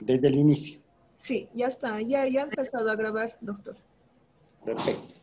desde el inicio. Sí, ya está, ya, ya ha empezado a grabar, doctor. Perfecto.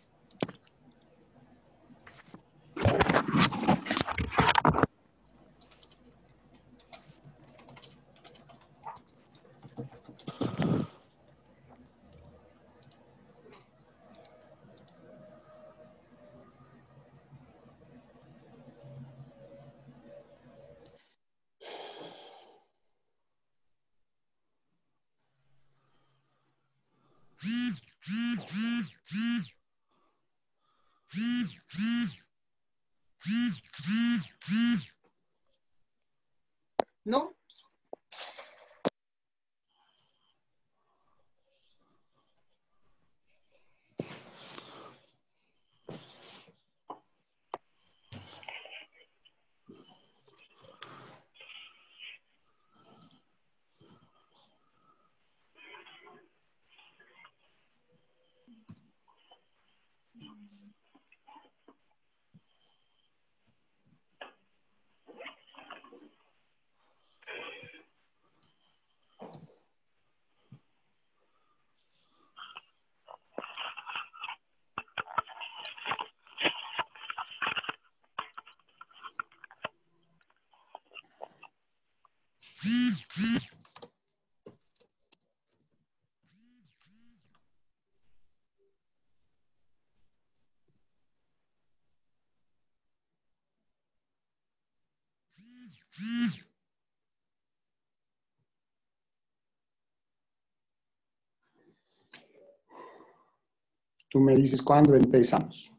Tú me dices cuándo empezamos.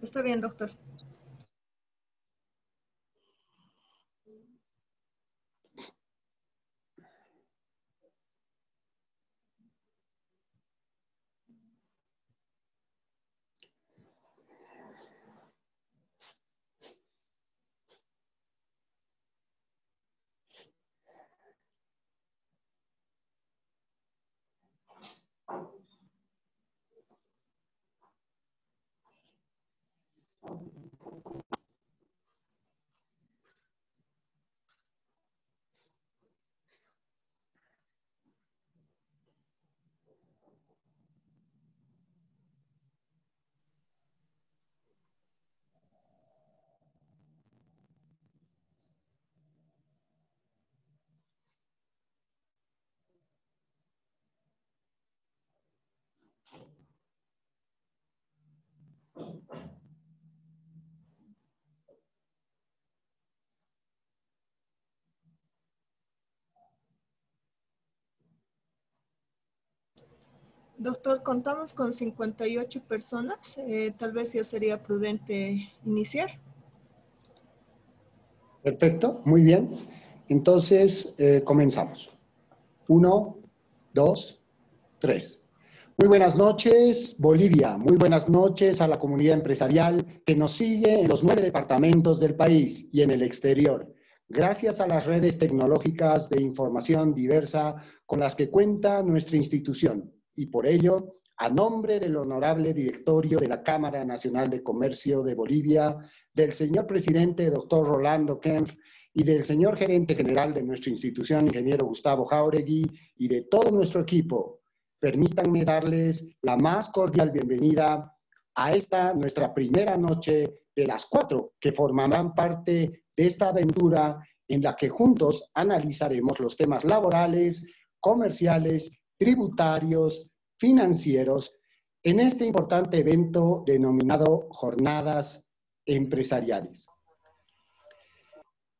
Está bien, doctor. Doctor, contamos con 58 personas. Eh, tal vez ya sería prudente iniciar. Perfecto, muy bien. Entonces, eh, comenzamos. Uno, dos, tres. Muy buenas noches, Bolivia. Muy buenas noches a la comunidad empresarial que nos sigue en los nueve departamentos del país y en el exterior. Gracias a las redes tecnológicas de información diversa con las que cuenta nuestra institución, y por ello, a nombre del honorable directorio de la Cámara Nacional de Comercio de Bolivia, del señor presidente doctor Rolando Kempf y del señor gerente general de nuestra institución, ingeniero Gustavo Jauregui, y de todo nuestro equipo, permítanme darles la más cordial bienvenida a esta nuestra primera noche de las cuatro que formarán parte de esta aventura en la que juntos analizaremos los temas laborales, comerciales tributarios, financieros, en este importante evento denominado Jornadas Empresariales.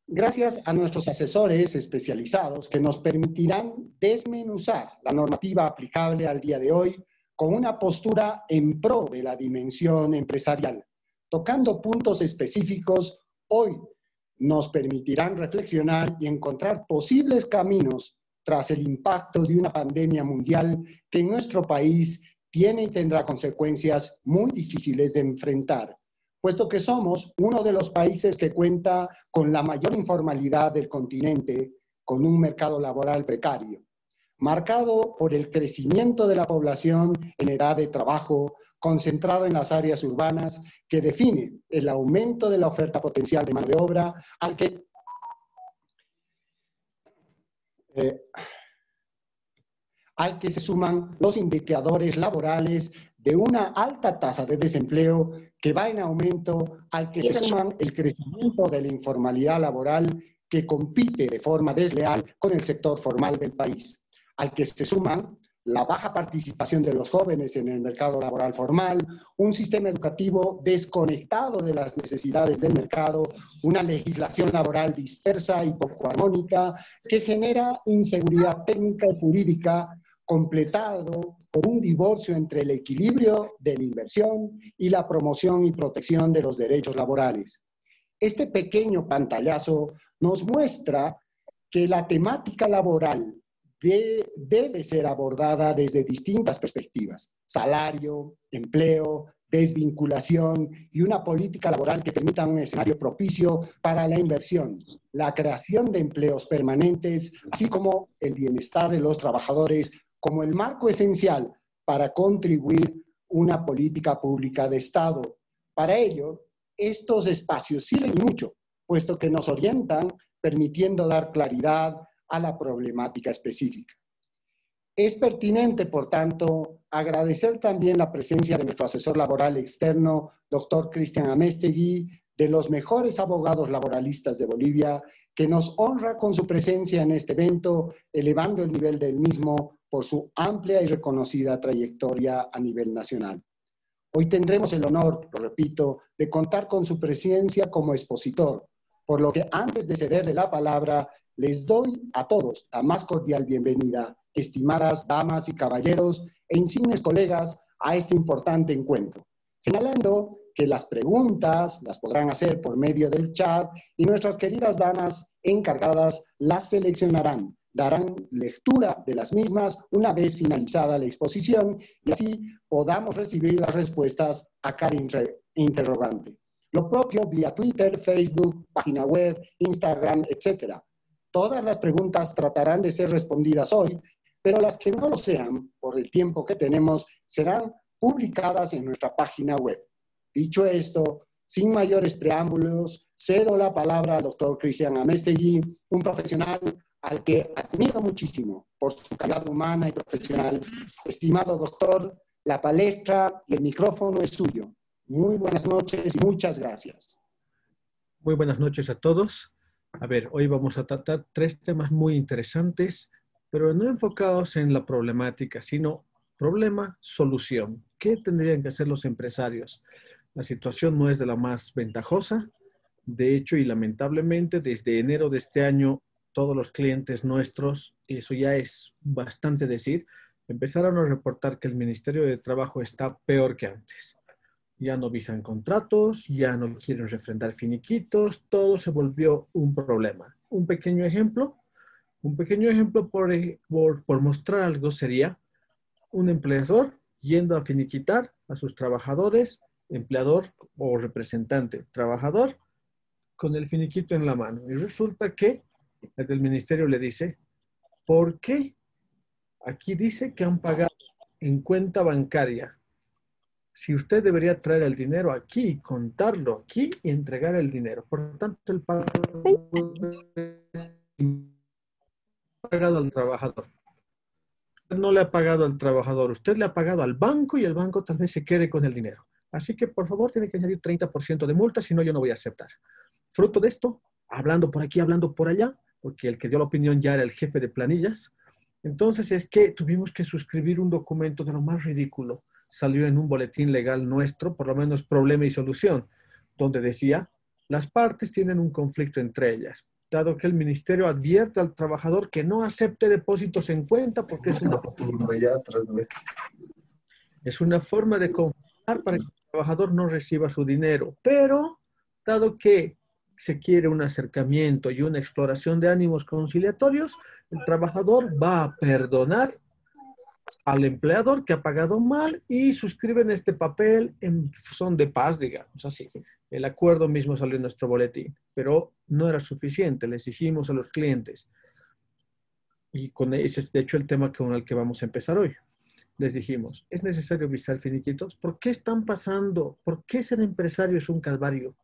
Gracias a nuestros asesores especializados que nos permitirán desmenuzar la normativa aplicable al día de hoy con una postura en pro de la dimensión empresarial, tocando puntos específicos hoy nos permitirán reflexionar y encontrar posibles caminos tras el impacto de una pandemia mundial que nuestro país tiene y tendrá consecuencias muy difíciles de enfrentar, puesto que somos uno de los países que cuenta con la mayor informalidad del continente, con un mercado laboral precario, marcado por el crecimiento de la población en edad de trabajo, concentrado en las áreas urbanas, que define el aumento de la oferta potencial de mano de obra, al que eh, al que se suman los indicadores laborales de una alta tasa de desempleo que va en aumento, al que se suman el crecimiento de la informalidad laboral que compite de forma desleal con el sector formal del país, al que se suman la baja participación de los jóvenes en el mercado laboral formal, un sistema educativo desconectado de las necesidades del mercado, una legislación laboral dispersa y poco armónica que genera inseguridad técnica y jurídica completado por un divorcio entre el equilibrio de la inversión y la promoción y protección de los derechos laborales. Este pequeño pantallazo nos muestra que la temática laboral debe ser abordada desde distintas perspectivas, salario, empleo, desvinculación y una política laboral que permita un escenario propicio para la inversión, la creación de empleos permanentes, así como el bienestar de los trabajadores como el marco esencial para contribuir una política pública de Estado. Para ello, estos espacios sirven mucho, puesto que nos orientan permitiendo dar claridad la problemática específica. Es pertinente, por tanto, agradecer también la presencia de nuestro asesor laboral externo, doctor Cristian Amestegui, de los mejores abogados laboralistas de Bolivia, que nos honra con su presencia en este evento, elevando el nivel del mismo por su amplia y reconocida trayectoria a nivel nacional. Hoy tendremos el honor, lo repito, de contar con su presencia como expositor, por lo que antes de cederle la palabra, les doy a todos la más cordial bienvenida, estimadas damas y caballeros e insignes colegas, a este importante encuentro, señalando que las preguntas las podrán hacer por medio del chat y nuestras queridas damas encargadas las seleccionarán, darán lectura de las mismas una vez finalizada la exposición y así podamos recibir las respuestas a cada interrogante. Lo propio vía Twitter, Facebook, página web, Instagram, etcétera. Todas las preguntas tratarán de ser respondidas hoy, pero las que no lo sean, por el tiempo que tenemos, serán publicadas en nuestra página web. Dicho esto, sin mayores preámbulos, cedo la palabra al doctor Cristian Amestegui, un profesional al que admiro muchísimo por su calidad humana y profesional. Estimado doctor, la palestra y el micrófono es suyo. Muy buenas noches y muchas gracias. Muy buenas noches a todos. A ver, hoy vamos a tratar tres temas muy interesantes, pero no enfocados en la problemática, sino problema, solución. ¿Qué tendrían que hacer los empresarios? La situación no es de la más ventajosa. De hecho, y lamentablemente, desde enero de este año, todos los clientes nuestros, y eso ya es bastante decir, empezaron a reportar que el Ministerio de Trabajo está peor que antes ya no visan contratos, ya no quieren refrendar finiquitos, todo se volvió un problema. Un pequeño ejemplo, un pequeño ejemplo eh, por, por, mostrar algo sería un empleador yendo a finiquitar a sus trabajadores, empleador o representante, trabajador, con el finiquito en la mano. Y resulta que el del ministerio le dice, ¿por qué? Aquí dice que han pagado en cuenta bancaria si usted debería traer el dinero aquí, contarlo aquí y entregar el dinero. Por lo tanto, el pago pagado al trabajador. no le ha pagado al trabajador, usted le ha pagado al banco y el banco tal vez se quede con el dinero. Así que, por favor, tiene que añadir 30% de multa, si no, yo no voy a aceptar. Fruto de esto, hablando por aquí, hablando por allá, porque el que dio la opinión ya era el jefe de planillas. Entonces es que tuvimos que suscribir un documento de lo más ridículo salió en un boletín legal nuestro, por lo menos problema y solución, donde decía, las partes tienen un conflicto entre ellas, dado que el ministerio advierte al trabajador que no acepte depósitos en cuenta porque es una, es una forma de confiar para que el trabajador no reciba su dinero. Pero, dado que se quiere un acercamiento y una exploración de ánimos conciliatorios, el trabajador va a perdonar al empleador que ha pagado mal y suscriben este papel en son de paz, digamos así. El acuerdo mismo salió en nuestro boletín, pero no era suficiente, le exigimos a los clientes. Y con e, ese de hecho el tema con el que vamos a empezar hoy. Les dijimos, ¿es necesario visar finiquitos? ¿Por qué están pasando? ¿Por qué ser empresario es un calvario?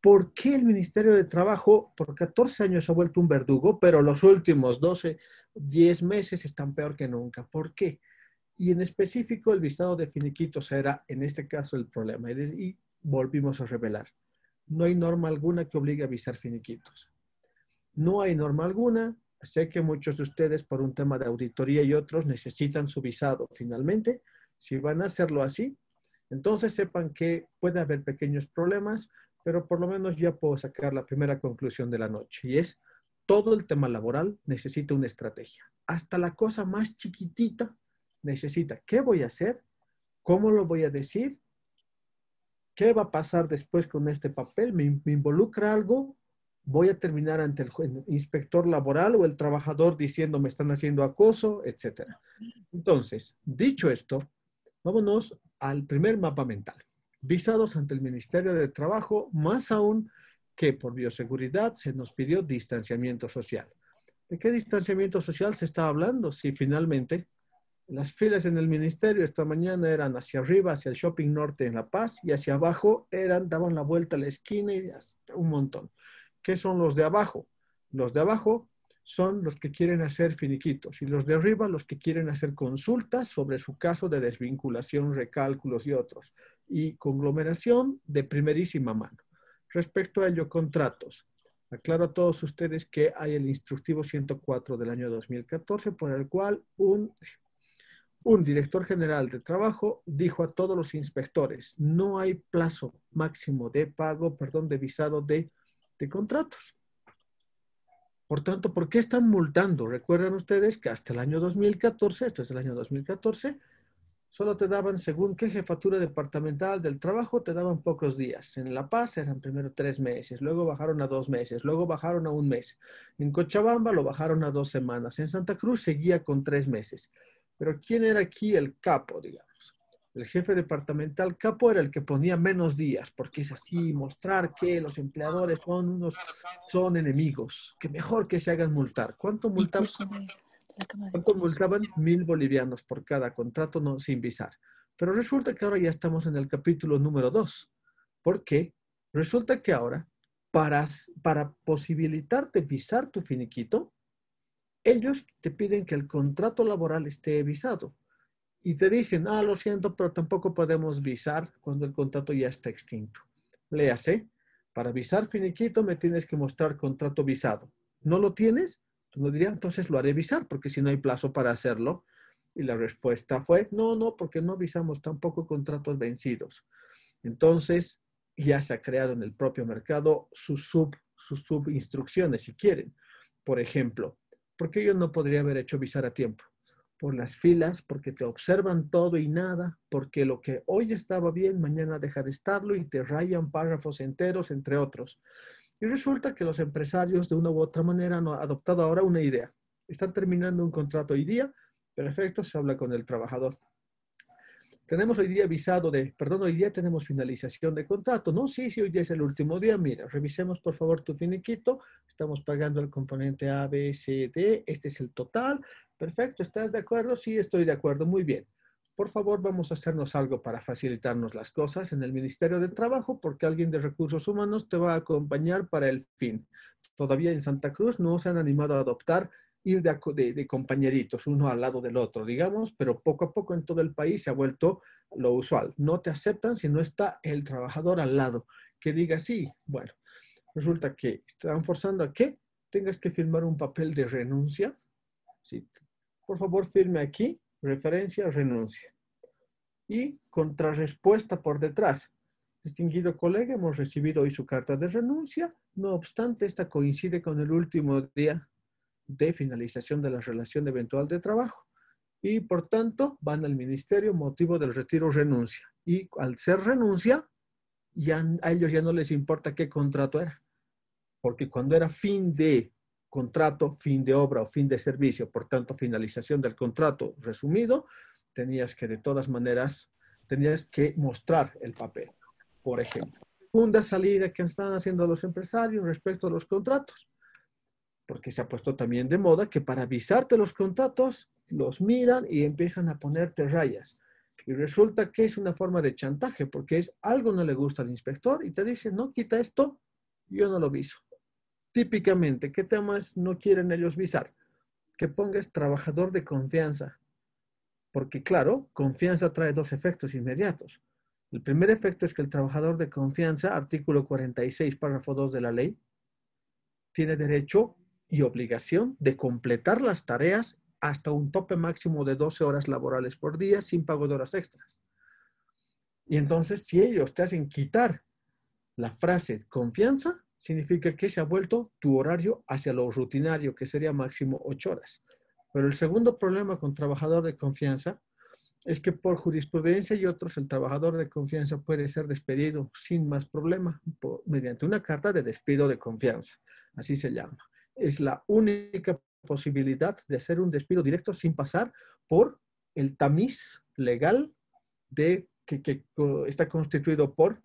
¿Por qué el Ministerio de Trabajo por 14 años ha vuelto un verdugo, pero los últimos 12, 10 meses están peor que nunca? ¿Por qué? y en específico el visado de finiquitos era en este caso el problema y volvimos a revelar. No hay norma alguna que obligue a visar finiquitos. No hay norma alguna. Sé que muchos de ustedes por un tema de auditoría y otros necesitan su visado finalmente. Si van a hacerlo así, entonces sepan que puede haber pequeños problemas, pero por lo menos ya puedo sacar la primera conclusión de la noche y es todo el tema laboral necesita una estrategia. Hasta la cosa más chiquitita necesita. ¿Qué voy a hacer? ¿Cómo lo voy a decir? ¿Qué va a pasar después con este papel? ¿Me, involucra algo? ¿Voy a terminar ante el, inspector laboral o el trabajador diciendo me están haciendo acoso, etcétera? Entonces, dicho esto, vámonos al primer mapa mental. Visados ante el Ministerio de Trabajo, más aún que por bioseguridad se nos pidió distanciamiento social. ¿De qué distanciamiento social se está hablando si finalmente las filas en el ministerio esta mañana eran hacia arriba, hacia el shopping norte en La Paz, y hacia abajo eran, daban la vuelta a la esquina y un montón. ¿Qué son los de abajo? Los de abajo son los que quieren hacer finiquitos y los de arriba los que quieren hacer consultas sobre su caso de desvinculación, recálculos y otros. Y conglomeración de primerísima mano. Respecto a ello, contratos. Aclaro a todos ustedes que hay el instructivo 104 del año 2014 por el cual un un director general de trabajo dijo a todos los inspectores, no hay plazo máximo de pago, perdón, de visado de, contratos. Por tanto, ¿por qué están multando? Recuerden ustedes que hasta el año 2014, esto es el año 2014, solo te daban, según qué jefatura departamental del trabajo, te daban pocos días. En La Paz eran primero tres meses, luego bajaron a dos meses, luego bajaron a un mes. En Cochabamba lo bajaron a dos semanas. En Santa Cruz seguía con tres meses. Pero ¿quién era aquí el capo, digamos? El jefe departamental capo era el que ponía menos días, porque es así, mostrar que los empleadores son unos, son enemigos, que mejor que se hagan multar. ¿Cuánto multaban? ¿Cuánto multaban? Mil bolivianos por cada contrato no, sin visar. Pero resulta que ahora ya estamos en el capítulo número dos, porque resulta que ahora, para, para posibilitarte visar tu finiquito, ellos te piden que el contrato laboral esté visado y te dicen, ah, lo siento, pero tampoco podemos visar cuando el contrato ya está extinto. Léase, para visar finiquito me tienes que mostrar contrato visado. ¿No lo tienes? Tú no dirías, entonces lo haré visar porque si no hay plazo para hacerlo. Y la respuesta fue, no, no, porque no visamos tampoco contratos vencidos. Entonces, ya se ha creado en el propio mercado sus sub, sus subinstrucciones, si quieren. Por ejemplo, porque yo no podría haber hecho visar a tiempo. Por las filas, porque te observan todo y nada, porque lo que hoy estaba bien, mañana deja de estarlo y te rayan párrafos enteros, entre otros. Y resulta que los empresarios, de una u otra manera, han adoptado ahora una idea. Están terminando un contrato hoy día, perfecto, se habla con el trabajador. Tenemos hoy día visado de, perdón, hoy día tenemos finalización de contrato. No, sí, sí, hoy día es el último día. Mira, revisemos por favor tu finiquito. Estamos pagando el componente A, B, C, D. Este es el total. Perfecto, ¿estás de acuerdo? Sí, estoy de acuerdo. Muy bien por favor vamos a hacernos algo para facilitarnos las cosas en el Ministerio del Trabajo porque alguien de Recursos Humanos te va a acompañar para el fin. Todavía en Santa Cruz no se han animado a adoptar ir de, compañeritos, uno al lado del otro, digamos, pero poco a poco en todo el país se ha vuelto lo usual. No te aceptan si no está el trabajador al lado, que diga sí, bueno, resulta que están forzando a que tengas que firmar un papel de renuncia. Sí, por favor, firme aquí, referencia, renuncia. Y contrarrespuesta por detrás. Distinguido colega, hemos recibido hoy su carta de renuncia. No obstante, esta coincide con el último día de finalización de la relación eventual de trabajo. Y por tanto, van al ministerio, motivo del retiro, renuncia. Y al ser renuncia, ya, a ellos ya no les importa qué contrato era. Porque cuando era fin de contrato, fin de obra o fin de servicio, por tanto, finalización del contrato resumido, tenías que de todas maneras, tenías que mostrar el papel, por ejemplo. Segunda salida que están haciendo los empresarios respecto a los contratos porque se ha puesto también de moda que para avisarte los contratos, los miran y empiezan a ponerte rayas. Y resulta que es una forma de chantaje, porque es algo no le gusta al inspector y te dice, no, quita esto, yo no lo viso. Típicamente, ¿qué temas no quieren ellos visar? Que pongas trabajador de confianza, porque claro, confianza trae dos efectos inmediatos. El primer efecto es que el trabajador de confianza, artículo 46, párrafo 2 de la ley, tiene derecho y obligación de completar las tareas hasta un tope máximo de 12 horas laborales por día sin pago de horas extras. Y entonces, si ellos te hacen quitar la frase confianza, significa que se ha vuelto tu horario hacia lo rutinario, que sería máximo 8 horas. Pero el segundo problema con trabajador de confianza es que por jurisprudencia y otros, el trabajador de confianza puede ser despedido sin más problema mediante una carta de despido de confianza, así se llama es la única posibilidad de hacer un despido directo sin pasar por el tamiz legal de, que, que está constituido por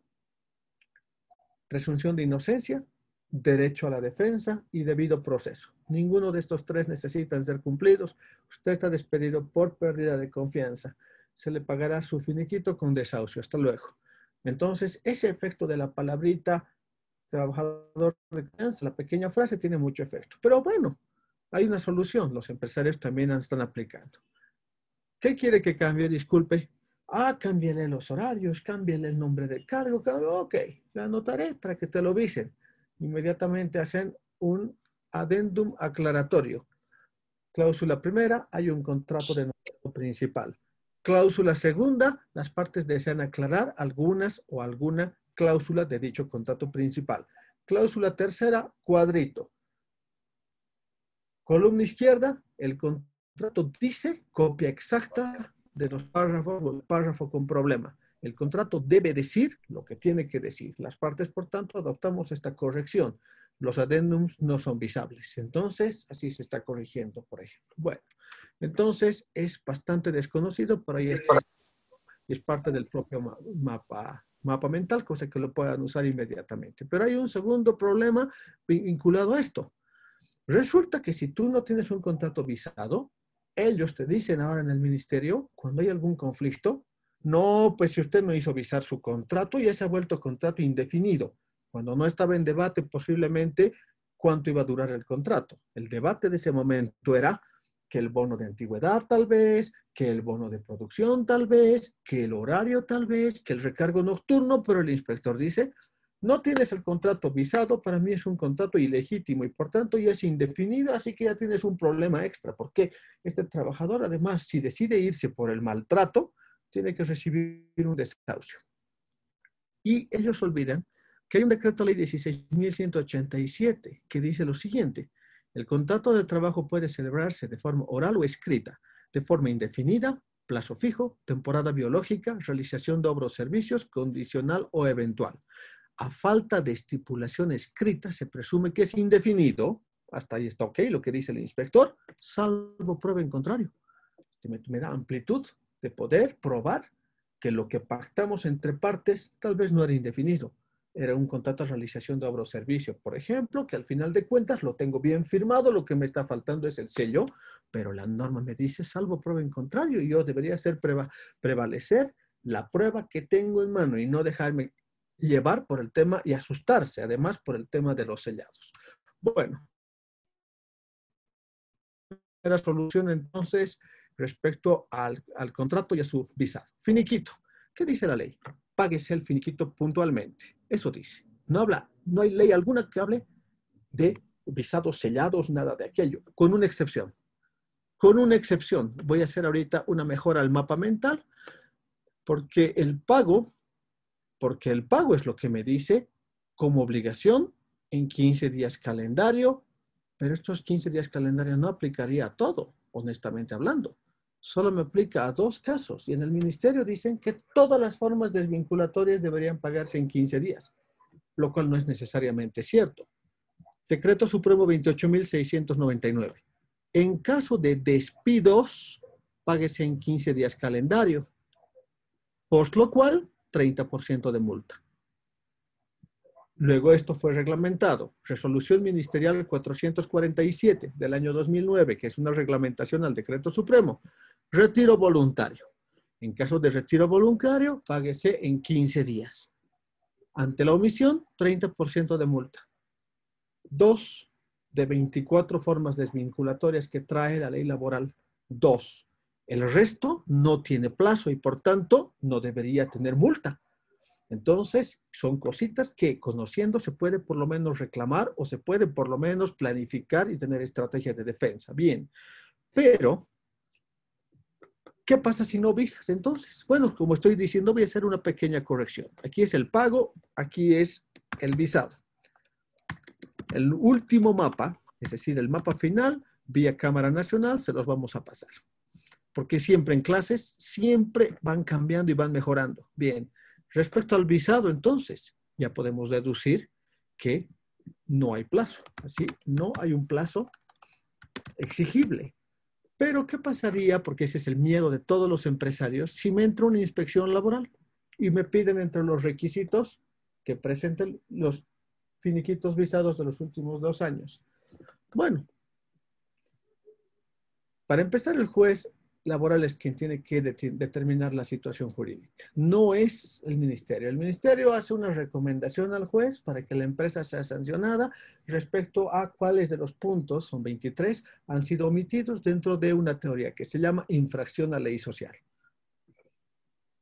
presunción de inocencia, derecho a la defensa y debido proceso. Ninguno de estos tres necesitan ser cumplidos. Usted está despedido por pérdida de confianza. Se le pagará su finiquito con desahucio. Hasta luego. Entonces, ese efecto de la palabrita trabajador de la pequeña frase tiene mucho efecto. Pero bueno, hay una solución. Los empresarios también están aplicando. ¿Qué quiere que cambie? Disculpe. Ah, cámbiale los horarios, cámbiale el nombre del cargo. Ok, la anotaré para que te lo avisen. Inmediatamente hacen un adendum aclaratorio. Cláusula primera, hay un contrato de nombre principal. Cláusula segunda, las partes desean aclarar algunas o alguna Cláusula de dicho contrato principal. Cláusula tercera, cuadrito. Columna izquierda, el contrato dice copia exacta de los párrafos o párrafo con problema. El contrato debe decir lo que tiene que decir. Las partes, por tanto, adoptamos esta corrección. Los adendums no son visables. Entonces, así se está corrigiendo, por ejemplo. Bueno, entonces es bastante desconocido, pero ahí está. Es parte del propio mapa mapa mental, cosa que lo puedan usar inmediatamente. Pero hay un segundo problema vinculado a esto. Resulta que si tú no tienes un contrato visado, ellos te dicen ahora en el ministerio, cuando hay algún conflicto, no, pues si usted no hizo visar su contrato, ya se ha vuelto contrato indefinido. Cuando no estaba en debate posiblemente cuánto iba a durar el contrato. El debate de ese momento era que el bono de antigüedad tal vez, que el bono de producción tal vez, que el horario tal vez, que el recargo nocturno, pero el inspector dice, no tienes el contrato visado, para mí es un contrato ilegítimo y por tanto ya es indefinido, así que ya tienes un problema extra, porque este trabajador además, si decide irse por el maltrato, tiene que recibir un desahucio. Y ellos olvidan que hay un decreto ley 16.187 que dice lo siguiente, el contrato de trabajo puede celebrarse de forma oral o escrita, de forma indefinida, plazo fijo, temporada biológica, realización de obras o servicios, condicional o eventual. A falta de estipulación escrita, se presume que es indefinido, hasta ahí está ok lo que dice el inspector, salvo prueba en contrario. Me, me da amplitud de poder probar que lo que pactamos entre partes tal vez no era indefinido era un contrato de realización de obra o servicio, por ejemplo, que al final de cuentas lo tengo bien firmado, lo que me está faltando es el sello, pero la norma me dice salvo prueba en contrario y yo debería hacer prevalecer la prueba que tengo en mano y no dejarme llevar por el tema y asustarse, además por el tema de los sellados. Bueno, la solución entonces respecto al, al contrato y a su visado. Finiquito. ¿Qué dice la ley? Páguese el finiquito puntualmente eso dice. No habla, no hay ley alguna que hable de visados sellados, nada de aquello, con una excepción. Con una excepción. Voy a hacer ahorita una mejora al mapa mental, porque el pago, porque el pago es lo que me dice como obligación en 15 días calendario, pero estos 15 días calendario no aplicaría a todo, honestamente hablando solo me aplica a dos casos. Y en el ministerio dicen que todas las formas desvinculatorias deberían pagarse en 15 días, lo cual no es necesariamente cierto. Decreto Supremo 28.699. En caso de despidos, páguese en 15 días calendario, por lo cual 30% de multa. Luego esto fue reglamentado. Resolución Ministerial 447 del año 2009, que es una reglamentación al Decreto Supremo, retiro voluntario. En caso de retiro voluntario, páguese en 15 días. Ante la omisión, 30% de multa. Dos de 24 formas desvinculatorias que trae la ley laboral. Dos. El resto no tiene plazo y por tanto no debería tener multa. Entonces, son cositas que conociendo se puede por lo menos reclamar o se puede por lo menos planificar y tener estrategia de defensa. Bien, pero ¿Qué pasa si no visas entonces? Bueno, como estoy diciendo, voy a hacer una pequeña corrección. Aquí es el pago, aquí es el visado. El último mapa, es decir, el mapa final, vía Cámara Nacional, se los vamos a pasar. Porque siempre en clases, siempre van cambiando y van mejorando. Bien, respecto al visado entonces, ya podemos deducir que no hay plazo. Así, no hay un plazo exigible. Pero, ¿qué pasaría? Porque ese es el miedo de todos los empresarios. Si me entra una inspección laboral y me piden entre los requisitos que presenten los finiquitos visados de los últimos dos años. Bueno, para empezar, el juez laboral quien tiene que determinar la situación jurídica. No es el ministerio. El ministerio hace una recomendación al juez para que la empresa sea sancionada respecto a cuáles de los puntos, son 23, han sido omitidos dentro de una teoría que se llama infracción a ley social.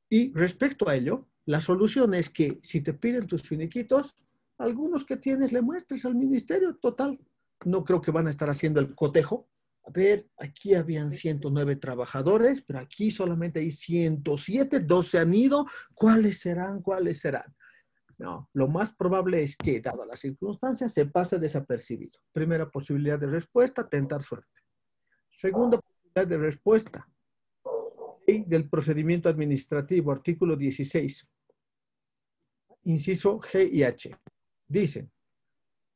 Y respecto a ello, la solución es que si te piden tus finiquitos, algunos que tienes le muestres al ministerio total. No creo que van a estar haciendo el cotejo a ver, aquí habían 109 trabajadores, pero aquí solamente hay 107, 12 han ido, ¿cuáles serán? ¿Cuáles serán? No, lo más probable es que, dadas las circunstancias, se pase desapercibido. Primera posibilidad de respuesta, tentar suerte. Segunda posibilidad de respuesta, ley del procedimiento administrativo, artículo 16, inciso G y H. Dicen,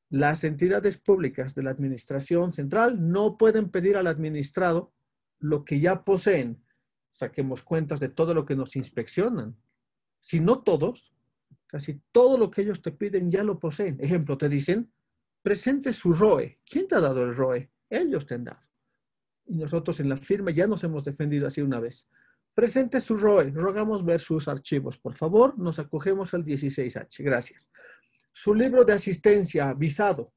las entidades públicas de la Administración Central no pueden pedir al administrado lo que ya poseen. Saquemos cuentas de todo lo que nos inspeccionan. Si no todos, casi todo lo que ellos te piden ya lo poseen. Ejemplo, te dicen, presente su ROE. ¿Quién te ha dado el ROE? Ellos te han dado. Y nosotros en la firma ya nos hemos defendido así una vez. Presente su ROE. Rogamos ver sus archivos. Por favor, nos acogemos al 16H. Gracias su libro de asistencia visado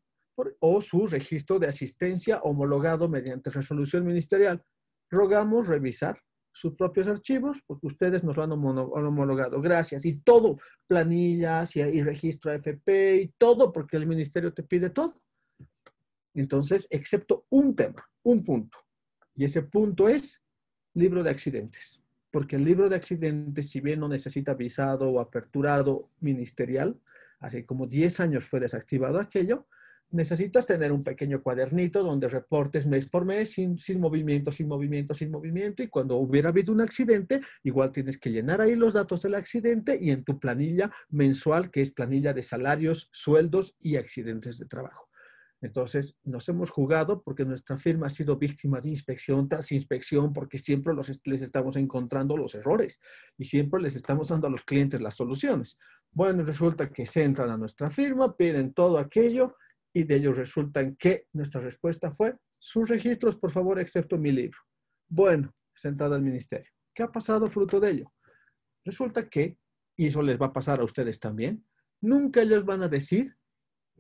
o su registro de asistencia homologado mediante resolución ministerial. Rogamos revisar sus propios archivos porque ustedes nos lo han homologado. Gracias. Y todo, planillas y, registro AFP y todo porque el ministerio te pide todo. Entonces, excepto un tema, un punto. Y ese punto es libro de accidentes. Porque el libro de accidentes, si bien no necesita visado o aperturado ministerial, hace como 10 años fue desactivado aquello, necesitas tener un pequeño cuadernito donde reportes mes por mes, sin, sin, movimiento, sin movimiento, sin movimiento, y cuando hubiera habido un accidente, igual tienes que llenar ahí los datos del accidente y en tu planilla mensual, que es planilla de salarios, sueldos y accidentes de trabajo. Entonces, nos hemos jugado porque nuestra firma ha sido víctima de inspección tras inspección, porque siempre les estamos encontrando los errores y siempre les estamos dando a los clientes las soluciones. Bueno, resulta que se entran a nuestra firma, piden todo aquello y de ellos resulta que nuestra respuesta fue, sus registros, por favor, excepto mi libro. Bueno, sentado al ministerio. ¿Qué ha pasado fruto de ello? Resulta que, y eso les va a pasar a ustedes también, nunca ellos van a decir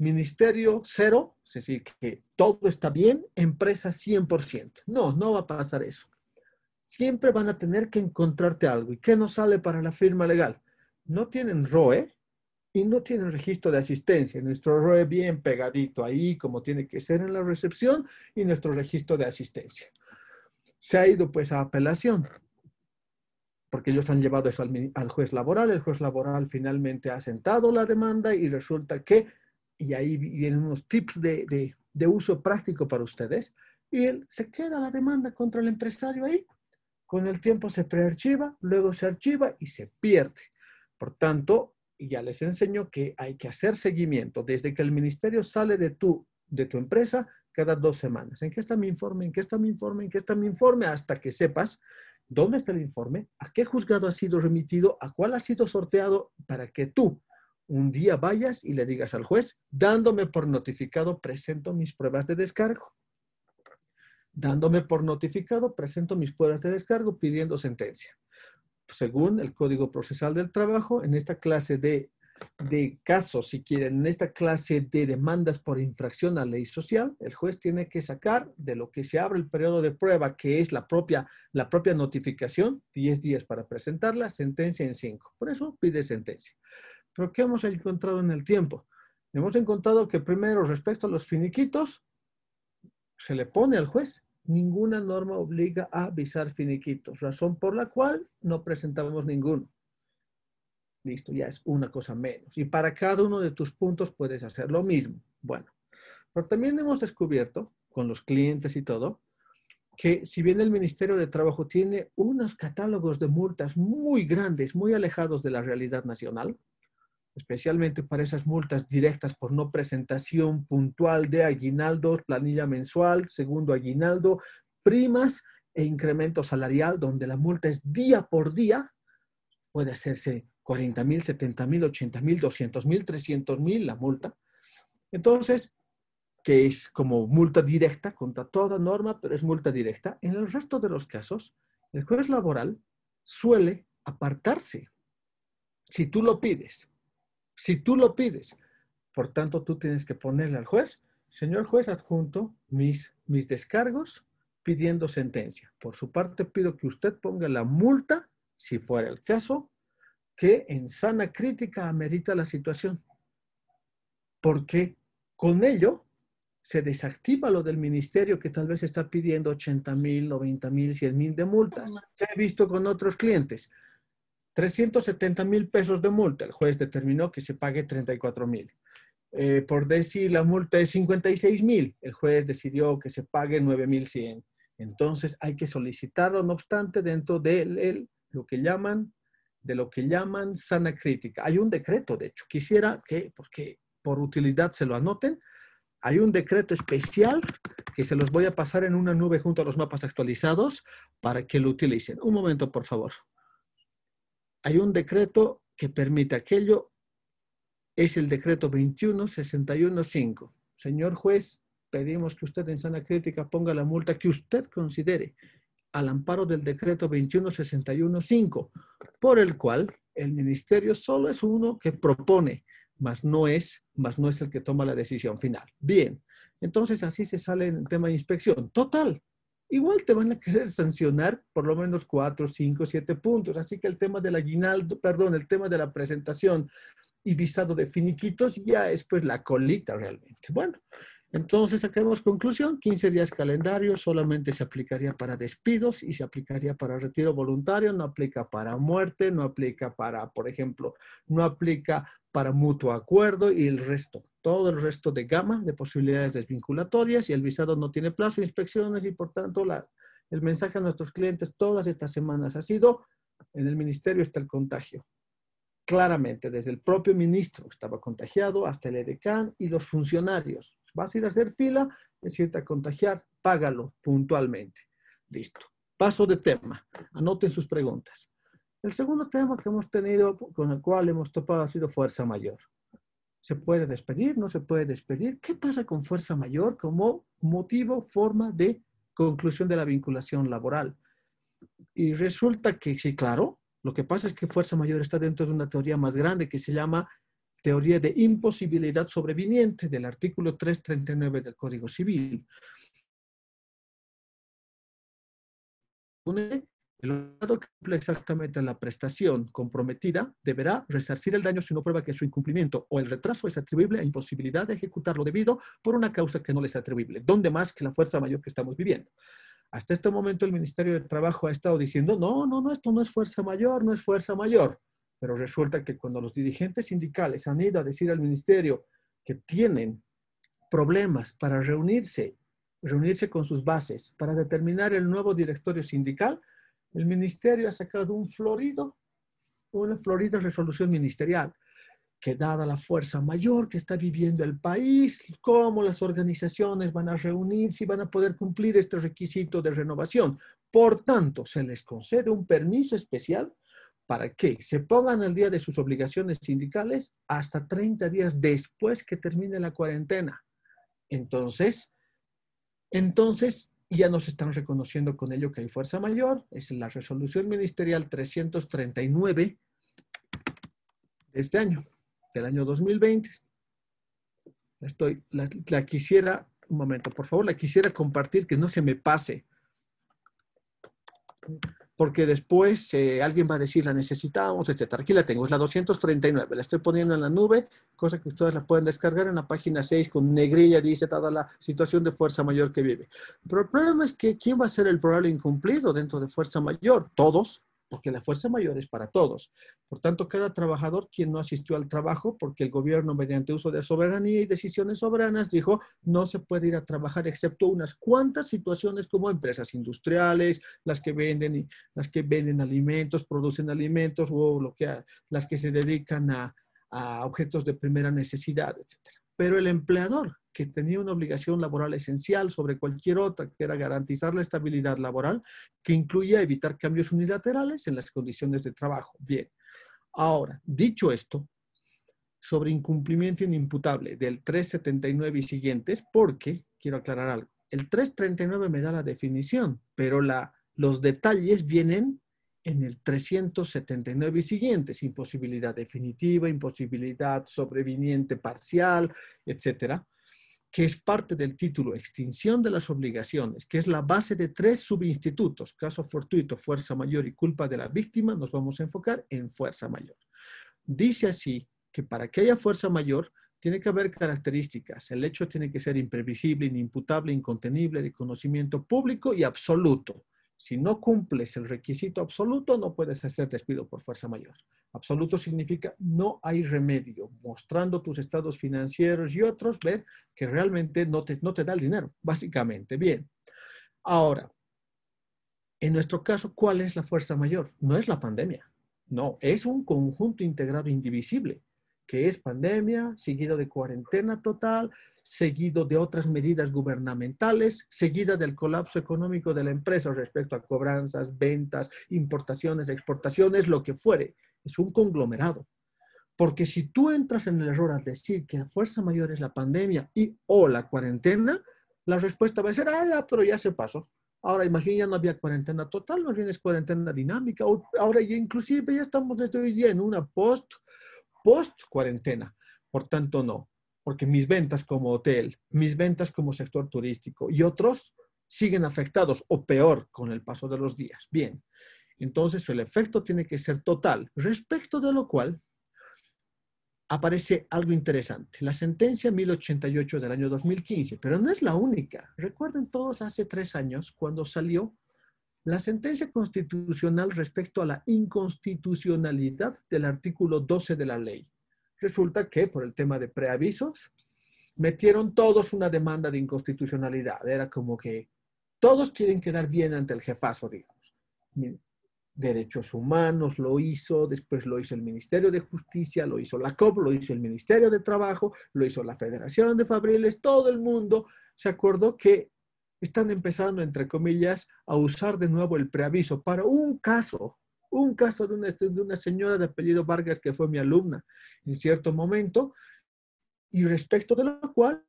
ministerio cero, es decir, que todo está bien, empresa 100%. No, no va a pasar eso. Siempre van a tener que encontrarte algo. ¿Y qué no sale para la firma legal? No tienen ROE y no tienen registro de asistencia. Nuestro ROE bien pegadito ahí, como tiene que ser en la recepción, y nuestro registro de asistencia. Se ha ido pues a apelación porque ellos han llevado eso al, al, juez laboral, el juez laboral finalmente ha sentado la demanda y resulta que y ahí vienen unos tips de, uso práctico para ustedes, y él, se queda la demanda contra el empresario ahí. Con el tiempo se prearchiva, luego se archiva y se pierde. Por tanto, ya les enseño que hay que hacer seguimiento desde que el ministerio sale de tu, de tu empresa cada dos semanas. ¿En qué está mi informe? ¿En qué está mi informe? ¿En qué está mi informe? Hasta que sepas dónde está el informe, a qué juzgado ha sido remitido, a cuál ha sido sorteado, para que tú un día vayas y le digas al juez, dándome por notificado, presento mis pruebas de descargo. Dándome por notificado, presento mis pruebas de descargo pidiendo sentencia. Según el Código Procesal del Trabajo, en esta clase de, casos, si quieren, en esta clase de demandas por infracción a ley social, el juez tiene que sacar de lo que se abre el periodo de prueba, que es la propia, la propia notificación, 10 días para presentarla, sentencia en 5. Por eso pide sentencia. Pero ¿qué hemos encontrado en el tiempo? Hemos encontrado que primero, respecto a los finiquitos, se le pone al juez, ninguna norma obliga a avisar finiquitos, razón por la cual no presentamos ninguno. Listo, ya es una cosa menos. Y para cada uno de tus puntos puedes hacer lo mismo. Bueno, pero también hemos descubierto con los clientes y todo, que si bien el Ministerio de Trabajo tiene unos catálogos de multas muy grandes, muy alejados de la realidad nacional, especialmente para esas multas directas por no presentación puntual de aguinaldos, planilla mensual, segundo aguinaldo, primas e incremento salarial, donde la multa es día por día, puede hacerse 40 mil, 70 mil, 80 mil, 200 mil, 300 mil la multa. Entonces, que es como multa directa contra toda norma, pero es multa directa. En el resto de los casos, el juez laboral suele apartarse si tú lo pides. Si tú lo pides, por tanto, tú tienes que ponerle al juez, señor juez adjunto, mis, mis descargos pidiendo sentencia. Por su parte, pido que usted ponga la multa, si fuera el caso, que en sana crítica amerita la situación. Porque con ello se desactiva lo del ministerio que tal vez está pidiendo 80 mil, 90 mil, 100 mil de multas. que he visto con otros clientes. 370 mil pesos de multa. El juez determinó que se pague 34 mil. Eh, por decir, la multa es 56 mil. El juez decidió que se pague 9 mil 100. Entonces hay que solicitarlo, no obstante, dentro de lo que llaman de lo que llaman sana crítica. Hay un decreto, de hecho. Quisiera que, porque por utilidad se lo anoten, hay un decreto especial que se los voy a pasar en una nube junto a los mapas actualizados para que lo utilicen. Un momento, por favor hay un decreto que permite aquello, es el decreto 21.61.5. Señor juez, pedimos que usted en sana crítica ponga la multa que usted considere al amparo del decreto 21.61.5, por el cual el ministerio solo es uno que propone, mas no es, mas no es el que toma la decisión final. Bien, entonces así se sale en el tema de inspección. Total, igual te van a querer sancionar por lo menos cuatro cinco siete puntos. Así que el tema del aguinaldo, perdón, el tema de la presentación y visado de finiquitos ya es pues la colita realmente. Bueno, entonces, sacamos conclusión, 15 días calendario solamente se aplicaría para despidos y se aplicaría para retiro voluntario, no aplica para muerte, no aplica para, por ejemplo, no aplica para mutuo acuerdo y el resto, todo el resto de gama de posibilidades desvinculatorias y el visado no tiene plazo, inspecciones y por tanto el mensaje a nuestros clientes todas estas semanas ha sido, en el ministerio está el contagio, claramente desde el propio ministro estaba contagiado hasta el EDECAN y los funcionarios. Vas a ir a hacer fila, es contagiar, págalo puntualmente. Listo. Paso de tema. Anoten sus preguntas. El segundo tema que hemos tenido, con el cual hemos topado, ha sido fuerza mayor. ¿Se puede despedir? ¿No se puede despedir? ¿Qué pasa con fuerza mayor como motivo, forma de conclusión de la vinculación laboral? Y resulta que, sí, claro, lo que pasa es que fuerza mayor está dentro de una teoría más grande que se llama teoría de imposibilidad sobreviniente del artículo 339 del Código Civil. El ordenador que cumple exactamente la prestación comprometida deberá resarcir el daño si no prueba que su incumplimiento o el retraso es atribuible a imposibilidad de ejecutarlo debido por una causa que no le es atribuible, ¿Dónde más que la fuerza mayor que estamos viviendo. Hasta este momento el Ministerio de Trabajo ha estado diciendo, no, no, no, esto no es fuerza mayor, no es fuerza mayor. Pero resulta que cuando los dirigentes sindicales han ido a decir al ministerio que tienen problemas para reunirse, reunirse con sus bases, para determinar el nuevo directorio sindical, el ministerio ha sacado un florido, una florida resolución ministerial, que dada la fuerza mayor que está viviendo el país, cómo las organizaciones van a reunirse y van a poder cumplir este requisito de renovación. Por tanto, se les concede un permiso especial para qué? se pongan al día de sus obligaciones sindicales hasta 30 días después que termine la cuarentena. Entonces, entonces ya nos están reconociendo con ello que hay fuerza mayor. Es la resolución ministerial 339 de este año, del año 2020. estoy, la quisiera, un momento, por favor, la quisiera compartir que no se me pase porque después eh, alguien va a decir la necesitamos, etc. Aquí la tengo, es la 239, la estoy poniendo en la nube, cosa que ustedes la pueden descargar en la página 6 con negrilla, dice toda la situación de fuerza mayor que vive. Pero el problema es que ¿quién va a ser el probable incumplido dentro de fuerza mayor? Todos, porque la fuerza mayor es para todos. Por tanto, cada trabajador quien no asistió al trabajo, porque el gobierno, mediante uso de soberanía y decisiones soberanas, dijo, no se puede ir a trabajar excepto unas cuantas situaciones como empresas industriales, las que venden, las que venden alimentos, producen alimentos, o lo las que se dedican a, a objetos de primera necesidad, etcétera. Pero el empleador, que tenía una obligación laboral esencial sobre cualquier otra, que era garantizar la estabilidad laboral, que incluía evitar cambios unilaterales en las condiciones de trabajo. Bien, ahora, dicho esto, sobre incumplimiento inimputable del 379 y siguientes, porque, quiero aclarar algo, el 339 me da la definición, pero la, los detalles vienen en el 379 y siguientes, imposibilidad definitiva, imposibilidad sobreviniente parcial, etcétera, que es parte del título Extinción de las obligaciones, que es la base de tres subinstitutos, caso fortuito, fuerza mayor y culpa de la víctima, nos vamos a enfocar en fuerza mayor. Dice así que para que haya fuerza mayor, tiene que haber características. El hecho tiene que ser imprevisible, inimputable, incontenible, de conocimiento público y absoluto. Si no cumples el requisito absoluto, no puedes hacer despido por fuerza mayor. Absoluto significa no hay remedio, mostrando tus estados financieros y otros, ver que realmente no te, no te da el dinero, básicamente. Bien. Ahora, en nuestro caso, ¿cuál es la fuerza mayor? No es la pandemia, no, es un conjunto integrado indivisible, que es pandemia, seguido de cuarentena total, seguido de otras medidas gubernamentales, seguida del colapso económico de la empresa respecto a cobranzas, ventas, importaciones, exportaciones, lo que fuere. Es un conglomerado. Porque si tú entras en el error al decir que la fuerza mayor es la pandemia y o la cuarentena, la respuesta va a ser, ah, pero ya se pasó. Ahora, imagínate, ya no había cuarentena total, más bien es cuarentena dinámica. ahora ya inclusive ya estamos desde hoy día en una post, post cuarentena. Por tanto, no porque mis ventas como hotel, mis ventas como sector turístico y otros siguen afectados o peor con el paso de los días. Bien, entonces el efecto tiene que ser total, respecto de lo cual aparece algo interesante, la sentencia 1088 del año 2015, pero no es la única. Recuerden todos hace tres años cuando salió la sentencia constitucional respecto a la inconstitucionalidad del artículo 12 de la ley resulta que por el tema de preavisos, metieron todos una demanda de inconstitucionalidad. Era como que todos quieren quedar bien ante el jefazo, digamos. Derechos Humanos lo hizo, después lo hizo el Ministerio de Justicia, lo hizo la COP, lo hizo el Ministerio de Trabajo, lo hizo la Federación de Fabriles, todo el mundo se acordó que están empezando, entre comillas, a usar de nuevo el preaviso para un caso un caso de una, señora de apellido Vargas que fue mi alumna en cierto momento, y respecto de la cual,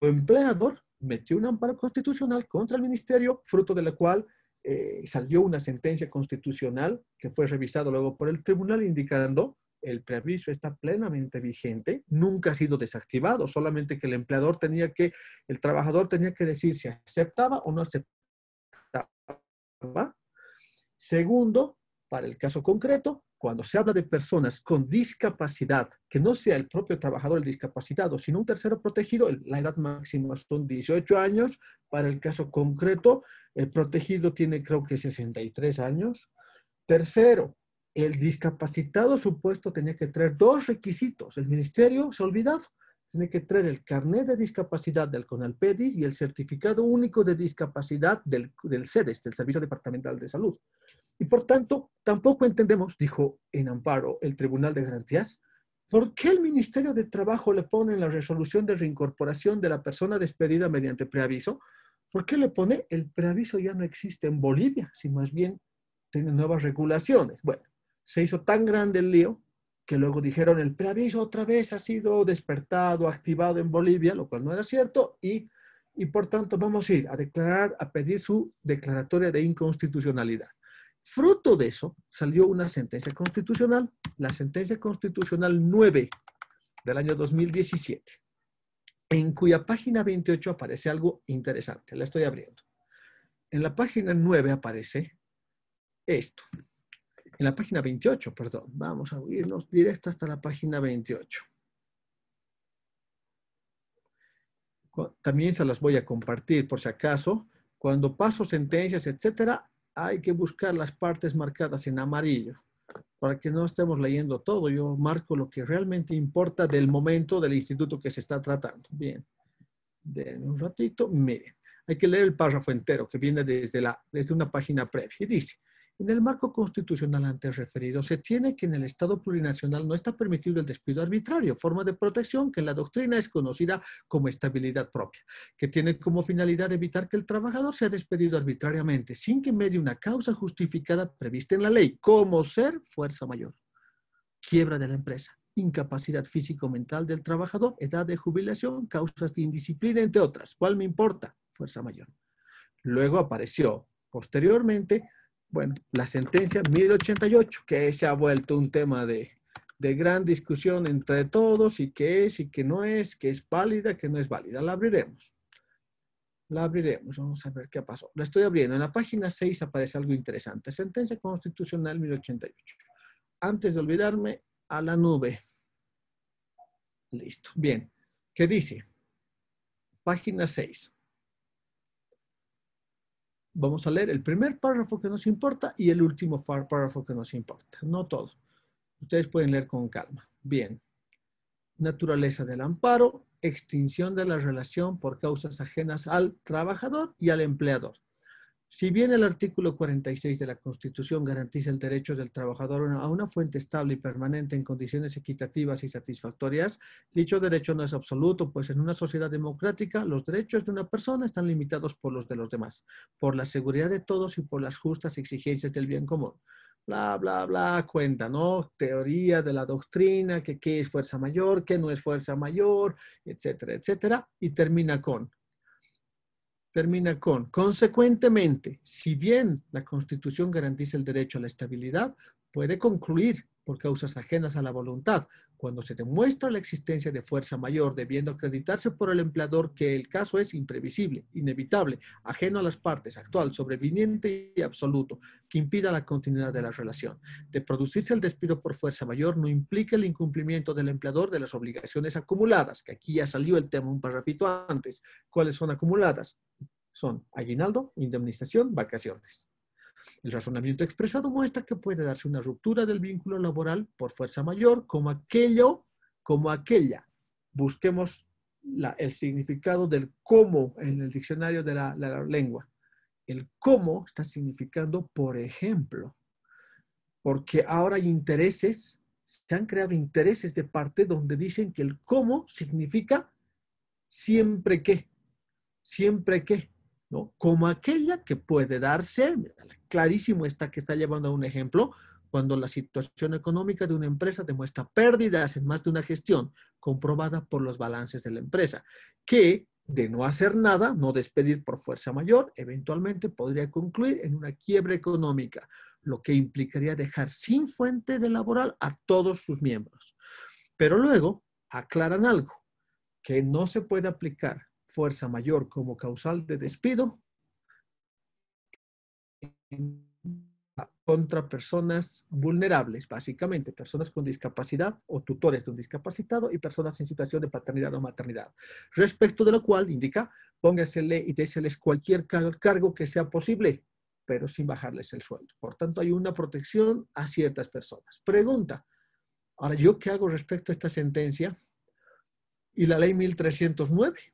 el empleador metió un amparo constitucional contra el ministerio, fruto de la cual eh, salió una sentencia constitucional que fue revisada luego por el tribunal indicando el preaviso está plenamente vigente, nunca ha sido desactivado, solamente que el empleador tenía que, el trabajador tenía que decir si aceptaba o no aceptaba. Segundo, para el caso concreto, cuando se habla de personas con discapacidad, que no sea el propio trabajador el discapacitado, sino un tercero protegido, la edad máxima son 18 años. Para el caso concreto, el protegido tiene creo que 63 años. Tercero, el discapacitado supuesto tenía que traer dos requisitos. El ministerio se ha olvidado. Tiene que traer el carnet de discapacidad del CONALPEDIS y el certificado único de discapacidad del, del del Servicio Departamental de Salud. Y por tanto, tampoco entendemos, dijo en amparo el Tribunal de Garantías, por qué el Ministerio de Trabajo le pone en la resolución de reincorporación de la persona despedida mediante preaviso, por qué le pone el preaviso ya no existe en Bolivia, si más bien tiene nuevas regulaciones. Bueno, se hizo tan grande el lío que luego dijeron el preaviso otra vez ha sido despertado, activado en Bolivia, lo cual no era cierto, y, y por tanto vamos a ir a declarar, a pedir su declaratoria de inconstitucionalidad. Fruto de eso salió una sentencia constitucional, la sentencia constitucional 9 del año 2017, en cuya página 28 aparece algo interesante. La estoy abriendo. En la página 9 aparece esto. En la página 28, perdón. Vamos a irnos directo hasta la página 28. También se las voy a compartir por si acaso. Cuando paso sentencias, etcétera, hay que buscar las partes marcadas en amarillo para que no estemos leyendo todo. Yo marco lo que realmente importa del momento del instituto que se está tratando. Bien, de un ratito, miren. Hay que leer el párrafo entero que viene desde, la, desde una página previa y dice, en el marco constitucional antes referido, se tiene que en el Estado plurinacional no está permitido el despido arbitrario, forma de protección que en la doctrina es conocida como estabilidad propia, que tiene como finalidad evitar que el trabajador sea despedido arbitrariamente, sin que medie una causa justificada prevista en la ley, como ser fuerza mayor, quiebra de la empresa, incapacidad físico-mental del trabajador, edad de jubilación, causas de indisciplina, entre otras. ¿Cuál me importa? Fuerza mayor. Luego apareció, posteriormente, bueno, la sentencia 1088, que se ha vuelto un tema de, gran discusión entre todos y qué es y qué no es, que es válida, que no es válida. La abriremos. La abriremos. Vamos a ver qué pasó. La estoy abriendo. En la página 6 aparece algo interesante. Sentencia Constitucional 1088. Antes de olvidarme, a la nube. Listo. Bien. ¿Qué dice? Página 6. Vamos a leer el primer párrafo que nos importa y el último párrafo que nos importa, no todo. Ustedes pueden leer con calma. Bien. Naturaleza del amparo, extinción de la relación por causas ajenas al trabajador y al empleador. Si bien el artículo 46 de la Constitución garantiza el derecho del trabajador a una fuente estable y permanente en condiciones equitativas y satisfactorias, dicho derecho no es absoluto, pues en una sociedad democrática los derechos de una persona están limitados por los de los demás, por la seguridad de todos y por las justas exigencias del bien común bla, bla, bla, cuenta, ¿no? Teoría de la doctrina, que qué es fuerza mayor, qué no es fuerza mayor, etcétera, etcétera, y termina con termina con, consecuentemente, si bien la Constitución garantiza el derecho a la estabilidad, puede concluir por causas ajenas a la voluntad, cuando se demuestra la existencia de fuerza mayor, debiendo acreditarse por el empleador que el caso es imprevisible, inevitable, ajeno a las partes, actual, sobreviniente y absoluto, que impida la continuidad de la relación. De producirse el despido por fuerza mayor no implica el incumplimiento del empleador de las obligaciones acumuladas, que aquí ya salió el tema un parrafito antes, cuáles son acumuladas, son aguinaldo, indemnización, vacaciones. El razonamiento expresado muestra que puede darse una ruptura del vínculo laboral por fuerza mayor como aquello, como aquella. Busquemos el significado del cómo en el diccionario de la, la lengua. El cómo está significando, por ejemplo, porque ahora hay intereses, se han creado intereses de parte donde dicen que el cómo significa siempre que, siempre que, como aquella que puede darse, clarísimo está que está llevando a un ejemplo, cuando la situación económica de una empresa demuestra pérdidas en más de una gestión, comprobada por los balances de la empresa, que de no hacer nada, no despedir por fuerza mayor, eventualmente podría concluir en una quiebra económica, lo que implicaría dejar sin fuente de laboral a todos sus miembros. Pero luego aclaran algo, que no se puede aplicar fuerza mayor como causal de despido contra personas vulnerables, básicamente, personas con discapacidad o tutores de un discapacitado y personas en situación de paternidad o maternidad. Respecto de lo cual, indica, póngasele y déseles cualquier cargo que sea posible, pero sin bajarles el sueldo. Por tanto, hay una protección a ciertas personas. Pregunta, ahora, ¿yo qué hago respecto a esta sentencia y la ley 1309?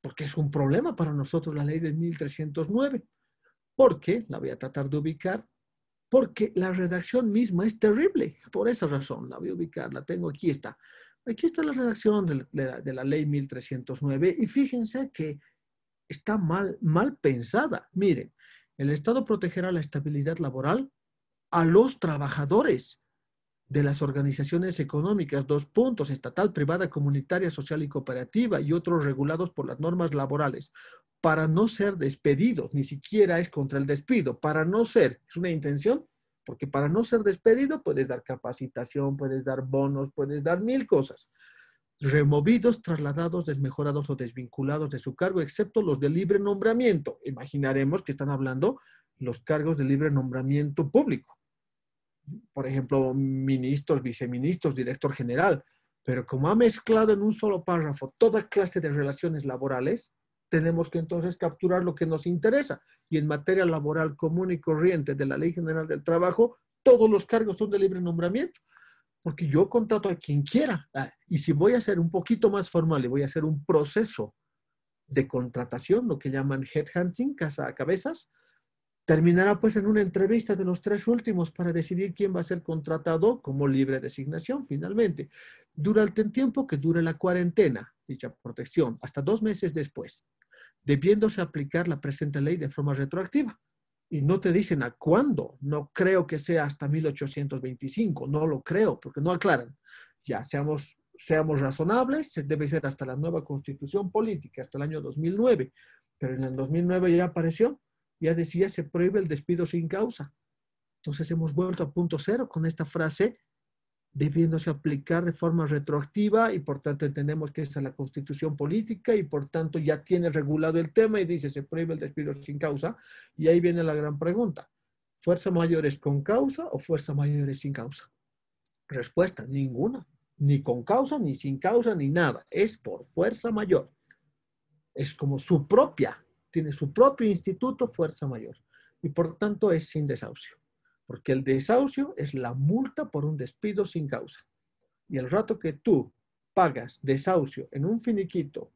porque es un problema para nosotros la ley de 1309, porque, la voy a tratar de ubicar, porque la redacción misma es terrible, por esa razón, la voy a ubicar, la tengo aquí, está. Aquí está la redacción de la, ley 1309 y fíjense que está mal, mal pensada. Miren, el Estado protegerá la estabilidad laboral a los trabajadores de las organizaciones económicas, dos puntos, estatal, privada, comunitaria, social y cooperativa, y otros regulados por las normas laborales, para no ser despedidos, ni siquiera es contra el despido, para no ser, es una intención, porque para no ser despedido puedes dar capacitación, puedes dar bonos, puedes dar mil cosas. Removidos, trasladados, desmejorados o desvinculados de su cargo, excepto los de libre nombramiento. Imaginaremos que están hablando los cargos de libre nombramiento público por ejemplo, ministros, viceministros, director general, pero como ha mezclado en un solo párrafo toda clase de relaciones laborales, tenemos que entonces capturar lo que nos interesa. Y en materia laboral común y corriente de la Ley General del Trabajo, todos los cargos son de libre nombramiento, porque yo contrato a quien quiera. Ah, y si voy a ser un poquito más formal y voy a hacer un proceso de contratación, lo que llaman headhunting, casa a cabezas, Terminará pues en una entrevista de los tres últimos para decidir quién va a ser contratado como libre designación finalmente, durante el tiempo que dure la cuarentena, dicha protección, hasta dos meses después, debiéndose aplicar la presente ley de forma retroactiva. Y no te dicen a cuándo, no creo que sea hasta 1825, no lo creo, porque no aclaran. Ya, seamos, seamos razonables, debe ser hasta la nueva constitución política, hasta el año 2009, pero en el 2009 ya apareció ya decía, se prohíbe el despido sin causa. Entonces hemos vuelto a punto cero con esta frase debiéndose aplicar de forma retroactiva y por tanto entendemos que esta es la constitución política y por tanto ya tiene regulado el tema y dice se prohíbe el despido sin causa. Y ahí viene la gran pregunta. ¿Fuerza mayor es con causa o fuerza mayor es sin causa? Respuesta, ninguna. Ni con causa, ni sin causa, ni nada. Es por fuerza mayor. Es como su propia tiene su propio instituto fuerza mayor y por tanto es sin desahucio, porque el desahucio es la multa por un despido sin causa. Y el rato que tú pagas desahucio en un finiquito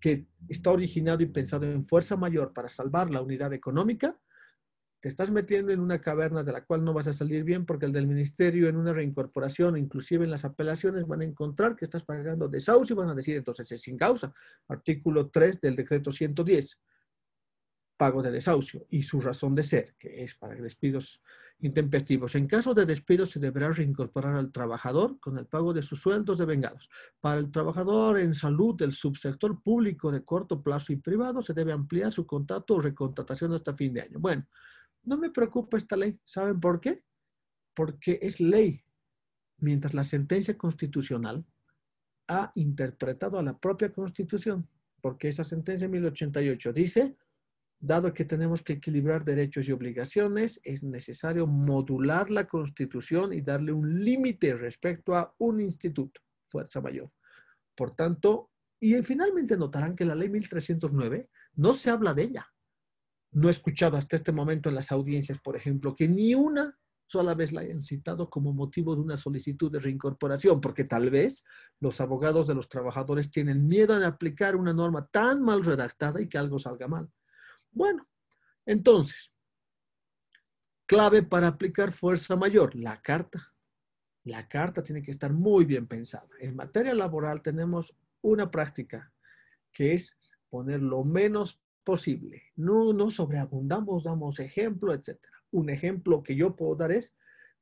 que está originado y pensado en fuerza mayor para salvar la unidad económica, te estás metiendo en una caverna de la cual no vas a salir bien porque el del ministerio en una reincorporación, inclusive en las apelaciones, van a encontrar que estás pagando desahucio y van a decir entonces es sin causa. Artículo 3 del decreto 110, pago de desahucio y su razón de ser, que es para despidos intempestivos. En caso de despido se deberá reincorporar al trabajador con el pago de sus sueldos devengados. Para el trabajador en salud del subsector público de corto plazo y privado se debe ampliar su contrato o recontratación hasta fin de año. Bueno, no me preocupa esta ley. ¿Saben por qué? Porque es ley. Mientras la sentencia constitucional ha interpretado a la propia constitución, porque esa sentencia de 1088 dice, dado que tenemos que equilibrar derechos y obligaciones, es necesario modular la constitución y darle un límite respecto a un instituto, fuerza mayor. Por tanto, y finalmente notarán que la ley 1309 no se habla de ella no he escuchado hasta este momento en las audiencias, por ejemplo, que ni una sola vez la hayan citado como motivo de una solicitud de reincorporación, porque tal vez los abogados de los trabajadores tienen miedo en aplicar una norma tan mal redactada y que algo salga mal. Bueno, entonces, clave para aplicar fuerza mayor, la carta. La carta tiene que estar muy bien pensada. En materia laboral tenemos una práctica que es poner lo menos posible. No nos sobreabundamos, damos ejemplo, etcétera Un ejemplo que yo puedo dar es,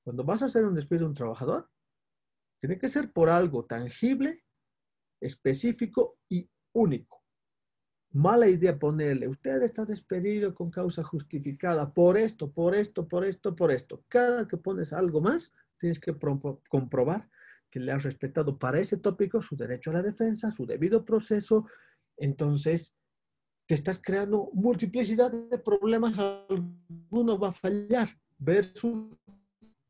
cuando vas a hacer un despido de un trabajador, tiene que ser por algo tangible, específico y único. Mala idea ponerle, usted está despedido con causa justificada por esto, por esto, por esto, por esto. Cada que pones algo más, tienes que comprobar que le has respetado para ese tópico su derecho a la defensa, su debido proceso. Entonces, te estás creando multiplicidad de problemas, alguno va a fallar versus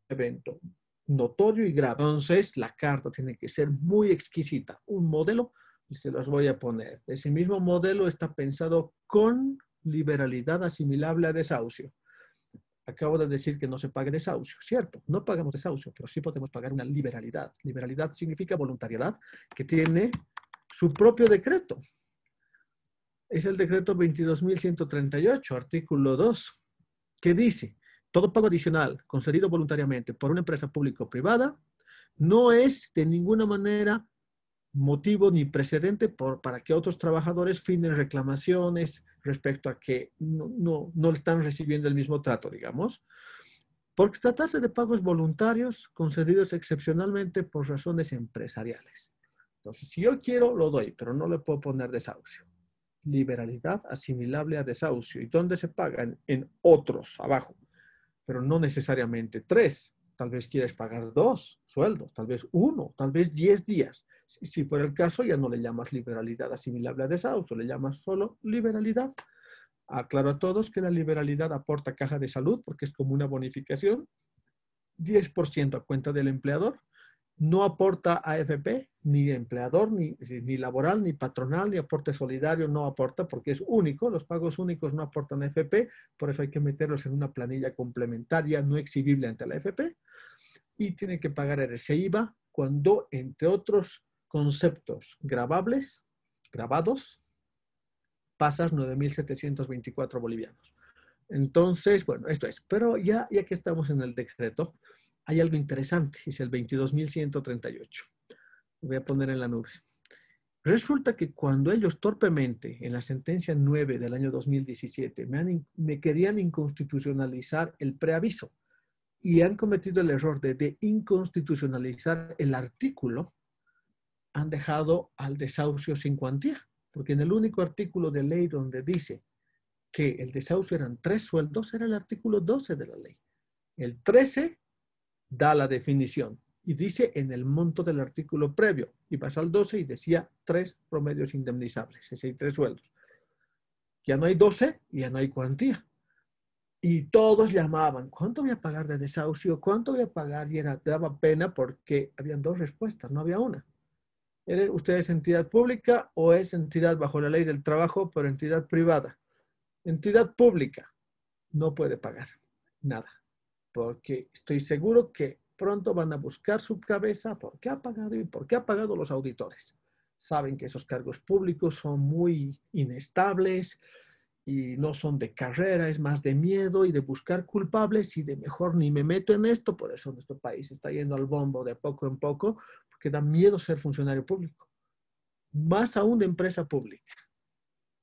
evento notorio y grave. Entonces, la carta tiene que ser muy exquisita. Un modelo, y se los voy a poner. Ese mismo modelo está pensado con liberalidad asimilable a desahucio. Acabo de decir que no se pague desahucio, ¿cierto? No pagamos desahucio, pero sí podemos pagar una liberalidad. Liberalidad significa voluntariedad que tiene su propio decreto es el decreto 22.138, artículo 2, que dice, todo pago adicional concedido voluntariamente por una empresa pública o privada no es de ninguna manera motivo ni precedente para que otros trabajadores finen reclamaciones respecto a que no, no, están recibiendo el mismo trato, digamos, porque tratarse de pagos voluntarios concedidos excepcionalmente por razones empresariales. Entonces, si yo quiero, lo doy, pero no le puedo poner desahucio liberalidad asimilable a desahucio. ¿Y dónde se pagan? En otros, abajo. Pero no necesariamente tres. Tal vez quieres pagar dos sueldos, tal vez uno, tal vez diez días. Si, por fuera el caso, ya no le llamas liberalidad asimilable a desahucio, le llamas solo liberalidad. Aclaro a todos que la liberalidad aporta caja de salud porque es como una bonificación, 10% a cuenta del empleador, no aporta AFP, ni empleador, ni, laboral, ni patronal, ni aporte solidario, no aporta porque es único, los pagos únicos no aportan AFP, por eso hay que meterlos en una planilla complementaria no exhibible ante la AFP, y tiene que pagar ese IVA cuando, entre otros conceptos grabables, grabados, pasas 9.724 bolivianos. Entonces, bueno, esto es. Pero ya, ya que estamos en el decreto, hay algo interesante, es el 22.138. Lo voy a poner en la nube. Resulta que cuando ellos torpemente, en la sentencia 9 del año 2017, me, querían inconstitucionalizar el preaviso y han cometido el error de, de inconstitucionalizar el artículo, han dejado al desahucio sin cuantía. Porque en el único artículo de ley donde dice que el desahucio eran tres sueldos, era el artículo 12 de la ley. El 13 da la definición y dice en el monto del artículo previo. Y pasa al 12 y decía tres promedios indemnizables, es decir, tres sueldos. Ya no hay 12 y ya no hay cuantía. Y todos llamaban, ¿cuánto voy a pagar de desahucio? ¿Cuánto voy a pagar? Y era, daba pena porque habían dos respuestas, no había una. usted es entidad pública o es entidad bajo la ley del trabajo, pero entidad privada. Entidad pública no puede pagar nada porque estoy seguro que pronto van a buscar su cabeza porque ha pagado y porque ha pagado los auditores. Saben que esos cargos públicos son muy inestables y no son de carrera, es más de miedo y de buscar culpables y de mejor ni me meto en esto, por eso nuestro país está yendo al bombo de poco en poco, porque da miedo ser funcionario público, más aún de empresa pública.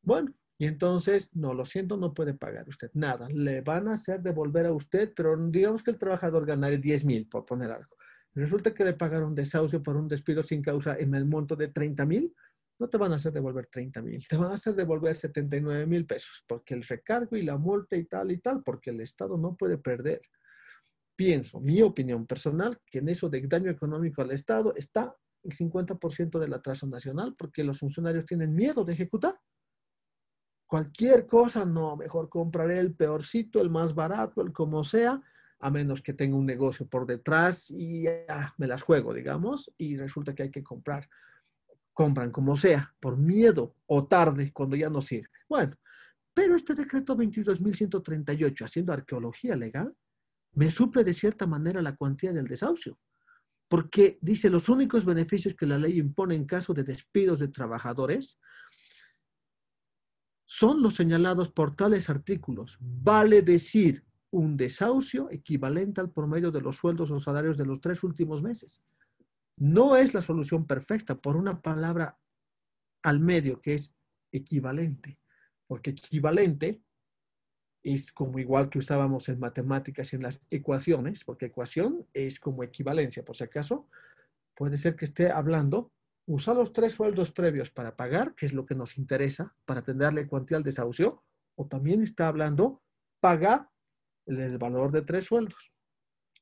Bueno, y entonces, no, lo siento, no puede pagar usted nada. Le van a hacer devolver a usted, pero digamos que el trabajador ganaré 10 mil, por poner algo. Resulta que le pagaron desahucio por un despido sin causa en el monto de 30 mil. No te van a hacer devolver 30 mil, te van a hacer devolver 79 mil pesos, porque el recargo y la multa y tal y tal, porque el Estado no puede perder. Pienso, mi opinión personal, que en eso de daño económico al Estado está el 50% del atraso nacional, porque los funcionarios tienen miedo de ejecutar cualquier cosa, no, mejor compraré el peorcito, el más barato, el como sea, a menos que tenga un negocio por detrás y ya me las juego, digamos, y resulta que hay que comprar. Compran como sea, por miedo o tarde, cuando ya no sirve. Bueno, pero este decreto 22.138, haciendo arqueología legal, me suple de cierta manera la cuantía del desahucio, porque dice los únicos beneficios que la ley impone en caso de despidos de trabajadores son los señalados por tales artículos, vale decir, un desahucio equivalente al promedio de los sueldos o salarios de los tres últimos meses. No es la solución perfecta por una palabra al medio que es equivalente, porque equivalente es como igual que usábamos en matemáticas y en las ecuaciones, porque ecuación es como equivalencia, por si acaso, puede ser que esté hablando usa los tres sueldos previos para pagar, que es lo que nos interesa, para atenderle cuantía al desahucio, o también está hablando, paga el valor de tres sueldos.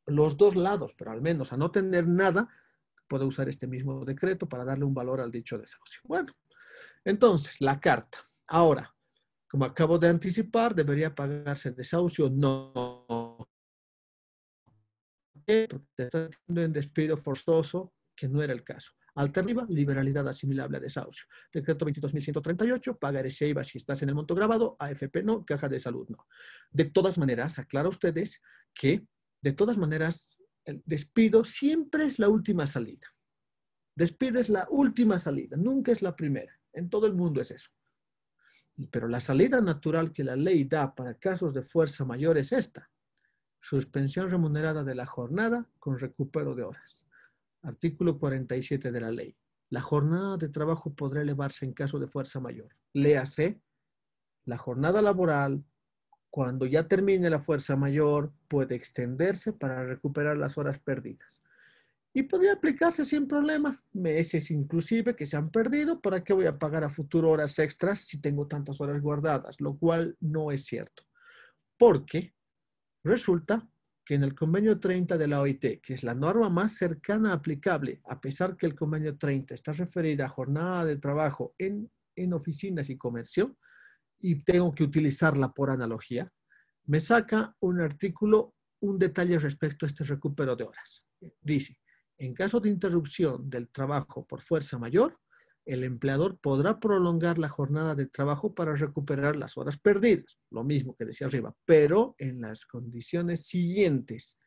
Los dos lados, pero al menos a no tener nada, puede usar este mismo decreto para darle un valor al dicho desahucio. Bueno, entonces, la carta. Ahora, como acabo de anticipar, debería pagarse el desahucio. No. Porque está en despido forzoso, que no era el caso. Alternativa, liberalidad asimilable a desahucio. Decreto 22.138, pagar ese IVA si estás en el monto grabado, AFP no, caja de salud no. De todas maneras, aclaro a ustedes que, de todas maneras, el despido siempre es la última salida. Despido es la última salida, nunca es la primera. En todo el mundo es eso. Pero la salida natural que la ley da para casos de fuerza mayor es esta. Suspensión remunerada de la jornada con recupero de horas. Artículo 47 de la ley. La jornada de trabajo podrá elevarse en caso de fuerza mayor. Léase, la jornada laboral, cuando ya termine la fuerza mayor, puede extenderse para recuperar las horas perdidas. Y podría aplicarse sin problema, meses inclusive que se han perdido, ¿para qué voy a pagar a futuro horas extras si tengo tantas horas guardadas? Lo cual no es cierto, porque resulta que en el convenio 30 de la OIT, que es la norma más cercana aplicable, a pesar que el convenio 30 está referida a jornada de trabajo en, en oficinas y comercio, y tengo que utilizarla por analogía, me saca un artículo, un detalle respecto a este recupero de horas. Dice, en caso de interrupción del trabajo por fuerza mayor, el empleador podrá prolongar la jornada de trabajo para recuperar las horas perdidas, lo mismo que decía arriba, pero en las condiciones siguientes.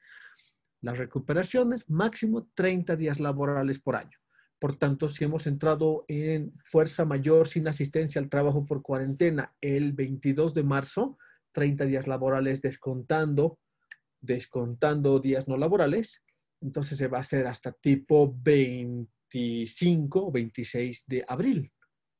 Las recuperaciones máximo 30 días laborales por año. Por tanto, si hemos entrado en fuerza mayor sin asistencia al trabajo por cuarentena el 22 de marzo, 30 días laborales descontando, descontando días no laborales, entonces se va a hacer hasta tipo 20 25 o 26 de abril.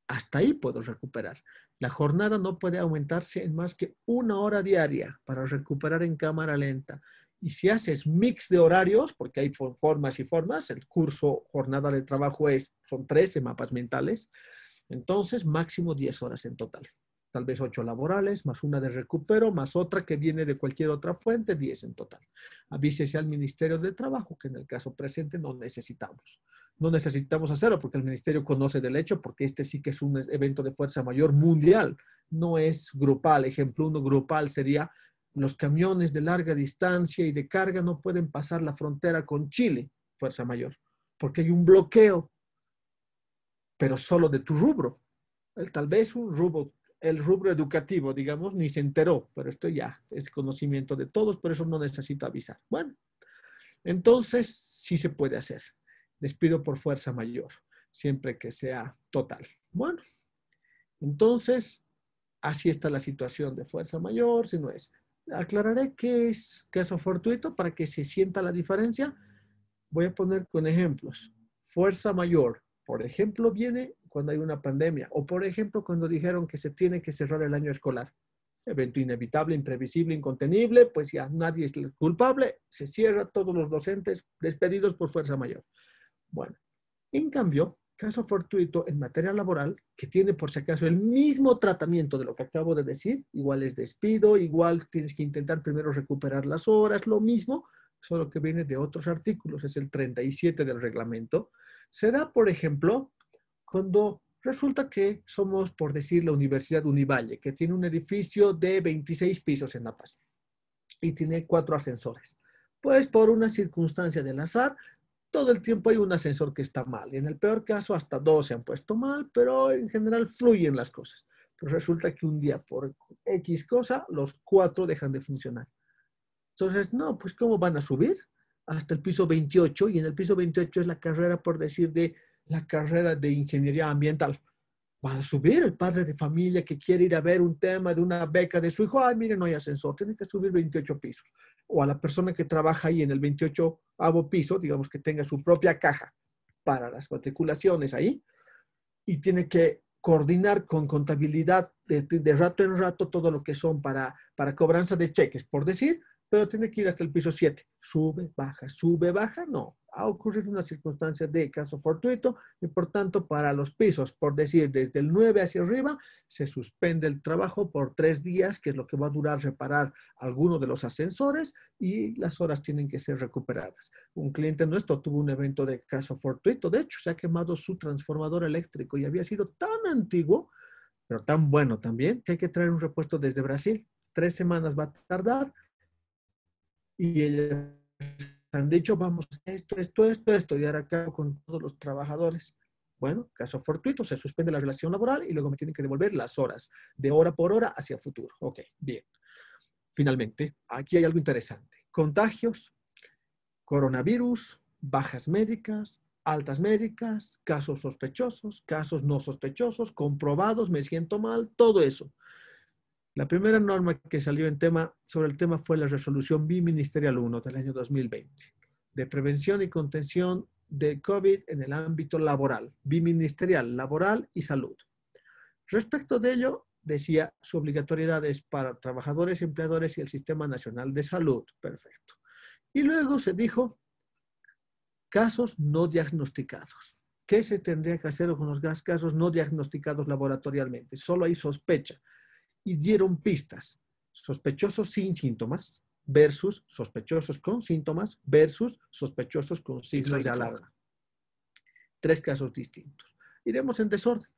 Hasta ahí puedo recuperar. La jornada no puede aumentarse en más que una hora diaria para recuperar en cámara lenta. Y si haces mix de horarios, porque hay formas y formas, el curso jornada de trabajo es, son 13 mapas mentales, entonces máximo 10 horas en total. Tal vez 8 laborales, más una de recupero, más otra que viene de cualquier otra fuente, 10 en total. Avísese al Ministerio de Trabajo, que en el caso presente no necesitamos no necesitamos hacerlo porque el ministerio conoce del hecho, porque este sí que es un evento de fuerza mayor mundial, no es grupal. Ejemplo uno grupal sería los camiones de larga distancia y de carga no pueden pasar la frontera con Chile, fuerza mayor, porque hay un bloqueo, pero solo de tu rubro. El, tal vez un rubro, el rubro educativo, digamos, ni se enteró, pero esto ya es conocimiento de todos, por eso no necesito avisar. Bueno, entonces sí se puede hacer despido por fuerza mayor, siempre que sea total. Bueno, entonces, así está la situación de fuerza mayor, si no es. Aclararé qué es caso fortuito para que se sienta la diferencia. Voy a poner con ejemplos. Fuerza mayor, por ejemplo, viene cuando hay una pandemia o, por ejemplo, cuando dijeron que se tiene que cerrar el año escolar. Evento inevitable, imprevisible, incontenible, pues ya nadie es culpable, se cierra todos los docentes despedidos por fuerza mayor. Bueno, en cambio, caso fortuito en materia laboral, que tiene por si acaso el mismo tratamiento de lo que acabo de decir, igual es despido, igual tienes que intentar primero recuperar las horas, lo mismo, solo que viene de otros artículos, es el 37 del reglamento, se da, por ejemplo, cuando resulta que somos, por decir, la Universidad Univalle, que tiene un edificio de 26 pisos en La Paz y tiene cuatro ascensores. Pues por una circunstancia del azar, todo el tiempo hay un ascensor que está mal. En el peor caso, hasta dos se han puesto mal, pero en general fluyen las cosas. Pero resulta que un día, por X cosa, los cuatro dejan de funcionar. Entonces, no, pues ¿cómo van a subir? Hasta el piso 28, y en el piso 28 es la carrera, por decir, de la carrera de ingeniería ambiental. Van a subir el padre de familia que quiere ir a ver un tema de una beca de su hijo. Ay, miren, no hay ascensor, tiene que subir 28 pisos o a la persona que trabaja ahí en el 28 piso, digamos que tenga su propia caja para las matriculaciones ahí, y tiene que coordinar con contabilidad de, de, rato en rato todo lo que son para, para cobranza de cheques, por decir, pero tiene que ir hasta el piso 7. Sube, baja, sube, baja, no ha ocurrido una circunstancia de caso fortuito y por tanto para los pisos, por decir desde el 9 hacia arriba, se suspende el trabajo por tres días, que es lo que va a durar reparar alguno de los ascensores y las horas tienen que ser recuperadas. Un cliente nuestro tuvo un evento de caso fortuito, de hecho se ha quemado su transformador eléctrico y había sido tan antiguo, pero tan bueno también, que hay que traer un repuesto desde Brasil. Tres semanas va a tardar y el han dicho, vamos, esto, esto, esto, esto, y ahora acabo con todos los trabajadores. Bueno, caso fortuito, se suspende la relación laboral y luego me tienen que devolver las horas, de hora por hora hacia el futuro. Ok, bien. Finalmente, aquí hay algo interesante. Contagios, coronavirus, bajas médicas, altas médicas, casos sospechosos, casos no sospechosos, comprobados, me siento mal, todo eso. La primera norma que salió en tema, sobre el tema fue la resolución biministerial 1 del año 2020 de prevención y contención de COVID en el ámbito laboral, biministerial, laboral y salud. Respecto de ello, decía, su obligatoriedad es para trabajadores, empleadores y el Sistema Nacional de Salud. Perfecto. Y luego se dijo, casos no diagnosticados. ¿Qué se tendría que hacer con los casos no diagnosticados laboratorialmente? Solo hay sospecha y dieron pistas. Sospechosos sin síntomas versus sospechosos con síntomas versus sospechosos con signos de alarma. Tres casos distintos. Iremos en desorden.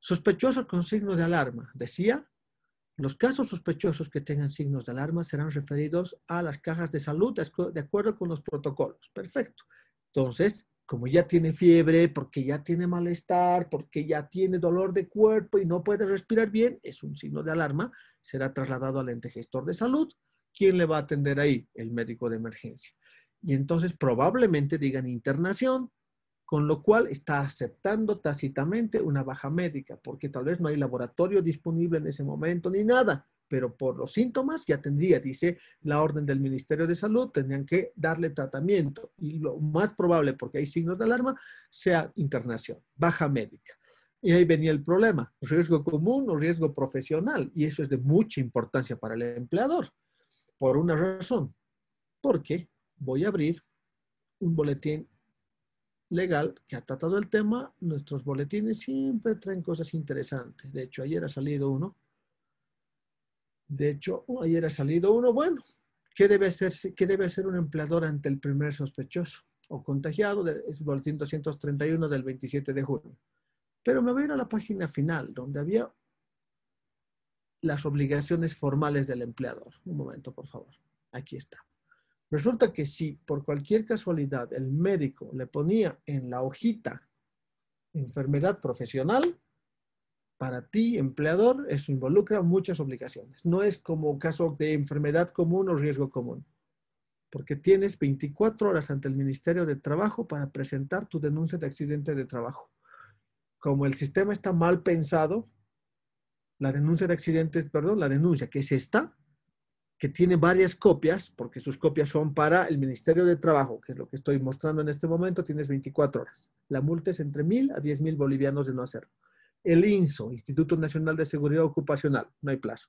Sospechosos con signos de alarma. Decía, los casos sospechosos que tengan signos de alarma serán referidos a las cajas de salud de acuerdo con los protocolos. Perfecto. Entonces, como ya tiene fiebre, porque ya tiene malestar, porque ya tiene dolor de cuerpo y no puede respirar bien, es un signo de alarma, será trasladado al ente gestor de salud. ¿Quién le va a atender ahí? El médico de emergencia. Y entonces probablemente digan internación, con lo cual está aceptando tácitamente una baja médica, porque tal vez no hay laboratorio disponible en ese momento ni nada pero por los síntomas ya tendría, dice la orden del Ministerio de Salud, tendrían que darle tratamiento y lo más probable, porque hay signos de alarma, sea internación, baja médica. Y ahí venía el problema, riesgo común o riesgo profesional, y eso es de mucha importancia para el empleador, por una razón, porque voy a abrir un boletín legal que ha tratado el tema, nuestros boletines siempre traen cosas interesantes. De hecho, ayer ha salido uno de hecho, ayer ha salido uno, bueno, ¿qué debe hacer, qué debe un empleador ante el primer sospechoso o contagiado? Es el 231 del 27 de junio. Pero me voy a ir a la página final, donde había las obligaciones formales del empleador. Un momento, por favor. Aquí está. Resulta que si por cualquier casualidad el médico le ponía en la hojita enfermedad profesional, para ti, empleador, eso involucra muchas obligaciones. No es como caso de enfermedad común o riesgo común, porque tienes 24 horas ante el Ministerio de Trabajo para presentar tu denuncia de accidente de trabajo. Como el sistema está mal pensado, la denuncia de accidentes, perdón, la denuncia que es esta, que tiene varias copias, porque sus copias son para el Ministerio de Trabajo, que es lo que estoy mostrando en este momento, tienes 24 horas. La multa es entre mil a diez mil bolivianos de no hacerlo el INSO, Instituto Nacional de Seguridad Ocupacional, no hay plazo.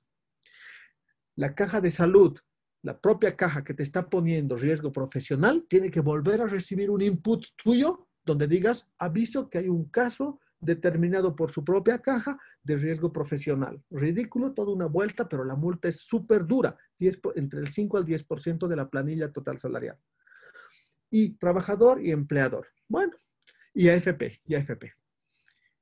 La caja de salud, la propia caja que te está poniendo riesgo profesional, tiene que volver a recibir un input tuyo donde digas, aviso que hay un caso determinado por su propia caja de riesgo profesional. Ridículo, toda una vuelta, pero la multa es súper dura, entre el 5 al 10% de la planilla total salarial. Y trabajador y empleador. Bueno, y AFP, y AFP.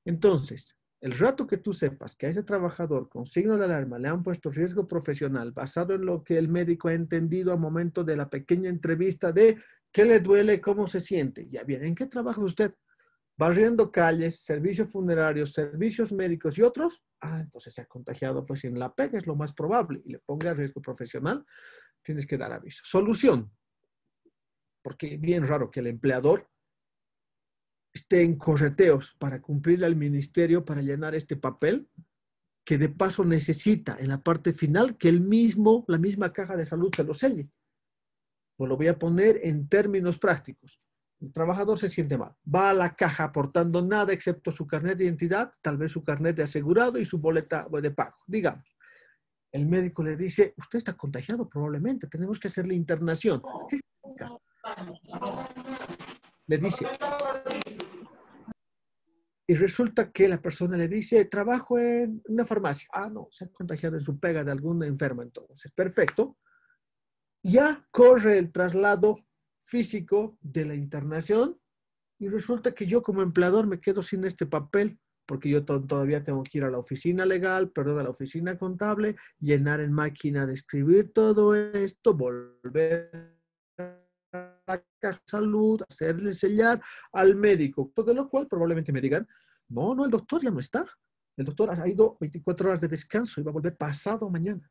Entonces, el rato que tú sepas que a ese trabajador con signo de alarma le han puesto riesgo profesional basado en lo que el médico ha entendido a momento de la pequeña entrevista de qué le duele, cómo se siente. Ya bien, ¿en qué trabaja usted? Barriendo calles, servicios funerarios, servicios médicos y otros. Ah, entonces se ha contagiado, pues en la pega es lo más probable y le ponga riesgo profesional, tienes que dar aviso. Solución. Porque bien raro que el empleador esté en correteos para cumplirle al ministerio, para llenar este papel, que de paso necesita en la parte final que el mismo, la misma caja de salud se lo selle. Pues lo voy a poner en términos prácticos. El trabajador se siente mal. Va a la caja aportando nada excepto su carnet de identidad, tal vez su carnet de asegurado y su boleta de pago, digamos. El médico le dice, usted está contagiado probablemente, tenemos que hacerle internación. Le dice, y resulta que la persona le dice, trabajo en una farmacia. Ah, no, se ha contagiado en su pega de alguna enferma, entonces, perfecto. Ya corre el traslado físico de la internación y resulta que yo como empleador me quedo sin este papel porque yo todavía tengo que ir a la oficina legal, perdón, a la oficina contable, llenar en máquina de escribir todo esto, volver la salud, hacerle sellar al médico, todo lo cual probablemente me digan, no, no, el doctor ya no está. El doctor ha ido 24 horas de descanso y va a volver pasado mañana.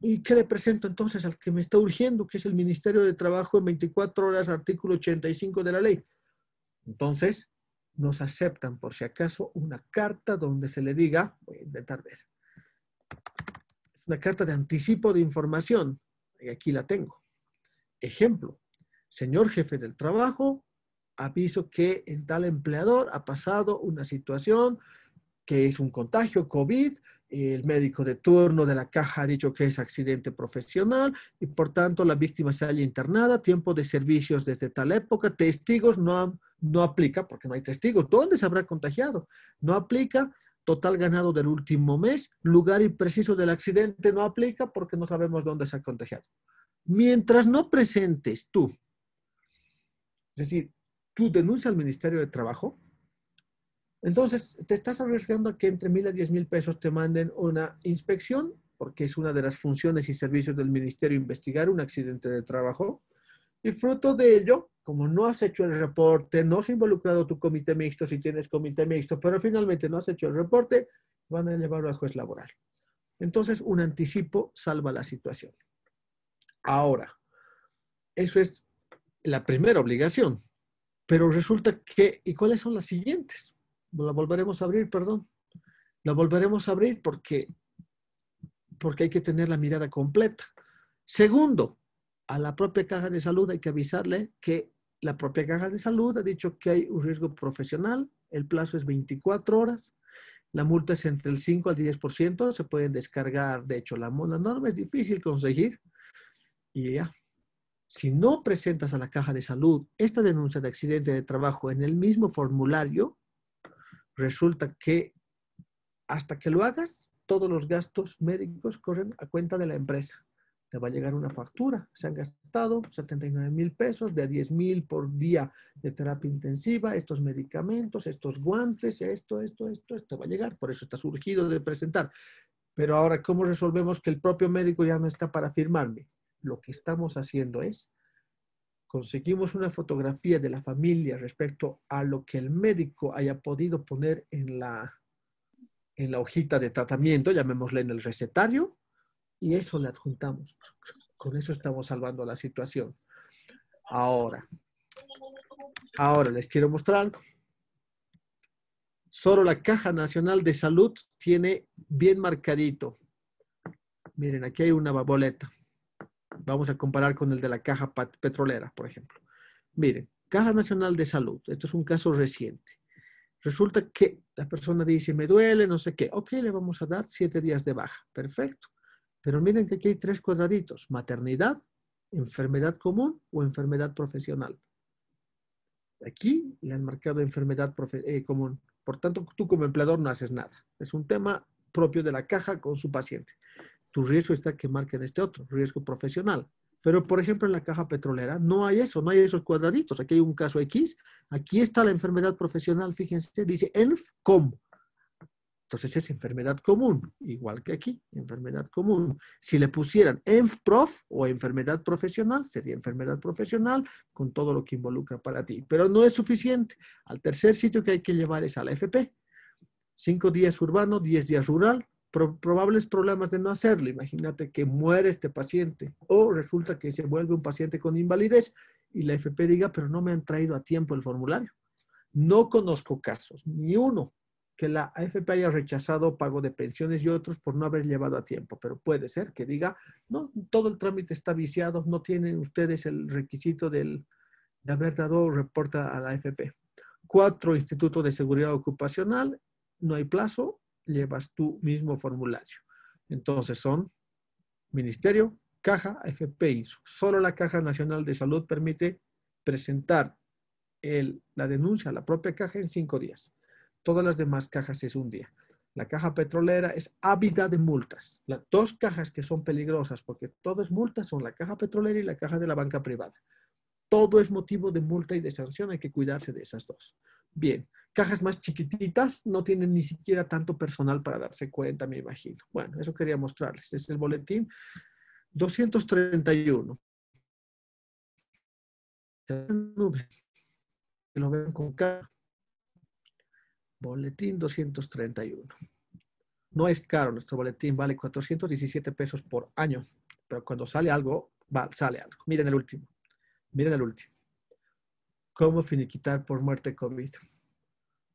¿Y qué le presento entonces al que me está urgiendo, que es el Ministerio de Trabajo en 24 horas, artículo 85 de la ley? Entonces, nos aceptan, por si acaso, una carta donde se le diga, voy a intentar ver, una carta de anticipo de información, y aquí la tengo. Ejemplo, señor jefe del trabajo, aviso que en tal empleador ha pasado una situación que es un contagio COVID, el médico de turno de la caja ha dicho que es accidente profesional y por tanto la víctima se internada, tiempo de servicios desde tal época, testigos no, no aplica porque no hay testigos, ¿dónde se habrá contagiado? No aplica, total ganado del último mes, lugar impreciso del accidente no aplica porque no sabemos dónde se ha contagiado. Mientras no presentes tú, es decir, tú denuncia al Ministerio de Trabajo, entonces te estás arriesgando a que entre mil a diez mil pesos te manden una inspección, porque es una de las funciones y servicios del Ministerio investigar un accidente de trabajo. Y fruto de ello, como no has hecho el reporte, no has involucrado tu comité mixto, si tienes comité mixto, pero finalmente no has hecho el reporte, van a llevarlo al juez laboral. Entonces, un anticipo salva la situación ahora. Eso es la primera obligación. Pero resulta que, ¿y cuáles son las siguientes? La volveremos a abrir, perdón. La volveremos a abrir porque, porque hay que tener la mirada completa. Segundo, a la propia caja de salud hay que avisarle que la propia caja de salud ha dicho que hay un riesgo profesional, el plazo es 24 horas, la multa es entre el 5 al 10%, se pueden descargar, de hecho, la, la norma es difícil conseguir, y ya. Si no presentas a la caja de salud esta denuncia de accidente de trabajo en el mismo formulario, resulta que hasta que lo hagas, todos los gastos médicos corren a cuenta de la empresa. Te va a llegar una factura. Se han gastado 79 mil pesos de 10 mil por día de terapia intensiva, estos medicamentos, estos guantes, esto, esto, esto, esto va a llegar. Por eso está surgido de presentar. Pero ahora, ¿cómo resolvemos que el propio médico ya no está para firmarme? lo que estamos haciendo es, conseguimos una fotografía de la familia respecto a lo que el médico haya podido poner en la, en la hojita de tratamiento, llamémosle en el recetario, y eso le adjuntamos. Con eso estamos salvando la situación. Ahora, ahora les quiero mostrar Solo la Caja Nacional de Salud tiene bien marcadito. Miren, aquí hay una baboleta. Vamos a comparar con el de la caja petrolera, por ejemplo. Miren, Caja Nacional de Salud, esto es un caso reciente. Resulta que la persona dice, me duele, no sé qué. Ok, le vamos a dar siete días de baja. Perfecto. Pero miren que aquí hay tres cuadraditos. Maternidad, enfermedad común o enfermedad profesional. Aquí le han marcado enfermedad eh, común. Por tanto, tú como empleador no haces nada. Es un tema propio de la caja con su paciente tu riesgo está que marque este otro, riesgo profesional. Pero, por ejemplo, en la caja petrolera no hay eso, no hay esos cuadraditos. Aquí hay un caso X, aquí está la enfermedad profesional, fíjense, dice ENFCOM. Entonces es enfermedad común, igual que aquí, enfermedad común. Si le pusieran ENFPROF o enfermedad profesional, sería enfermedad profesional con todo lo que involucra para ti. Pero no es suficiente. Al tercer sitio que hay que llevar es al FP. Cinco días urbano, diez días rural, probables problemas de no hacerlo. Imagínate que muere este paciente o resulta que se vuelve un paciente con invalidez y la FP diga, pero no me han traído a tiempo el formulario. No conozco casos, ni uno, que la AFP haya rechazado pago de pensiones y otros por no haber llevado a tiempo, pero puede ser que diga, no, todo el trámite está viciado, no tienen ustedes el requisito del, de haber dado reporte a la AFP. Cuatro, institutos de Seguridad Ocupacional, no hay plazo, llevas tu mismo formulario. Entonces son Ministerio, Caja, AFP, INSU. Solo la Caja Nacional de Salud permite presentar la denuncia a la propia caja en cinco días. Todas las demás cajas es un día. La caja petrolera es ávida de multas. Las dos cajas que son peligrosas, porque todo es multas, son la caja petrolera y la caja de la banca privada. Todo es motivo de multa y de sanción, hay que cuidarse de esas dos. Bien, cajas más chiquititas no tienen ni siquiera tanto personal para darse cuenta, me imagino. Bueno, eso quería mostrarles. Es el boletín 231. Que lo ven con caja. Boletín 231. No es caro, nuestro boletín vale 417 pesos por año, pero cuando sale algo, sale algo. Miren el último. Miren el último. ¿Cómo finiquitar por muerte COVID?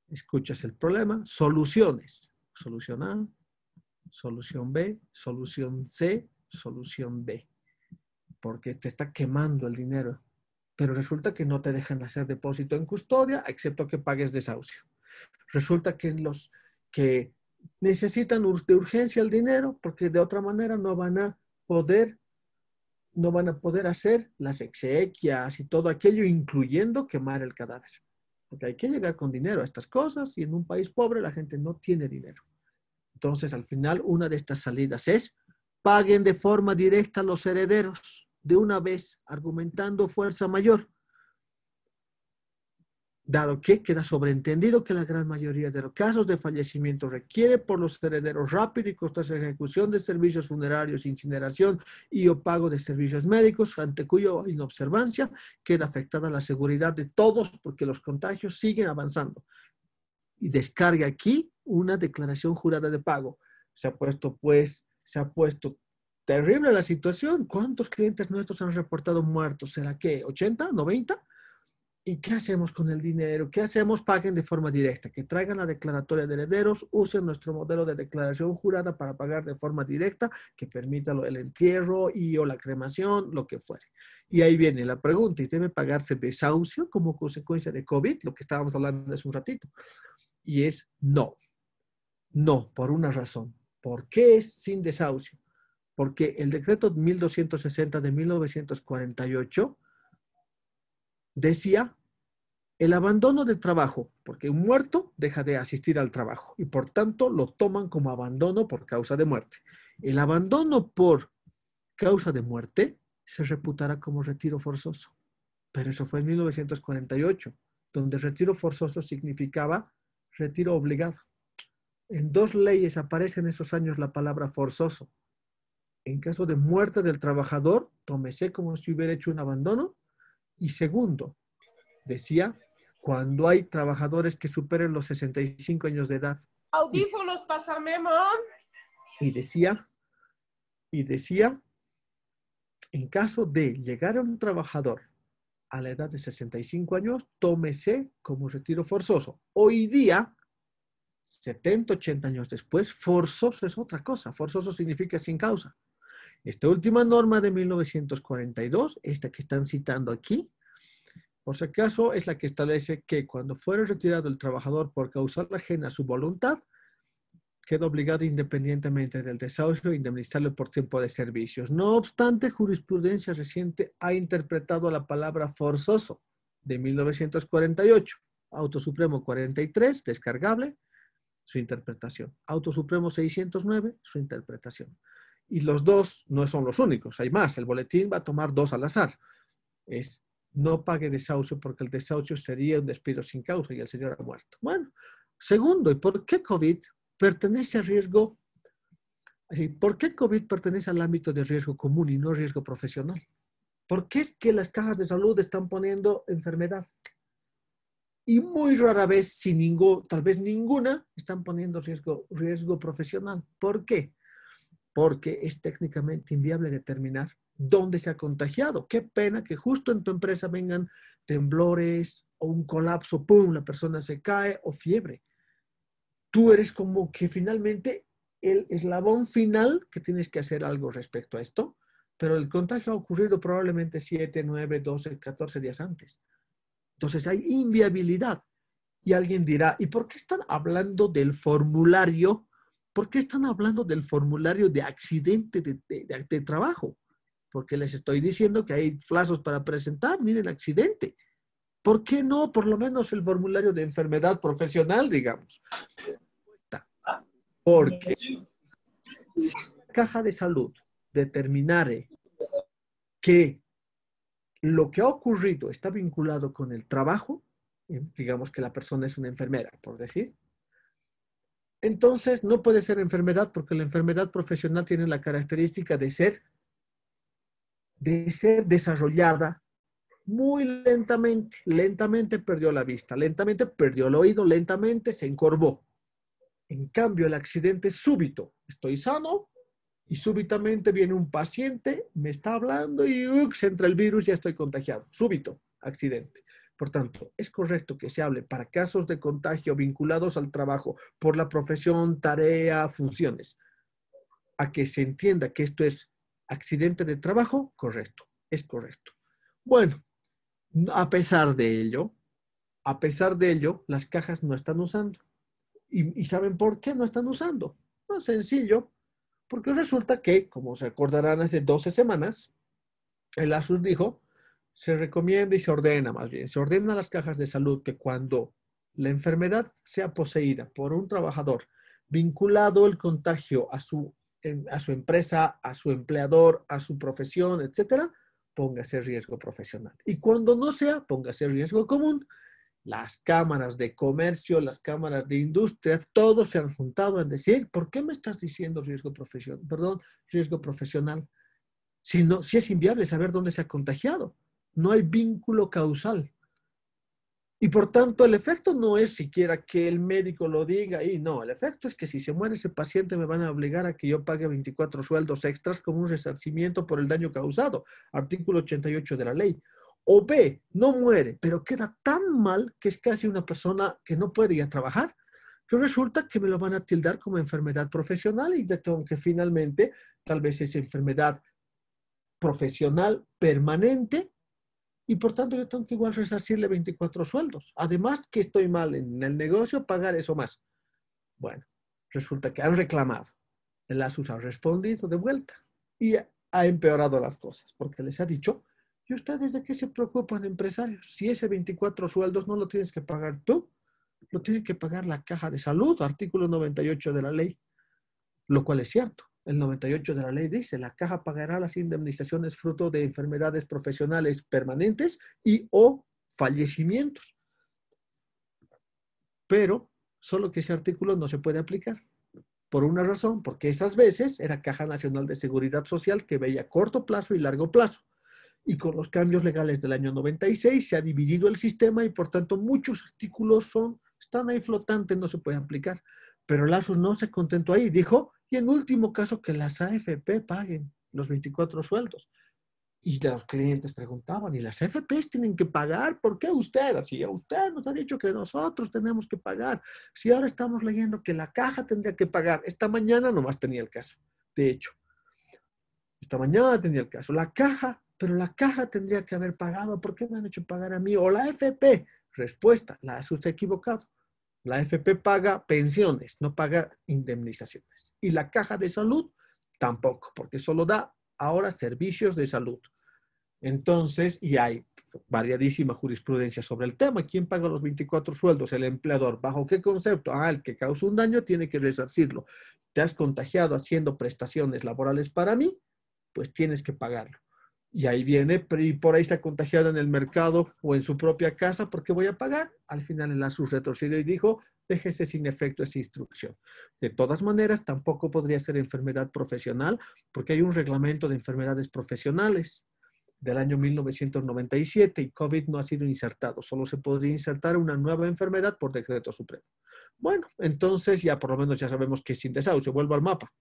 escuchas el problema, soluciones. Solución A, solución B, solución C, solución D. Porque te está quemando el dinero. Pero resulta que no te dejan hacer depósito en custodia, excepto que pagues desahucio. Resulta que los que necesitan de urgencia el dinero, porque de otra manera no van a poder no van a poder hacer las exequias y todo aquello, incluyendo quemar el cadáver. Porque hay que llegar con dinero a estas cosas y en un país pobre la gente no tiene dinero. Entonces, al final, una de estas salidas es paguen de forma directa los herederos de una vez, argumentando fuerza mayor dado que queda sobreentendido que la gran mayoría de los casos de fallecimiento requiere por los herederos rápido y costosa ejecución de servicios funerarios, incineración y o pago de servicios médicos, ante cuya inobservancia queda afectada la seguridad de todos porque los contagios siguen avanzando. Y descarga aquí una declaración jurada de pago. Se ha puesto, pues, se ha puesto terrible la situación. ¿Cuántos clientes nuestros han reportado muertos? ¿Será que 80, 90? ¿Y qué hacemos con el dinero? ¿Qué hacemos? Paguen de forma directa, que traigan la declaratoria de herederos, usen nuestro modelo de declaración jurada para pagar de forma directa, que permita el entierro y o la cremación, lo que fuere. Y ahí viene la pregunta, ¿y debe pagarse desahucio como consecuencia de COVID? Lo que estábamos hablando hace un ratito. Y es no, no, por una razón. ¿Por qué es sin desahucio? Porque el decreto 1260 de 1948 decía el abandono de trabajo, porque un muerto deja de asistir al trabajo y por tanto lo toman como abandono por causa de muerte. El abandono por causa de muerte se reputará como retiro forzoso. Pero eso fue en 1948, donde retiro forzoso significaba retiro obligado. En dos leyes aparece en esos años la palabra forzoso. En caso de muerte del trabajador, tómese como si hubiera hecho un abandono. Y segundo, decía cuando hay trabajadores que superen los 65 años de edad. Audífonos, pasamemón Y decía, y decía, en caso de llegar a un trabajador a la edad de 65 años, tómese como retiro forzoso. Hoy día, 70, 80 años después, forzoso es otra cosa. Forzoso significa sin causa. Esta última norma de 1942, esta que están citando aquí, por si acaso, es la que establece que cuando fuera retirado el trabajador por causar ajena a su voluntad, queda obligado independientemente del desahucio a indemnizarlo por tiempo de servicios. No obstante, jurisprudencia reciente ha interpretado la palabra forzoso de 1948, Auto Supremo 43, descargable, su interpretación. Auto Supremo 609, su interpretación. Y los dos no son los únicos, hay más. El boletín va a tomar dos al azar. Es no pague desahucio porque el desahucio sería un despido sin causa y el señor ha muerto. Bueno, segundo, ¿y por qué COVID pertenece a riesgo? ¿Por qué COVID pertenece al ámbito de riesgo común y no riesgo profesional? ¿Por qué es que las cajas de salud están poniendo enfermedad? Y muy rara vez, sin ningún, tal vez ninguna, están poniendo riesgo, riesgo profesional. ¿Por qué? Porque es técnicamente inviable determinar dónde se ha contagiado. Qué pena que justo en tu empresa vengan temblores o un colapso, ¡pum!, la persona se cae o fiebre. Tú eres como que finalmente el eslabón final que tienes que hacer algo respecto a esto, pero el contagio ha ocurrido probablemente 7, 9, 12, 14 días antes. Entonces hay inviabilidad. Y alguien dirá, ¿y por qué están hablando del formulario? ¿Por qué están hablando del formulario de accidente de, de trabajo? porque les estoy diciendo que hay flazos para presentar, miren, accidente. ¿Por qué no? Por lo menos el formulario de enfermedad profesional, digamos. Porque si la caja de salud determinare que lo que ha ocurrido está vinculado con el trabajo, eh, digamos que la persona es una enfermera, por decir, entonces no puede ser enfermedad porque la enfermedad profesional tiene la característica de ser de ser desarrollada muy lentamente, lentamente perdió la vista, lentamente perdió el oído, lentamente se encorvó. En cambio, el accidente es súbito. Estoy sano y súbitamente viene un paciente, me está hablando y se entra el virus y ya estoy contagiado. Súbito, accidente. Por tanto, es correcto que se hable para casos de contagio vinculados al trabajo por la profesión, tarea, funciones, a que se entienda que esto es accidente de trabajo, correcto, es correcto. Bueno, a pesar de ello, a pesar de ello, las cajas no están usando. ¿Y, saben por qué no están usando? más sencillo, porque resulta que, como se acordarán hace 12 semanas, el ASUS dijo, se recomienda y se ordena más bien, se ordena las cajas de salud que cuando la enfermedad sea poseída por un trabajador vinculado el contagio a su a su empresa, a su empleador, a su profesión, etcétera, póngase riesgo profesional. Y cuando no sea, póngase riesgo común. Las cámaras de comercio, las cámaras de industria, todos se han juntado en decir, ¿por qué me estás diciendo riesgo profesional? Perdón, riesgo profesional. Si, si es inviable saber dónde se ha contagiado. No hay vínculo causal. Y por tanto, el efecto no es siquiera que el médico lo diga y no, el efecto es que si se muere ese paciente me van a obligar a que yo pague 24 sueldos extras como un resarcimiento por el daño causado, artículo 88 de la ley. O B, no muere, pero queda tan mal que es casi una persona que no puede ir trabajar, que resulta que me lo van a tildar como enfermedad profesional y de que finalmente tal vez esa enfermedad profesional permanente y por tanto yo tengo que igual resarcirle 24 sueldos. Además que estoy mal en el negocio, pagar eso más. Bueno, resulta que han reclamado. El ASUS ha respondido de vuelta y ha empeorado las cosas porque les ha dicho, ¿y ustedes de qué se preocupan empresarios? Si ese 24 sueldos no lo tienes que pagar tú, lo tiene que pagar la caja de salud, artículo 98 de la ley, lo cual es cierto el 98 de la ley dice, la caja pagará las indemnizaciones fruto de enfermedades profesionales permanentes y o fallecimientos. Pero solo que ese artículo no se puede aplicar. Por una razón, porque esas veces era Caja Nacional de Seguridad Social que veía corto plazo y largo plazo. Y con los cambios legales del año 96 se ha dividido el sistema y por tanto muchos artículos son, están ahí flotantes, no se pueden aplicar. Pero Lazos no se contentó ahí, dijo, y en último caso, que las AFP paguen los 24 sueldos. Y los clientes preguntaban, ¿y las AFP tienen que pagar? ¿Por qué usted? Así, usted nos ha dicho que nosotros tenemos que pagar. Si ahora estamos leyendo que la caja tendría que pagar, esta mañana nomás tenía el caso, de hecho. Esta mañana tenía el caso. La caja, pero la caja tendría que haber pagado. ¿Por qué me han hecho pagar a mí? O la AFP. Respuesta, la, se usted equivocado. La AFP paga pensiones, no paga indemnizaciones. Y la caja de salud tampoco, porque solo da ahora servicios de salud. Entonces, y hay variadísima jurisprudencia sobre el tema. ¿Quién paga los 24 sueldos? El empleador. ¿Bajo qué concepto? Ah, el que causa un daño tiene que resarcirlo. ¿Te has contagiado haciendo prestaciones laborales para mí? Pues tienes que pagarlo. Y ahí viene, y por ahí está contagiado en el mercado o en su propia casa, ¿por qué voy a pagar? Al final el ASUS retrocedió y dijo, déjese sin efecto esa instrucción. De todas maneras, tampoco podría ser enfermedad profesional, porque hay un reglamento de enfermedades profesionales del año 1997 y COVID no ha sido insertado, solo se podría insertar una nueva enfermedad por decreto supremo. Bueno, entonces ya por lo menos ya sabemos que es sin desahucio, vuelvo al mapa.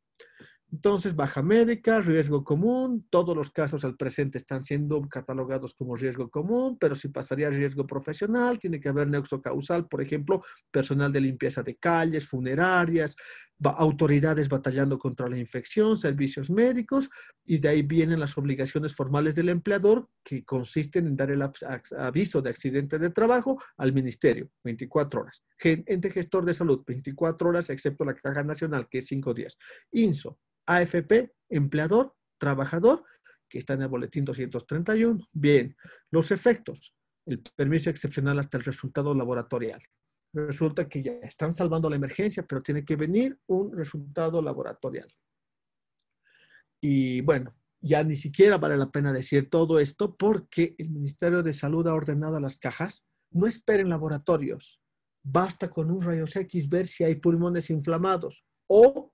Entonces, baja médica, riesgo común, todos los casos al presente están siendo catalogados como riesgo común, pero si pasaría a riesgo profesional, tiene que haber nexo causal, por ejemplo, personal de limpieza de calles, funerarias, autoridades batallando contra la infección, servicios médicos, y de ahí vienen las obligaciones formales del empleador que consisten en dar el aviso de accidente de trabajo al ministerio, 24 horas. Ente gestor de salud, 24 horas, excepto la Caja Nacional, que es 5 días. INSO, AFP, empleador, trabajador, que está en el boletín 231. Bien, los efectos, el permiso excepcional hasta el resultado laboratorial. Resulta que ya están salvando la emergencia, pero tiene que venir un resultado laboratorial. Y bueno, ya ni siquiera vale la pena decir todo esto porque el Ministerio de Salud ha ordenado a las cajas, no esperen laboratorios, basta con un rayos X ver si hay pulmones inflamados o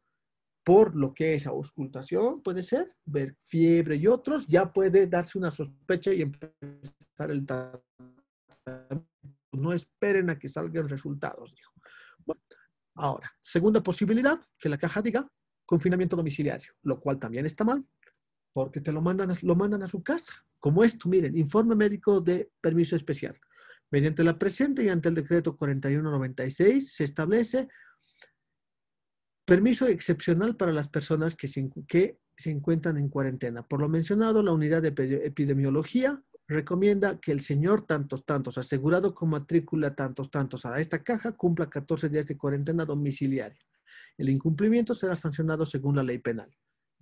por lo que es auscultación, puede ser, ver fiebre y otros, ya puede darse una sospecha y empezar el tratamiento. No esperen a que salgan resultados, dijo. ahora, segunda posibilidad, que la caja diga confinamiento domiciliario, lo cual también está mal, porque te lo mandan, lo mandan a su casa. Como esto, miren, informe médico de permiso especial. Mediante la presente y ante el decreto 4196 se establece Permiso excepcional para las personas que se, que se encuentran en cuarentena. Por lo mencionado, la unidad de epidemiología recomienda que el señor tantos tantos asegurado con matrícula tantos tantos a esta caja cumpla 14 días de cuarentena domiciliaria. El incumplimiento será sancionado según la ley penal.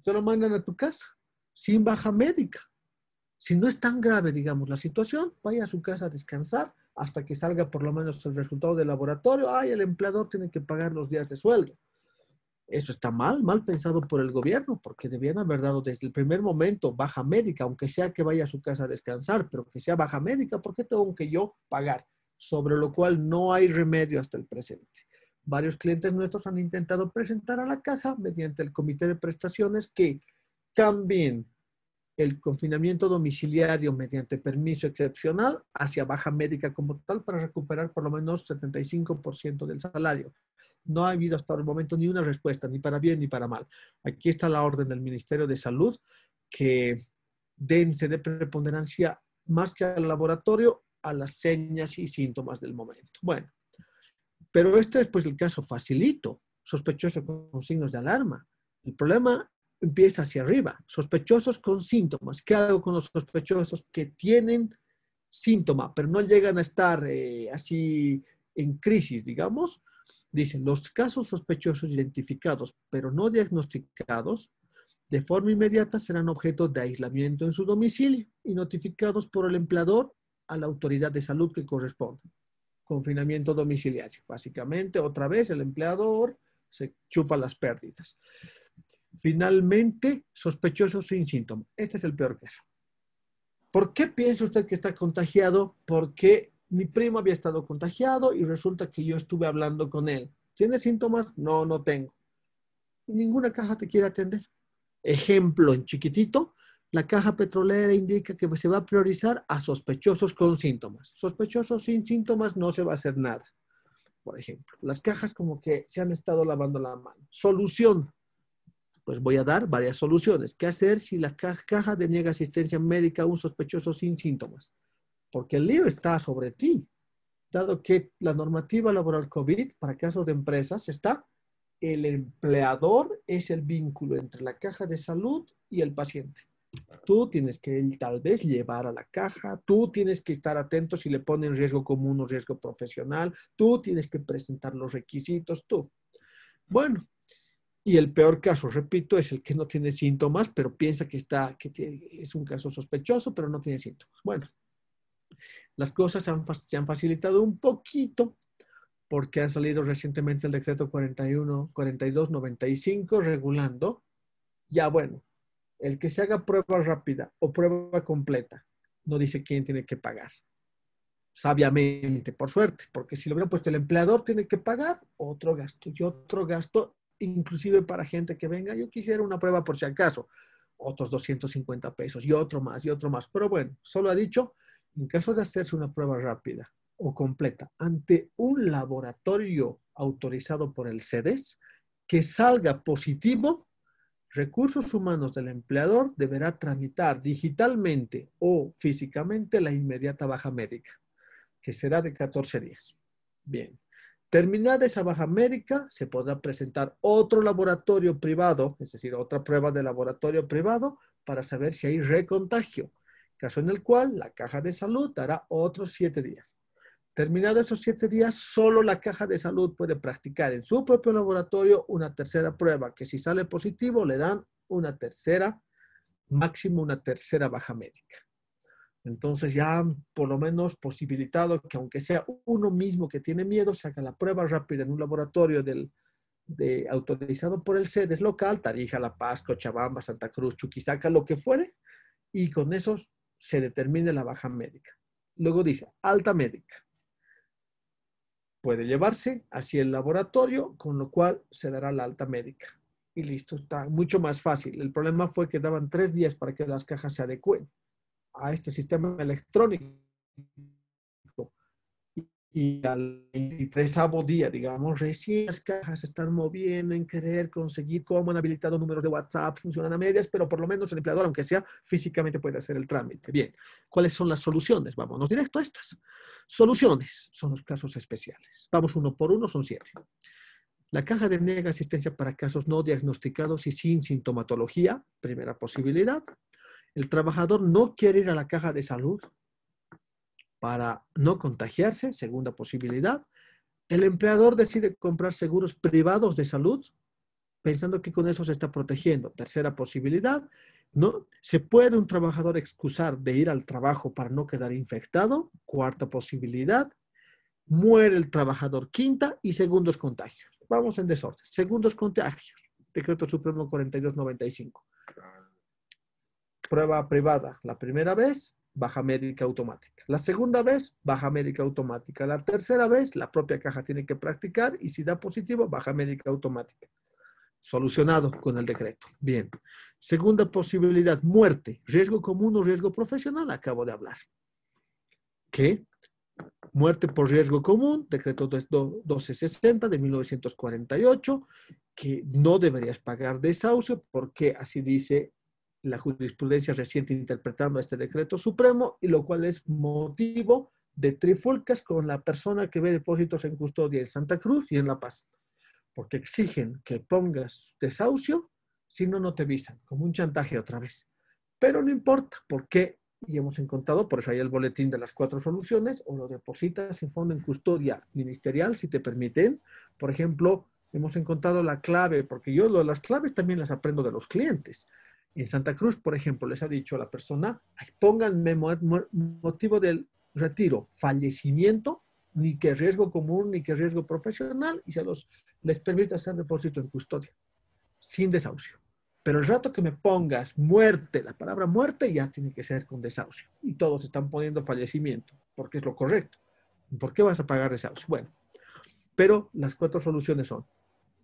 Te lo mandan a tu casa sin baja médica. Si no es tan grave, digamos, la situación, vaya a su casa a descansar hasta que salga por lo menos el resultado del laboratorio. Ay, el empleador tiene que pagar los días de sueldo. Eso está mal, mal pensado por el gobierno, porque debían haber dado desde el primer momento baja médica, aunque sea que vaya a su casa a descansar, pero que sea baja médica, ¿por qué tengo que yo pagar? Sobre lo cual no hay remedio hasta el presente. Varios clientes nuestros han intentado presentar a la caja mediante el comité de prestaciones que cambien el confinamiento domiciliario mediante permiso excepcional hacia baja médica como tal para recuperar por lo menos 75% del salario. No ha habido hasta el momento ni una respuesta, ni para bien ni para mal. Aquí está la orden del Ministerio de Salud que dense de preponderancia más que al laboratorio a las señas y síntomas del momento. Bueno, pero este es pues el caso facilito, sospechoso con signos de alarma. El problema empieza hacia arriba. Sospechosos con síntomas. ¿Qué hago con los sospechosos que tienen síntoma, pero no llegan a estar eh, así en crisis, digamos? Dicen, los casos sospechosos identificados, pero no diagnosticados, de forma inmediata serán objeto de aislamiento en su domicilio y notificados por el empleador a la autoridad de salud que corresponde. Confinamiento domiciliario. Básicamente, otra vez, el empleador se chupa las pérdidas finalmente sospechoso sin síntomas. Este es el peor caso. ¿Por qué piensa usted que está contagiado? Porque mi primo había estado contagiado y resulta que yo estuve hablando con él. ¿Tiene síntomas? No, no tengo. Y ninguna caja te quiere atender. Ejemplo, en chiquitito, la caja petrolera indica que se va a priorizar a sospechosos con síntomas. Sospechosos sin síntomas no se va a hacer nada. Por ejemplo, las cajas como que se han estado lavando la mano. Solución, pues voy a dar varias soluciones. ¿Qué hacer si la caja caja deniega asistencia médica a un sospechoso sin síntomas? Porque el lío está sobre ti, dado que la normativa laboral COVID para casos de empresas está, el empleador es el vínculo entre la caja de salud y el paciente. Tú tienes que tal vez llevar a la caja, tú tienes que estar atento si le ponen riesgo común o riesgo profesional, tú tienes que presentar los requisitos, tú. Bueno, y el peor caso, repito, es el que no tiene síntomas, pero piensa que, está, que es un caso sospechoso, pero no tiene síntomas. Bueno, las cosas se han facilitado un poquito porque ha salido recientemente el decreto 41, 42, 95 regulando. Ya bueno, el que se haga prueba rápida o prueba completa no dice quién tiene que pagar. Sabiamente, por suerte, porque si lo hubiera puesto el empleador tiene que pagar otro gasto y otro gasto inclusive para gente que venga, yo quisiera una prueba por si acaso, otros 250 pesos y otro más y otro más. Pero bueno, solo ha dicho, en caso de hacerse una prueba rápida o completa ante un laboratorio autorizado por el CEDES que salga positivo, Recursos Humanos del empleador deberá tramitar digitalmente o físicamente la inmediata baja médica, que será de 14 días. Bien, Terminada esa baja médica, se podrá presentar otro laboratorio privado, es decir, otra prueba de laboratorio privado para saber si hay recontagio, caso en el cual la caja de salud dará otros siete días. Terminados esos siete días, solo la caja de salud puede practicar en su propio laboratorio una tercera prueba, que si sale positivo le dan una tercera, máximo una tercera baja médica. Entonces ya por lo menos posibilitado que aunque sea uno mismo que tiene miedo, se haga la prueba rápida en un laboratorio autorizado por el CEDES local, Tarija, La Paz, Cochabamba, Santa Cruz, Chuquisaca, lo que fuere, y con eso se determine la baja médica. Luego dice, alta médica. Puede llevarse hacia el laboratorio, con lo cual se dará la alta médica. Y listo, está mucho más fácil. El problema fue que daban tres días para que las cajas se adecuen a este sistema electrónico y al 23 día, digamos, recién las cajas se están moviendo en querer conseguir cómo han habilitado números de WhatsApp, funcionan a medias, pero por lo menos el empleador, aunque sea físicamente, puede hacer el trámite. Bien, ¿cuáles son las soluciones? Vámonos directo a estas. Soluciones son los casos especiales. Vamos uno por uno, son siete. La caja de nega asistencia para casos no diagnosticados y sin sintomatología, primera posibilidad. El trabajador no quiere ir a la caja de salud para no contagiarse, segunda posibilidad. El empleador decide comprar seguros privados de salud pensando que con eso se está protegiendo. Tercera posibilidad, ¿no? ¿Se puede un trabajador excusar de ir al trabajo para no quedar infectado? Cuarta posibilidad, muere el trabajador. Quinta y segundos contagios. Vamos en desorden. Segundos contagios. Decreto Supremo 4295 prueba privada. La primera vez, baja médica automática. La segunda vez, baja médica automática. La tercera vez, la propia caja tiene que practicar y si da positivo, baja médica automática. Solucionado con el decreto. Bien. Segunda posibilidad, muerte. Riesgo común o riesgo profesional, acabo de hablar. ¿Qué? Muerte por riesgo común, decreto 1260 de 1948, que no deberías pagar desahucio porque así dice la jurisprudencia reciente interpretando este decreto supremo y lo cual es motivo de trifulcas con la persona que ve depósitos en custodia en Santa Cruz y en La Paz, porque exigen que pongas desahucio, si no, no te visan, como un chantaje otra vez. Pero no importa, porque, y hemos encontrado, por eso hay el boletín de las cuatro soluciones, o lo depositas en fondo en custodia ministerial, si te permiten. Por ejemplo, hemos encontrado la clave, porque yo las claves también las aprendo de los clientes. En Santa Cruz, por ejemplo, les ha dicho a la persona, pónganme motivo del retiro, fallecimiento, ni que riesgo común, ni que riesgo profesional, y se los, les permite hacer depósito en custodia, sin desahucio. Pero el rato que me pongas muerte, la palabra muerte ya tiene que ser con desahucio. Y todos están poniendo fallecimiento, porque es lo correcto. ¿Por qué vas a pagar desahucio? Bueno, pero las cuatro soluciones son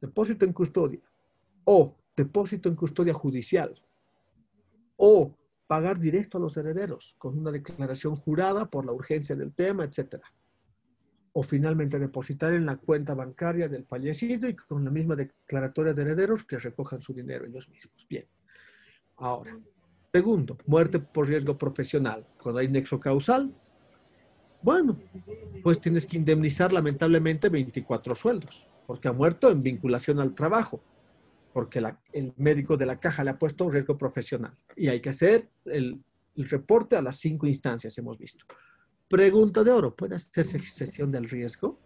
depósito en custodia o depósito en custodia judicial o pagar directo a los herederos con una declaración jurada por la urgencia del tema, etc. O finalmente depositar en la cuenta bancaria del fallecido y con la misma declaratoria de herederos que recojan su dinero ellos mismos. Bien. Ahora, segundo, muerte por riesgo profesional. Cuando hay nexo causal, bueno, pues tienes que indemnizar lamentablemente 24 sueldos, porque ha muerto en vinculación al trabajo porque el médico de la caja le ha puesto un riesgo profesional. Y hay que hacer el, reporte a las cinco instancias, hemos visto. Pregunta de oro, ¿puede hacerse gestión del riesgo?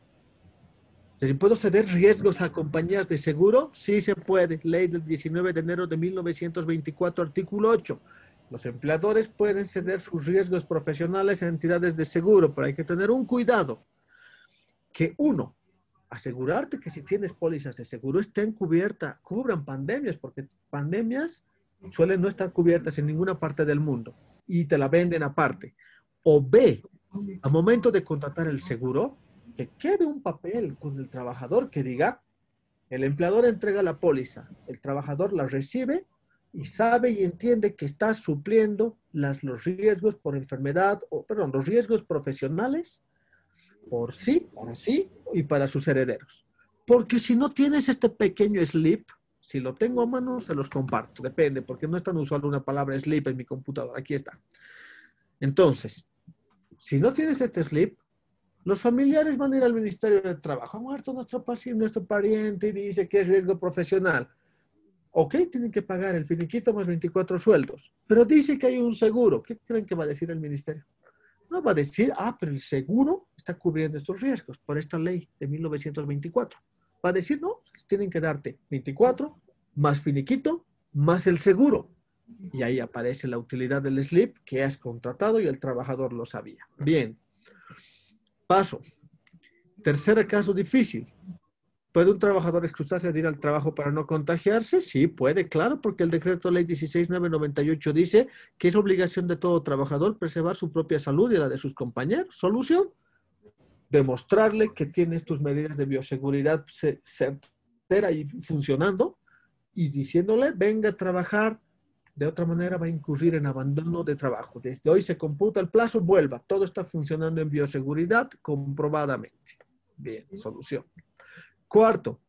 ¿Puedo ceder riesgos a compañías de seguro? Sí se puede. Ley del 19 de enero de 1924, artículo 8. Los empleadores pueden ceder sus riesgos profesionales a entidades de seguro, pero hay que tener un cuidado. Que uno, asegurarte que si tienes pólizas de seguro estén cubiertas, cubran pandemias, porque pandemias suelen no estar cubiertas en ninguna parte del mundo y te la venden aparte. O B, al momento de contratar el seguro, que quede un papel con el trabajador que diga, el empleador entrega la póliza, el trabajador la recibe y sabe y entiende que está supliendo las, los riesgos por enfermedad, o perdón, los riesgos profesionales por sí, por sí y para sus herederos. Porque si no tienes este pequeño slip, si lo tengo a mano, se los comparto. Depende, porque no es tan usual una palabra slip en mi computadora. Aquí está. Entonces, si no tienes este slip, los familiares van a ir al Ministerio del Trabajo. Ha muerto nuestro paciente, nuestro pariente y dice que es riesgo profesional. Ok, tienen que pagar el finiquito más 24 sueldos, pero dice que hay un seguro. ¿Qué creen que va a decir el ministerio? va a decir, ah, pero el seguro está cubriendo estos riesgos por esta ley de 1924. Va a decir, no, pues, tienen que darte 24 más finiquito más el seguro. Y ahí aparece la utilidad del slip que has contratado y el trabajador lo sabía. Bien, paso. Tercer caso difícil, ¿Puede un trabajador excusarse de ir al trabajo para no contagiarse? Sí, puede, claro, porque el decreto ley 16998 dice que es obligación de todo trabajador preservar su propia salud y la de sus compañeros. ¿Solución? Demostrarle que tiene tus medidas de bioseguridad certera y funcionando y diciéndole, venga a trabajar, de otra manera va a incurrir en abandono de trabajo. Desde hoy se computa el plazo, vuelva. Todo está funcionando en bioseguridad comprobadamente. Bien, solución. Cuarto,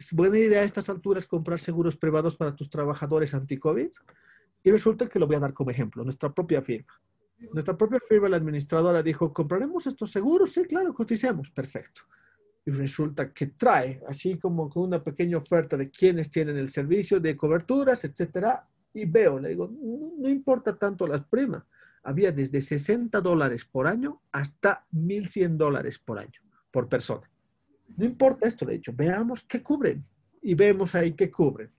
¿es buena idea a estas alturas comprar seguros privados para tus trabajadores anti-COVID? Y resulta que lo voy a dar como ejemplo, nuestra propia firma. Nuestra propia firma, la administradora dijo, ¿compraremos estos seguros? Sí, claro, cotizamos. Perfecto. Y resulta que trae, así como con una pequeña oferta de quienes tienen el servicio de coberturas, etcétera. Y veo, le digo, no, no importa tanto las primas. Había desde 60 dólares por año hasta 1.100 dólares por año, por persona. No importa esto, de hecho, veamos qué cubren. Y vemos ahí qué cubren.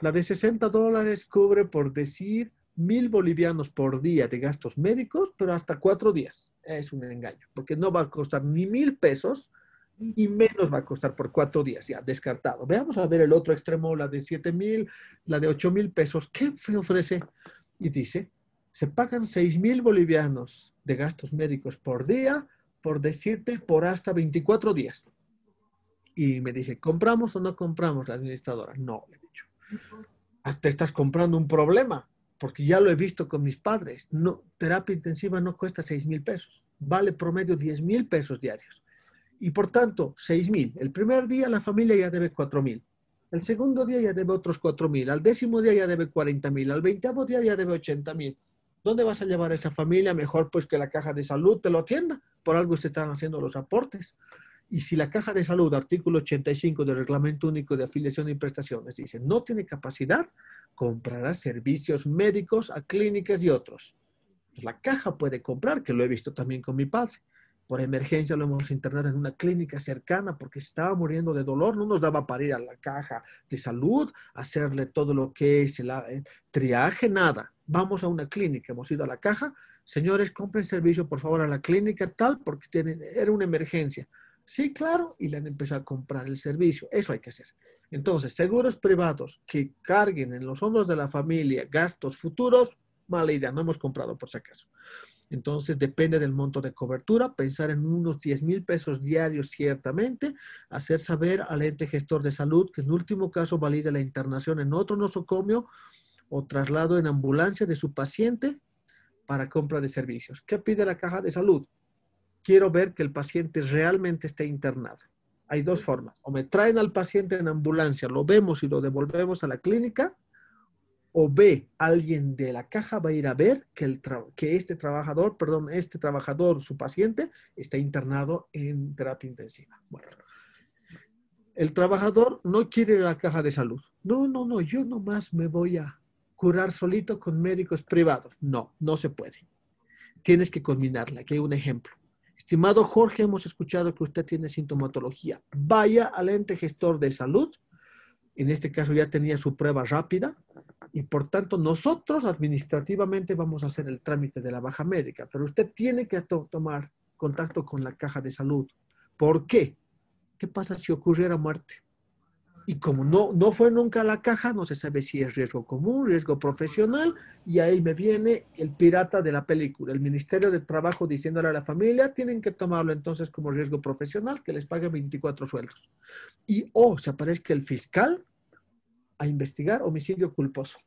La de 60 dólares cubre, por decir, mil bolivianos por día de gastos médicos, pero hasta cuatro días. Es un engaño, porque no va a costar ni mil pesos y menos va a costar por cuatro días, ya descartado. Veamos a ver el otro extremo, la de 7 mil, la de 8 mil pesos. ¿Qué ofrece? Y dice, se pagan 6 mil bolivianos de gastos médicos por día, por decirte, por hasta 24 días. Y me dice, ¿compramos o no compramos la administradora? No, le he dicho. Ah, te estás comprando un problema, porque ya lo he visto con mis padres. No, terapia intensiva no cuesta 6 mil pesos, vale promedio 10 mil pesos diarios. Y por tanto, 6 mil. El primer día la familia ya debe 4 mil. El segundo día ya debe otros 4 mil. Al décimo día ya debe 40 mil. Al veinteavo día ya debe 80 mil. ¿Dónde vas a llevar a esa familia? Mejor pues que la caja de salud te lo atienda. Por algo se están haciendo los aportes. Y si la Caja de Salud, artículo 85 del Reglamento Único de Afiliación y Prestaciones, dice no tiene capacidad, comprará servicios médicos a clínicas y otros. Pues la Caja puede comprar, que lo he visto también con mi padre. Por emergencia lo hemos internado en una clínica cercana porque se estaba muriendo de dolor, no nos daba para ir a la Caja de Salud, hacerle todo lo que es el, eh, triaje, nada. Vamos a una clínica, hemos ido a la Caja, señores, compren servicio por favor a la clínica tal porque era una emergencia Sí, claro, y le han empezado a comprar el servicio. Eso hay que hacer. Entonces, seguros privados que carguen en los hombros de la familia gastos futuros, mala idea, no hemos comprado por si acaso. Entonces, depende del monto de cobertura, pensar en unos 10 mil pesos diarios ciertamente, hacer saber al ente gestor de salud que en último caso valide la internación en otro nosocomio o traslado en ambulancia de su paciente para compra de servicios. ¿Qué pide la caja de salud? quiero ver que el paciente realmente esté internado. Hay dos formas. O me traen al paciente en ambulancia, lo vemos y lo devolvemos a la clínica, o ve, alguien de la caja va a ir a ver que, el que este trabajador, perdón, este trabajador, su paciente, está internado en terapia intensiva. Bueno, el trabajador no quiere ir a la caja de salud. No, no, no, yo nomás me voy a curar solito con médicos privados. No, no se puede. Tienes que combinarla. Aquí hay un ejemplo. Estimado Jorge, hemos escuchado que usted tiene sintomatología. Vaya al ente gestor de salud. En este caso ya tenía su prueba rápida y por tanto nosotros administrativamente vamos a hacer el trámite de la baja médica, pero usted tiene que tomar contacto con la caja de salud. ¿Por qué? ¿Qué pasa si ocurriera muerte? y como no, no fue nunca a la caja, no se sabe si es riesgo común, riesgo profesional, y ahí me viene el pirata de la película, el Ministerio de Trabajo diciéndole a la familia, tienen que tomarlo entonces como riesgo profesional, que les pague 24 sueldos. Y o oh, se aparezca el fiscal a investigar homicidio culposo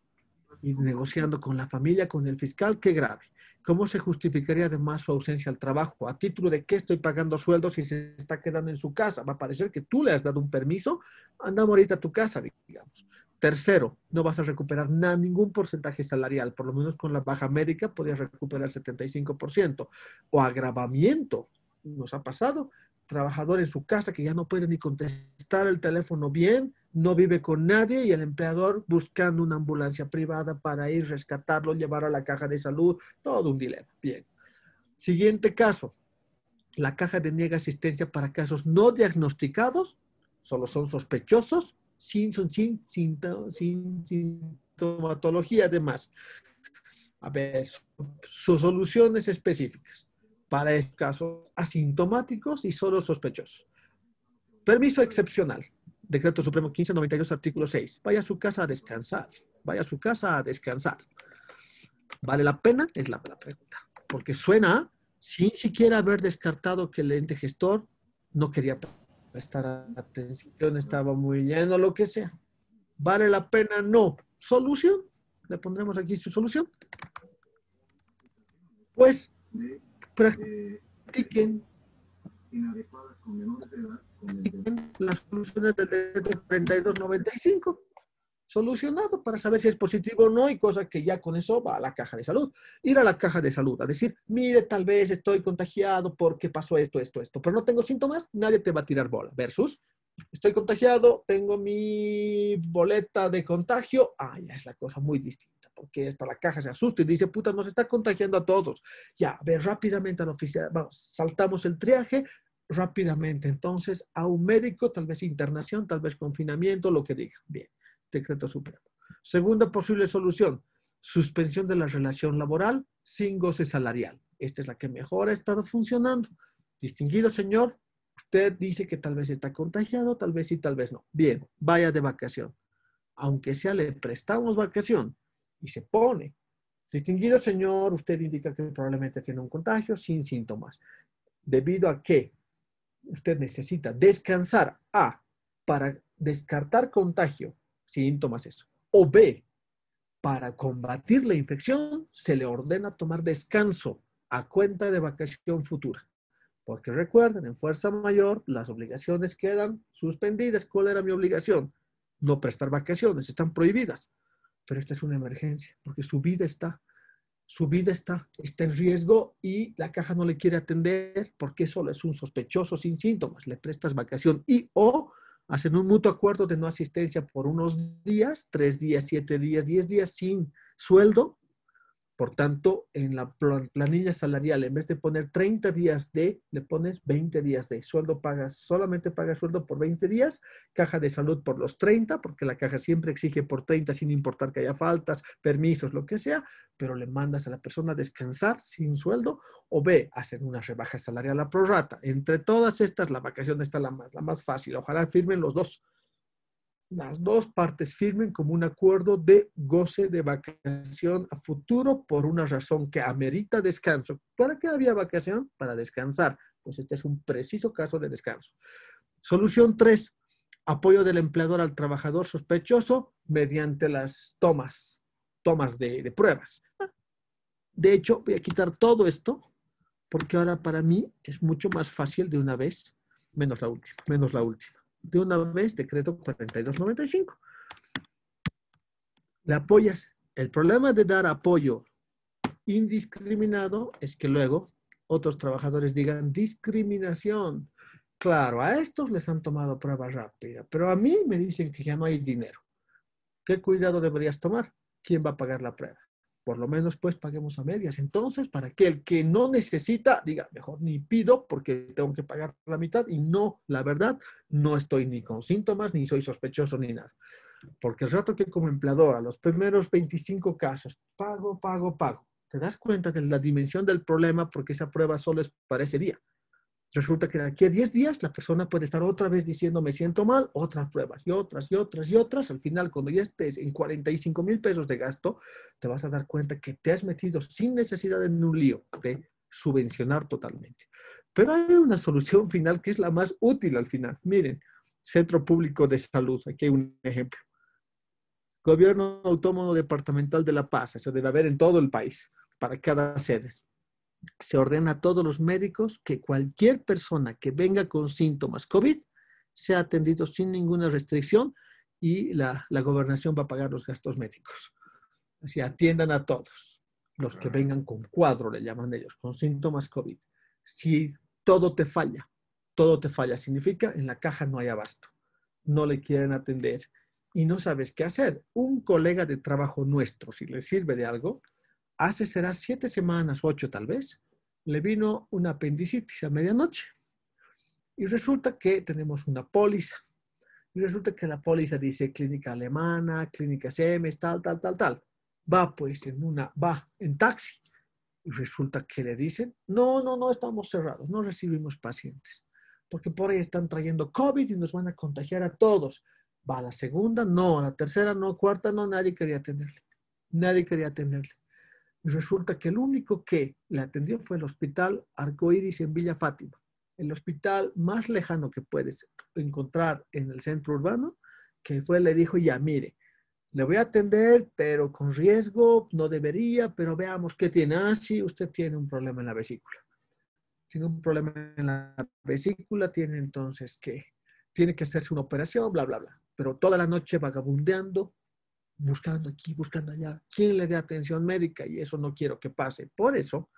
y negociando con la familia, con el fiscal, qué grave. ¿Cómo se justificaría además su ausencia al trabajo? ¿A título de qué estoy pagando sueldos si se está quedando en su casa? Va a parecer que tú le has dado un permiso, andamos ahorita a tu casa, digamos. Tercero, no vas a recuperar nada, ningún porcentaje salarial, por lo menos con la baja médica podrías recuperar 75% o agravamiento nos ha pasado, trabajador en su casa que ya no puede ni contestar el teléfono bien, no vive con nadie y el empleador buscando una ambulancia privada para ir rescatarlo, llevarlo a la caja de salud, todo un dilema. Bien. Siguiente caso. La caja niega asistencia para casos no diagnosticados, solo son sospechosos, sin, sin sintomatología además. A ver, sus soluciones específicas para casos asintomáticos y solo sospechosos. Permiso excepcional. Decreto Supremo 1592, artículo 6. Vaya a su casa a descansar. Vaya a su casa a descansar. ¿Vale la pena? Es la, la pregunta. Porque suena sin siquiera haber descartado que el ente gestor no quería prestar atención, estaba muy lleno, lo que sea. ¿Vale la pena? No. ¿Solución? Le pondremos aquí su solución. Pues practiquen las soluciones del 3295. Solucionado para saber si es positivo o no y cosa que ya con eso va a la caja de salud. Ir a la caja de salud a decir, mire, tal vez estoy contagiado porque pasó esto, esto, esto, pero no tengo síntomas, nadie te va a tirar bola. Versus, estoy contagiado, tengo mi boleta de contagio, ah, ya es la cosa muy distinta porque hasta la caja se asusta y dice, puta, nos está contagiando a todos. Ya, a ver, rápidamente al oficial, vamos, saltamos el triaje rápidamente. Entonces, a un médico, tal vez internación, tal vez confinamiento, lo que diga. Bien, decreto supremo. Segunda posible solución, suspensión de la relación laboral sin goce salarial. Esta es la que mejor ha estado funcionando. Distinguido señor, usted dice que tal vez está contagiado, tal vez sí, tal vez no. Bien, vaya de vacación. Aunque sea le prestamos vacación, y se pone. Distinguido señor, usted indica que probablemente tiene un contagio sin síntomas, debido a que usted necesita descansar A para descartar contagio, síntomas eso, o B para combatir la infección, se le ordena tomar descanso a cuenta de vacación futura. Porque recuerden, en fuerza mayor, las obligaciones quedan suspendidas. ¿Cuál era mi obligación? No prestar vacaciones, están prohibidas pero esta es una emergencia, porque su vida está, su vida está, está en riesgo y la caja no le quiere atender porque solo es un sospechoso sin síntomas, le prestas vacación y o hacen un mutuo acuerdo de no asistencia por unos días, tres días, siete días, diez días sin sueldo por tanto, en la planilla salarial, en vez de poner 30 días de, le pones 20 días de. Sueldo pagas, solamente pagas sueldo por 20 días, caja de salud por los 30, porque la caja siempre exige por 30 sin importar que haya faltas, permisos, lo que sea, pero le mandas a la persona a descansar sin sueldo o ve, hacen una rebaja salarial a prorata. Entre todas estas, la vacación está la más, la más fácil. Ojalá firmen los dos las dos partes firmen como un acuerdo de goce de vacación a futuro por una razón que amerita descanso. ¿Para qué había vacación? Para descansar. Pues este es un preciso caso de descanso. Solución 3. Apoyo del empleador al trabajador sospechoso mediante las tomas, tomas de, de pruebas. Ah, de hecho, voy a quitar todo esto porque ahora para mí es mucho más fácil de una vez, menos la última, menos la última de una vez decreto 4295. Le apoyas. El problema de dar apoyo indiscriminado es que luego otros trabajadores digan discriminación. Claro, a estos les han tomado prueba rápida, pero a mí me dicen que ya no hay dinero. ¿Qué cuidado deberías tomar? ¿Quién va a pagar la prueba? por lo menos pues paguemos a medias. Entonces, para que el que no necesita diga, mejor ni pido porque tengo que pagar la mitad y no, la verdad, no estoy ni con síntomas, ni soy sospechoso, ni nada. Porque el rato que como empleador, a los primeros 25 casos, pago, pago, pago, te das cuenta de la dimensión del problema porque esa prueba solo es para ese día. Resulta que de aquí a 10 días la persona puede estar otra vez diciendo me siento mal, otras pruebas y otras y otras y otras. Al final, cuando ya estés en 45 mil pesos de gasto, te vas a dar cuenta que te has metido sin necesidad de un lío de subvencionar totalmente. Pero hay una solución final que es la más útil al final. Miren, Centro Público de Salud, aquí hay un ejemplo. Gobierno Autónomo Departamental de La Paz, eso debe haber en todo el país, para cada sede se ordena a todos los médicos que cualquier persona que venga con síntomas COVID sea atendido sin ninguna restricción y la, gobernación va a pagar los gastos médicos. Así atiendan a todos los que vengan con cuadro, le llaman ellos, con síntomas COVID. Si todo te falla, todo te falla, significa en la caja no hay abasto, no le quieren atender y no sabes qué hacer. Un colega de trabajo nuestro, si le sirve de algo, hace será siete semanas, ocho tal vez, le vino una apendicitis a medianoche. Y resulta que tenemos una póliza. Y resulta que la póliza dice clínica alemana, clínica Semes, tal, tal, tal, tal. Va pues en una, va en taxi. Y resulta que le dicen, no, no, no, estamos cerrados, no recibimos pacientes. Porque por ahí están trayendo COVID y nos van a contagiar a todos. Va a la segunda, no, a la tercera, no, cuarta, no, nadie quería tenerle. Nadie quería tenerle resulta que el único que le atendió fue el hospital Arcoíris en Villa Fátima, el hospital más lejano que puedes encontrar en el centro urbano, que fue, le dijo, ya mire, le voy a atender, pero con riesgo, no debería, pero veamos qué tiene. Ah, sí, usted tiene un problema en la vesícula. Tiene un problema en la vesícula, tiene entonces que, tiene que hacerse una operación, bla, bla, bla. Pero toda la noche vagabundeando, buscando aquí, buscando allá. ¿Quién le dé atención médica? Y eso no quiero que pase. Por eso,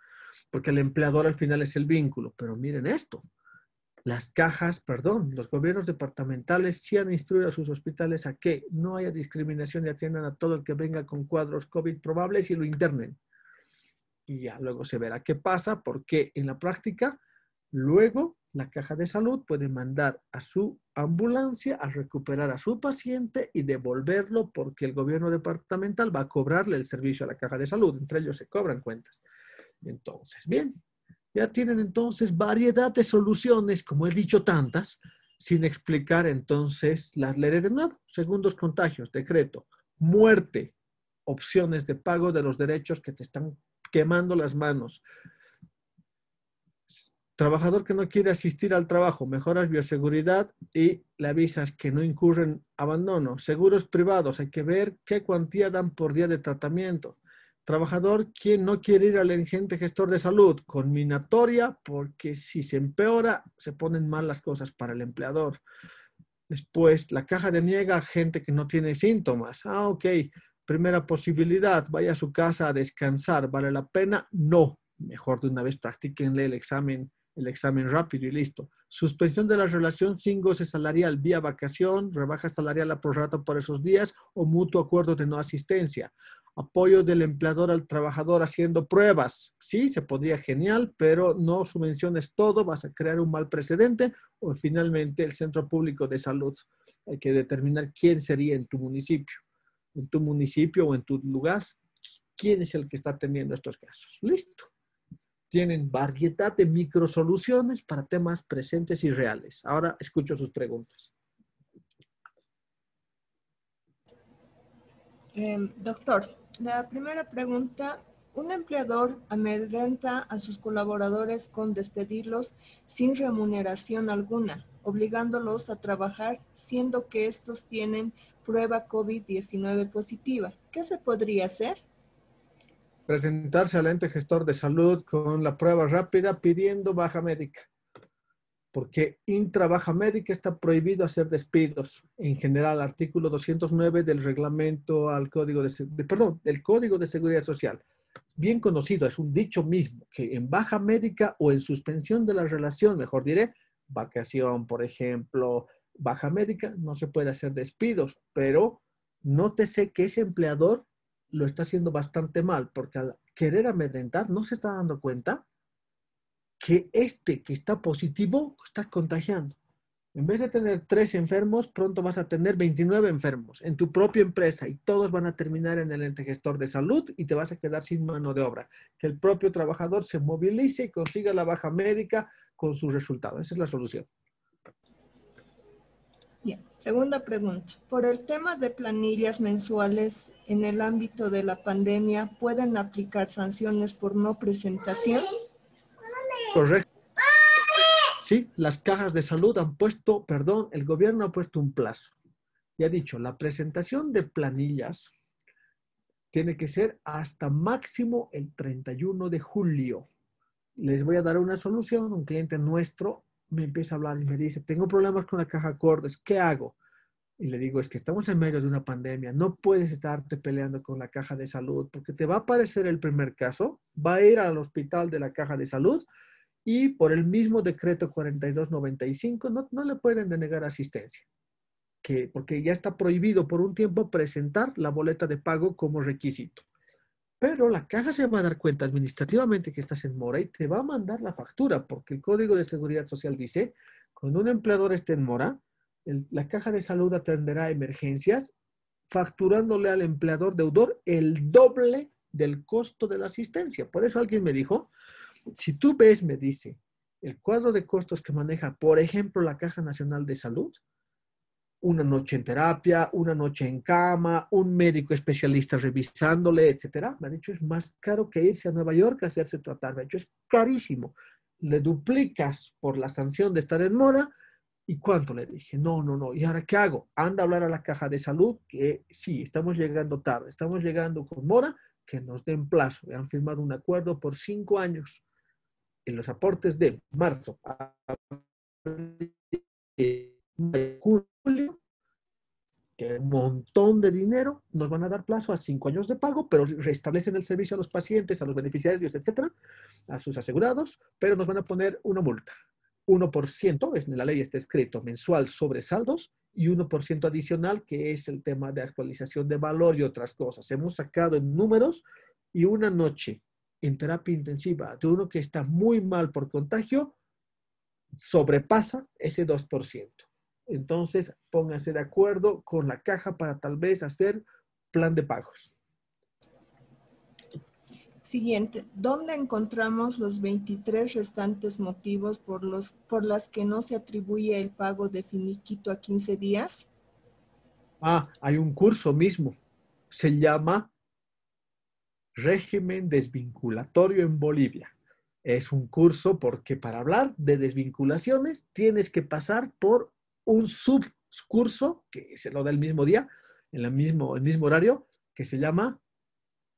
porque el empleador al final es el vínculo. Pero miren esto. Las cajas, perdón, los gobiernos departamentales sí han instruido a sus hospitales a que no haya discriminación y atiendan a todo el que venga con cuadros COVID probables y lo internen. Y ya luego se verá qué pasa, porque en la práctica Luego, la caja de salud puede mandar a su ambulancia a recuperar a su paciente y devolverlo porque el gobierno departamental va a cobrarle el servicio a la caja de salud. Entre ellos se cobran cuentas. Entonces, bien, ya tienen entonces variedad de soluciones, como he dicho tantas, sin explicar entonces las leyes de nuevo. Segundos contagios, decreto, muerte, opciones de pago de los derechos que te están quemando las manos, Trabajador que no quiere asistir al trabajo, mejoras bioseguridad y le avisas que no incurren abandono. Seguros privados, hay que ver qué cuantía dan por día de tratamiento. Trabajador que no quiere ir al ingente gestor de salud, con minatoria, porque si se empeora, se ponen mal las cosas para el empleador. Después, la caja de niega, gente que no tiene síntomas. Ah, ok, primera posibilidad, vaya a su casa a descansar, ¿vale la pena? No, mejor de una vez practíquenle el examen el examen rápido y listo. Suspensión de la relación sin goce salarial vía vacación, rebaja salarial a prorrato por esos días o mutuo acuerdo de no asistencia. Apoyo del empleador al trabajador haciendo pruebas. Sí, se podría genial, pero no subvenciones todo, vas a crear un mal precedente o finalmente el centro público de salud. Hay que determinar quién sería en tu municipio, en tu municipio o en tu lugar, quién es el que está teniendo estos casos. Listo tienen variedad de microsoluciones para temas presentes y reales. Ahora escucho sus preguntas. Em, doctor, la primera pregunta, ¿un empleador amedrenta a sus colaboradores con despedirlos sin remuneración alguna, obligándolos a trabajar siendo que estos tienen prueba COVID-19 positiva? ¿Qué se podría hacer? presentarse al ente gestor de salud con la prueba rápida pidiendo baja médica. Porque intra baja médica está prohibido hacer despidos. En general, artículo 209 del reglamento al Código de, perdón, del Código de Seguridad Social. Bien conocido, es un dicho mismo, que en baja médica o en suspensión de la relación, mejor diré, vacación, por ejemplo, baja médica, no se puede hacer despidos, pero nótese que ese empleador lo está haciendo bastante mal, porque al querer amedrentar no se está dando cuenta que este que está positivo está contagiando. En vez de tener tres enfermos, pronto vas a tener 29 enfermos en tu propia empresa y todos van a terminar en el ente gestor de salud y te vas a quedar sin mano de obra. Que el propio trabajador se movilice y consiga la baja médica con su resultado. Esa es la solución. Segunda pregunta. Por el tema de planillas mensuales en el ámbito de la pandemia, ¿pueden aplicar sanciones por no presentación? Correcto. Sí, las cajas de salud han puesto, perdón, el gobierno ha puesto un plazo. Y ha dicho, la presentación de planillas tiene que ser hasta máximo el 31 de julio. Les voy a dar una solución. Un cliente nuestro me empieza a hablar y me dice, tengo problemas con la caja acordes, ¿qué hago? Y le digo, es que estamos en medio de una pandemia, no puedes estarte peleando con la caja de salud porque te va a aparecer el primer caso, va a ir al hospital de la caja de salud y por el mismo decreto 4295 no, no le pueden denegar asistencia, que, porque ya está prohibido por un tiempo presentar la boleta de pago como requisito. Pero la caja se va a dar cuenta administrativamente que estás en mora y te va a mandar la factura, porque el Código de Seguridad Social dice, cuando un empleador esté en mora, la caja de salud atenderá emergencias facturándole al empleador deudor el doble del costo de la asistencia. Por eso alguien me dijo, si tú ves, me dice, el cuadro de costos que maneja, por ejemplo, la Caja Nacional de Salud, una noche en terapia, una noche en cama, un médico especialista revisándole, etcétera. Me han dicho, es más caro que irse a Nueva York a hacerse tratar. Me han dicho, es carísimo. Le duplicas por la sanción de estar en mora. ¿Y cuánto le dije? No, no, no. ¿Y ahora qué hago? Anda a hablar a la caja de salud que sí, estamos llegando tarde, estamos llegando con mora, que nos den plazo. Han firmado un acuerdo por cinco años. En los aportes de marzo, a julio, un montón de dinero, nos van a dar plazo a cinco años de pago, pero restablecen el servicio a los pacientes, a los beneficiarios, etcétera, a sus asegurados, pero nos van a poner una multa. 1%, en la ley está escrito, mensual sobre saldos y 1% adicional, que es el tema de actualización de valor y otras cosas. Hemos sacado en números y una noche en terapia intensiva de uno que está muy mal por contagio, sobrepasa ese 2%. Entonces, pónganse de acuerdo con la caja para tal vez hacer plan de pagos. Siguiente, ¿dónde encontramos los 23 restantes motivos por los por las que no se atribuye el pago de finiquito a 15 días? Ah, hay un curso mismo. Se llama Régimen desvinculatorio en Bolivia. Es un curso porque para hablar de desvinculaciones tienes que pasar por un subcurso que se lo da el mismo día, en el mismo horario, que se llama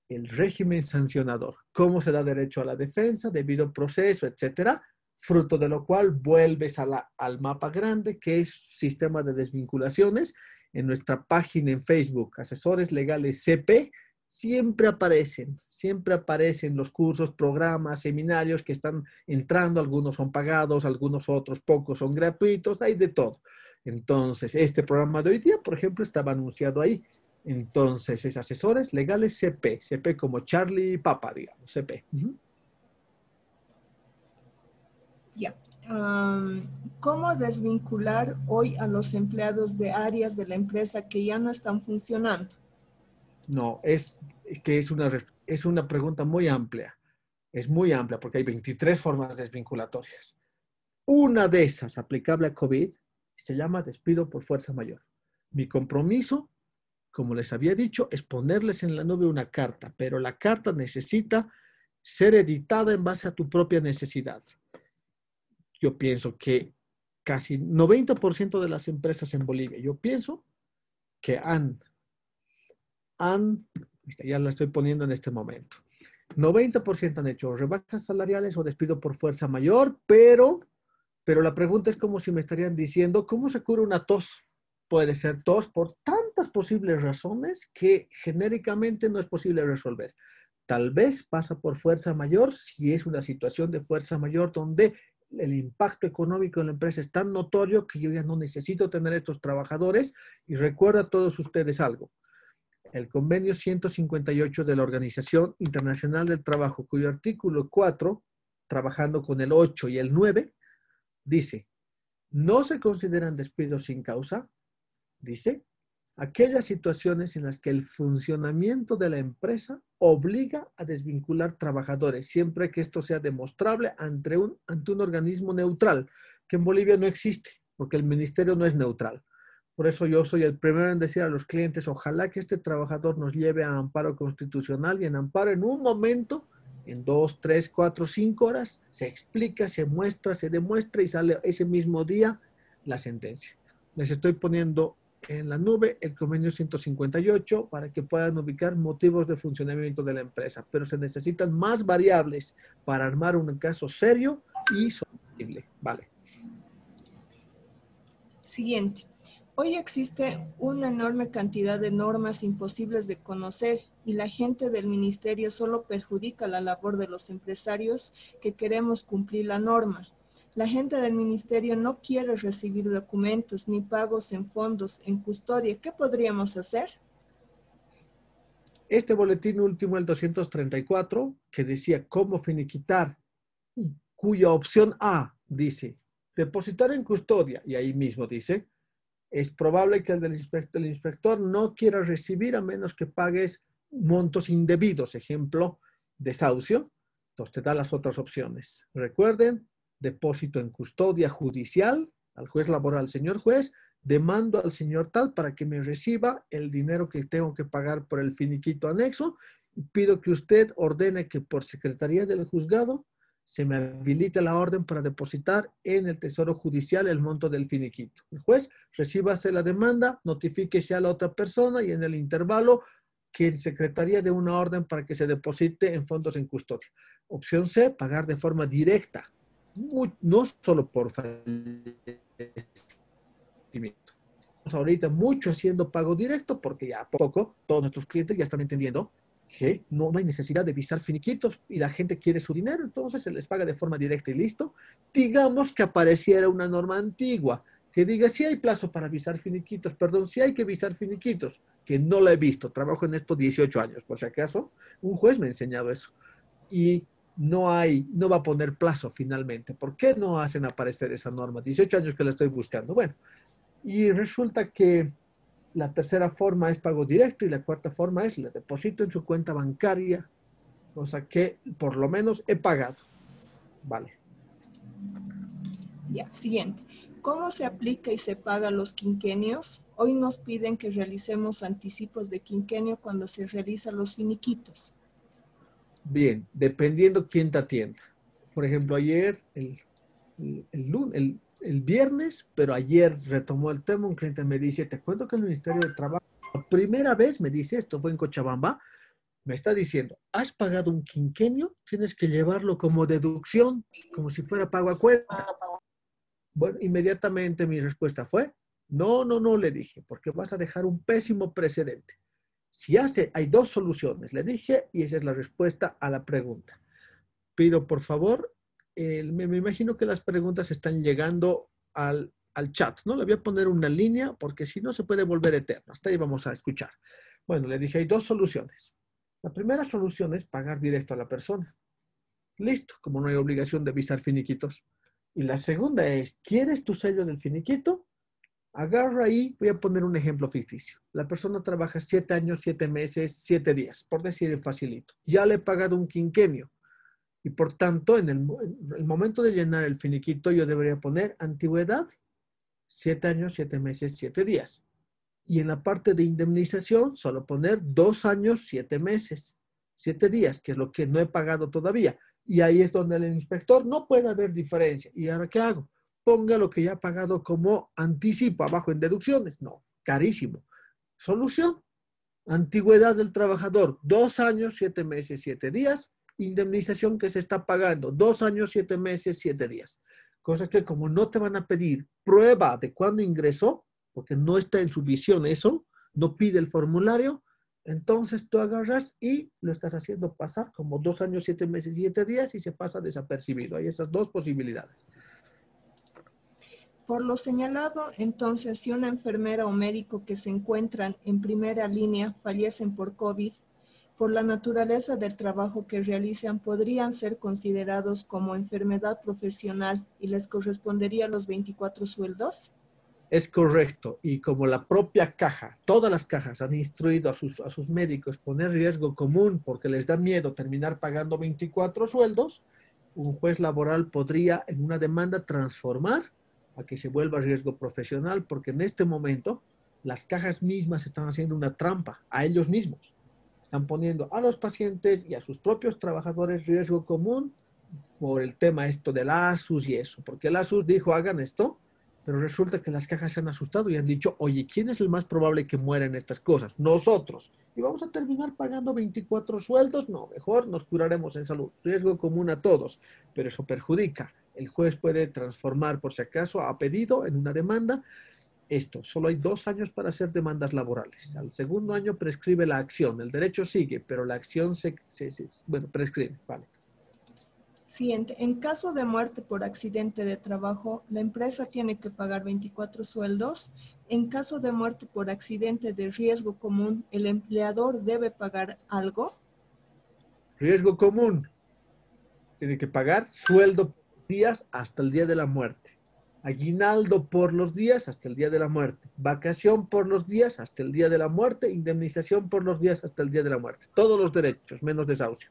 el régimen sancionador. Cómo se da derecho a la defensa, debido proceso, etcétera, fruto de lo cual vuelves al mapa grande, que es sistema de desvinculaciones. En nuestra página en Facebook, Asesores Legales CP, siempre aparecen, siempre aparecen los cursos, programas, seminarios que están entrando, algunos son pagados, algunos otros pocos son gratuitos, hay de todo. Entonces, este programa de hoy día, por ejemplo, estaba anunciado ahí. Entonces, es asesores legales CP, CP como Charlie Papa, digamos, CP. Ya. Ah, ¿Cómo desvincular hoy a los empleados de áreas de la empresa que ya no están funcionando? No, es que es una, es una pregunta muy amplia. Es muy amplia porque hay 23 formas desvinculatorias. Una de esas aplicable a COVID se llama despido por fuerza mayor. Mi compromiso, como les había dicho, es ponerles en la nube una carta, pero la carta necesita ser editada en base a tu propia necesidad. Yo pienso que casi 90% de las empresas en Bolivia, yo pienso que han, han, ya la estoy poniendo en este momento, 90% han hecho rebajas salariales o despido por fuerza mayor, pero pero la pregunta es como si me estarían diciendo, ¿cómo se cura una tos? Puede ser tos por tantas posibles razones que genéricamente no es posible resolver. Tal vez pasa por fuerza mayor si es una situación de fuerza mayor donde el impacto económico en la empresa es tan notorio que yo ya no necesito tener estos trabajadores. Y recuerda a todos ustedes algo. El convenio 158 de la Organización Internacional del Trabajo, cuyo artículo 4, trabajando con el 8 y el 9, dice, no se consideran despidos sin causa, dice, aquellas situaciones en las que el funcionamiento de la empresa obliga a desvincular trabajadores, siempre que esto sea demostrable ante un, ante un organismo neutral, que en Bolivia no existe, porque el ministerio no es neutral. Por eso yo soy el primero en decir a los clientes, ojalá que este trabajador nos lleve a amparo constitucional y en amparo en un momento en dos, tres, cuatro, cinco horas, se explica, se muestra, se demuestra y sale ese mismo día la sentencia. Les estoy poniendo en la nube el convenio 158 para que puedan ubicar motivos de funcionamiento de la empresa, pero se necesitan más variables para armar un caso serio y sostenible. Vale. Siguiente. Hoy existe una enorme cantidad de normas imposibles de conocer y la gente del ministerio solo perjudica la labor de los empresarios que queremos cumplir la norma. La gente del ministerio no quiere recibir documentos ni pagos en fondos en custodia. ¿Qué podríamos hacer? Este boletín último, el 234, que decía cómo finiquitar y cuya opción A dice depositar en custodia, y ahí mismo dice, es probable que el, del inspector, el inspector no quiera recibir a menos que pagues montos indebidos, ejemplo, desahucio. Entonces te da las otras opciones. Recuerden, depósito en custodia judicial al juez laboral. Señor juez, demando al señor tal para que me reciba el dinero que tengo que pagar por el finiquito anexo. pido que usted ordene que por secretaría del juzgado se me habilite la orden para depositar en el Tesoro Judicial el monto del finiquito. El juez, recíbase la demanda, notifíquese a la otra persona y en el intervalo quien secretaría de una orden para que se deposite en fondos en custodia. Opción C, pagar de forma directa, no solo por fallecimiento. Ahorita mucho haciendo pago directo porque ya poco todos nuestros clientes ya están entendiendo que no, no hay necesidad de visar finiquitos y la gente quiere su dinero, entonces se les paga de forma directa y listo. Digamos que apareciera una norma antigua que diga, si hay plazo para avisar finiquitos, perdón, si hay que avisar finiquitos, que no la he visto, trabajo en esto 18 años, por si acaso, un juez me ha enseñado eso. Y no hay, no va a poner plazo finalmente. ¿Por qué no hacen aparecer esa norma? 18 años que la estoy buscando. Bueno, y resulta que la tercera forma es pago directo y la cuarta forma es le deposito en su cuenta bancaria, cosa que por lo menos he pagado. Vale. Ya, siguiente. ¿Cómo se aplica y se paga los quinquenios? Hoy nos piden que realicemos anticipos de quinquenio cuando se realizan los finiquitos. Bien, dependiendo quién te atienda. Por ejemplo, ayer, el, el, viernes, pero ayer retomó el tema, un cliente me dice, te cuento que el Ministerio de Trabajo, la primera vez me dice esto, fue en Cochabamba, me está diciendo, has pagado un quinquenio, tienes que llevarlo como deducción, como si fuera pago a cuenta. Ah, bueno, inmediatamente mi respuesta fue, no, no, no, le dije, porque vas a dejar un pésimo precedente. Si hace, hay dos soluciones, le dije, y esa es la respuesta a la pregunta. Pido, por favor, me, imagino que las preguntas están llegando al, al chat, ¿no? Le voy a poner una línea porque si no se puede volver eterno. Hasta ahí vamos a escuchar. Bueno, le dije, hay dos soluciones. La primera solución es pagar directo a la persona. Listo, como no hay obligación de visar finiquitos. Y la segunda es, ¿quieres tu sello del finiquito? Agarra ahí, voy a poner un ejemplo ficticio. La persona trabaja siete años, siete meses, siete días, por decir el facilito. Ya le he pagado un quinquenio. Y por tanto, en el, en el momento de llenar el finiquito, yo debería poner antigüedad, siete años, siete meses, siete días. Y en la parte de indemnización, solo poner dos años, siete meses, siete días, que es lo que no he pagado todavía. Y ahí es donde el inspector no puede haber diferencia. ¿Y ahora qué hago? Ponga lo que ya ha pagado como anticipo abajo en deducciones. No, carísimo. Solución. Antigüedad del trabajador, dos años, siete meses, siete días. Indemnización que se está pagando, dos años, siete meses, siete días. Cosa que como no te van a pedir prueba de cuándo ingresó, porque no está en su visión eso, no pide el formulario, entonces tú agarras y lo estás haciendo pasar como dos años, siete meses, siete días y se pasa desapercibido. Hay esas dos posibilidades. Por lo señalado, entonces, si una enfermera o médico que se encuentran en primera línea fallecen por COVID, por la naturaleza del trabajo que realizan, podrían ser considerados como enfermedad profesional y les correspondería los 24 sueldos? es correcto y como la propia caja, todas las cajas han instruido a sus, a sus médicos poner riesgo común porque les da miedo terminar pagando 24 sueldos, un juez laboral podría en una demanda transformar a que se vuelva riesgo profesional porque en este momento las cajas mismas están haciendo una trampa a ellos mismos. Están poniendo a los pacientes y a sus propios trabajadores riesgo común por el tema esto del ASUS y eso, porque el ASUS dijo hagan esto pero resulta que las cajas se han asustado y han dicho, oye, ¿quién es el más probable que muera en estas cosas? Nosotros. Y vamos a terminar pagando 24 sueldos. No, mejor nos curaremos en salud. Riesgo común a todos, pero eso perjudica. El juez puede transformar, por si acaso, a pedido en una demanda. Esto, solo hay dos años para hacer demandas laborales. Al segundo año prescribe la acción. El derecho sigue, pero la acción se, se bueno, prescribe. Vale en caso de muerte por accidente de trabajo, la empresa tiene que pagar 24 sueldos. En caso de muerte por accidente de riesgo común, ¿el empleador debe pagar algo? Riesgo común. Tiene que pagar sueldo por días hasta el día de la muerte. Aguinaldo por los días hasta el día de la muerte. Vacación por los días hasta el día de la muerte. Indemnización por los días hasta el día de la muerte. Todos los derechos, menos desahucio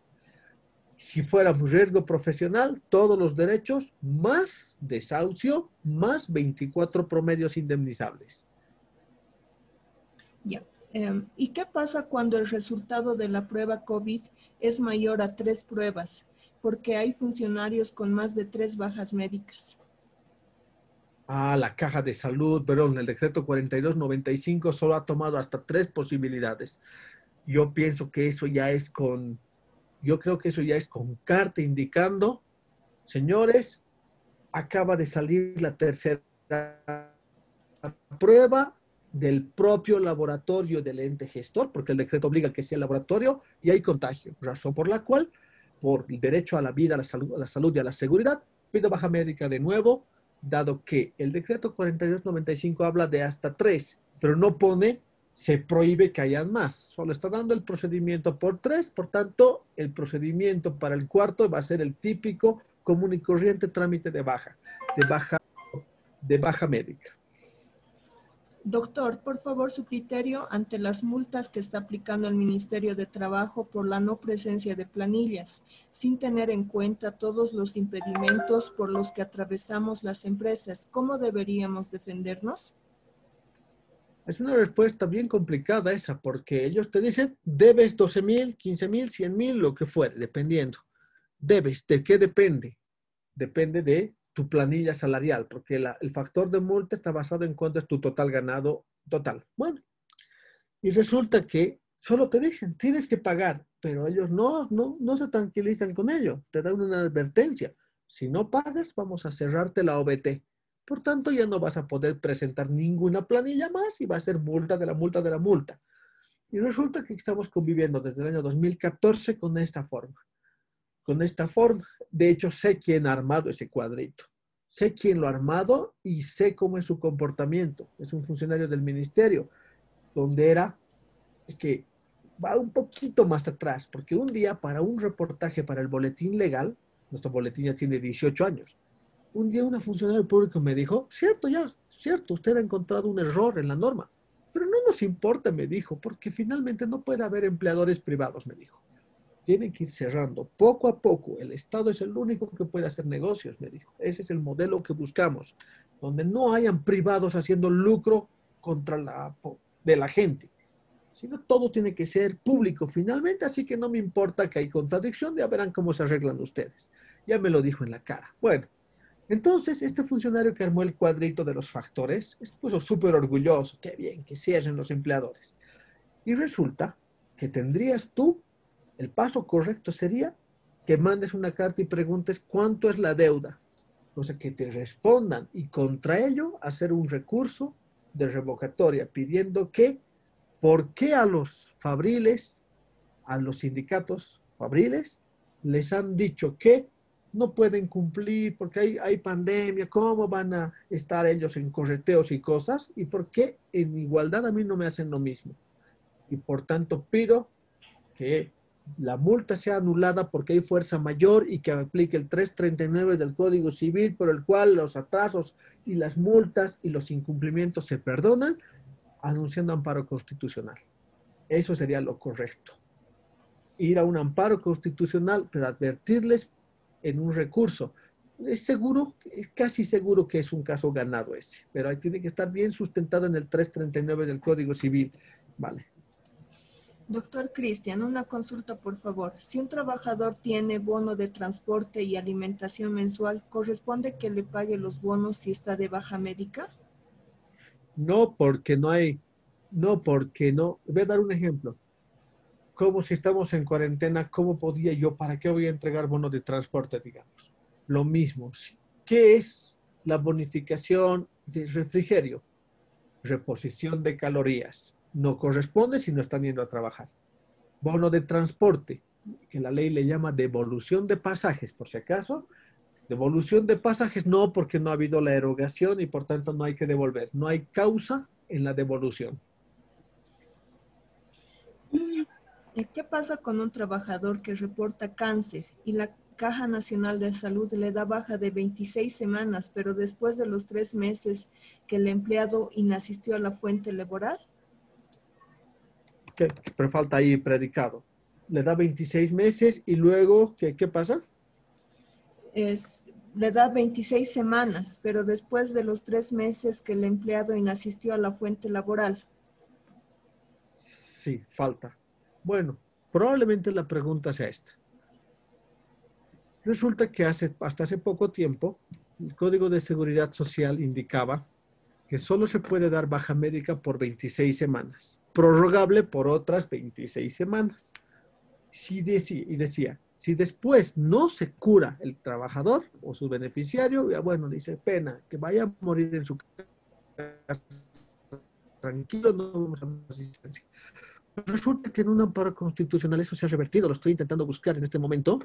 si fuera un riesgo profesional, todos los derechos más desahucio, más 24 promedios indemnizables. Ya. Em, ¿Y qué pasa cuando el resultado de la prueba COVID es mayor a tres pruebas? Porque hay funcionarios con más de tres bajas médicas. Ah, la caja de salud, perdón, el decreto 4295 solo ha tomado hasta tres posibilidades. Yo pienso que eso ya es con yo creo que eso ya es con carta indicando, señores, acaba de salir la tercera prueba del propio laboratorio del ente gestor, porque el decreto obliga que sea el laboratorio y hay contagio, razón por la cual, por el derecho a la vida, a la salud, a la salud y a la seguridad, pido baja médica de nuevo, dado que el decreto 4295 habla de hasta tres, pero no pone se prohíbe que hayan más. Solo está dando el procedimiento por tres, por tanto, el procedimiento para el cuarto va a ser el típico común y corriente trámite de baja, de baja, de baja médica. Doctor, por favor, su criterio ante las multas que está aplicando el Ministerio de Trabajo por la no presencia de planillas, sin tener en cuenta todos los impedimentos por los que atravesamos las empresas. ¿Cómo deberíamos defendernos? Es una respuesta bien complicada esa, porque ellos te dicen, debes 12 mil, 15 mil, 100 mil, lo que fuere, dependiendo. Debes, ¿de qué depende? Depende de tu planilla salarial, porque el factor de multa está basado en cuánto es tu total ganado total. Bueno, y resulta que solo te dicen, tienes que pagar, pero ellos no, no, no se tranquilizan con ello, te dan una advertencia. Si no pagas, vamos a cerrarte la OBT. Por tanto, ya no vas a poder presentar ninguna planilla más y va a ser multa de la multa de la multa. Y resulta que estamos conviviendo desde el año 2014 con esta forma. Con esta forma. De hecho, sé quién ha armado ese cuadrito. Sé quién lo ha armado y sé cómo es su comportamiento. Es un funcionario del ministerio, donde era, es que va un poquito más atrás, porque un día para un reportaje para el boletín legal, nuestro boletín ya tiene 18 años, un día una funcionaria público me dijo, cierto ya, cierto, usted ha encontrado un error en la norma, pero no nos importa, me dijo, porque finalmente no puede haber empleadores privados, me dijo. Tienen que ir cerrando poco a poco. El Estado es el único que puede hacer negocios, me dijo. Ese es el modelo que buscamos, donde no hayan privados haciendo lucro contra la, de la gente, sino todo tiene que ser público finalmente, así que no me importa que hay contradicción, ya verán cómo se arreglan ustedes. Ya me lo dijo en la cara. Bueno, entonces, este funcionario que armó el cuadrito de los factores se puso súper orgulloso, qué bien que cierren los empleadores. Y resulta que tendrías tú, el paso correcto sería que mandes una carta y preguntes cuánto es la deuda. O sea, que te respondan y contra ello hacer un recurso de revocatoria pidiendo que, ¿por qué a los fabriles, a los sindicatos fabriles, les han dicho que no pueden cumplir porque hay, pandemia, ¿cómo van a estar ellos en correteos y cosas? ¿Y por qué en igualdad a mí no me hacen lo mismo? Y por tanto pido que la multa sea anulada porque hay fuerza mayor y que aplique el 339 del Código Civil por el cual los atrasos y las multas y los incumplimientos se perdonan anunciando amparo constitucional. Eso sería lo correcto. Ir a un amparo constitucional, para advertirles en un recurso. Es seguro, casi seguro que es un caso ganado ese, pero ahí tiene que estar bien sustentado en el 339 del Código Civil. Vale. Doctor Cristian, una consulta por favor. Si un trabajador tiene bono de transporte y alimentación mensual, ¿corresponde que le pague los bonos si está de baja médica? No, porque no hay, no, porque no. Voy a dar un ejemplo. ¿Cómo si estamos en cuarentena, cómo podía yo, para qué voy a entregar bonos de transporte, digamos? Lo mismo. ¿Qué es la bonificación de refrigerio? Reposición de calorías. No corresponde si no están yendo a trabajar. Bono de transporte, que la ley le llama devolución de pasajes, por si acaso. Devolución de pasajes no, porque no ha habido la erogación y por tanto no hay que devolver. No hay causa en la devolución. Eh, ¿Qué pasa con un trabajador que reporta cáncer y la Caja Nacional de Salud le da baja de 26 semanas, pero después de los tres meses que el empleado inasistió a la fuente laboral? ¿Qué? Pero falta ahí predicado. Le da 26 meses y luego, ¿qué, qué pasa? le da 26 semanas, pero después de los tres meses que el empleado inasistió a la fuente laboral. Sí, falta. Bueno, probablemente la pregunta sea esta. Resulta que hasta hace poco tiempo el Código de Seguridad Social indicaba que solo se puede dar baja médica por 26 semanas, prorrogable por otras 26 semanas. Si decía, y decía, si después no se cura el trabajador o su beneficiario, ya bueno, dice pena, que vaya a morir en su casa. Tranquilo, no vamos a asistencia. Resulta que en un amparo constitucional eso se ha revertido, lo estoy intentando buscar en este momento,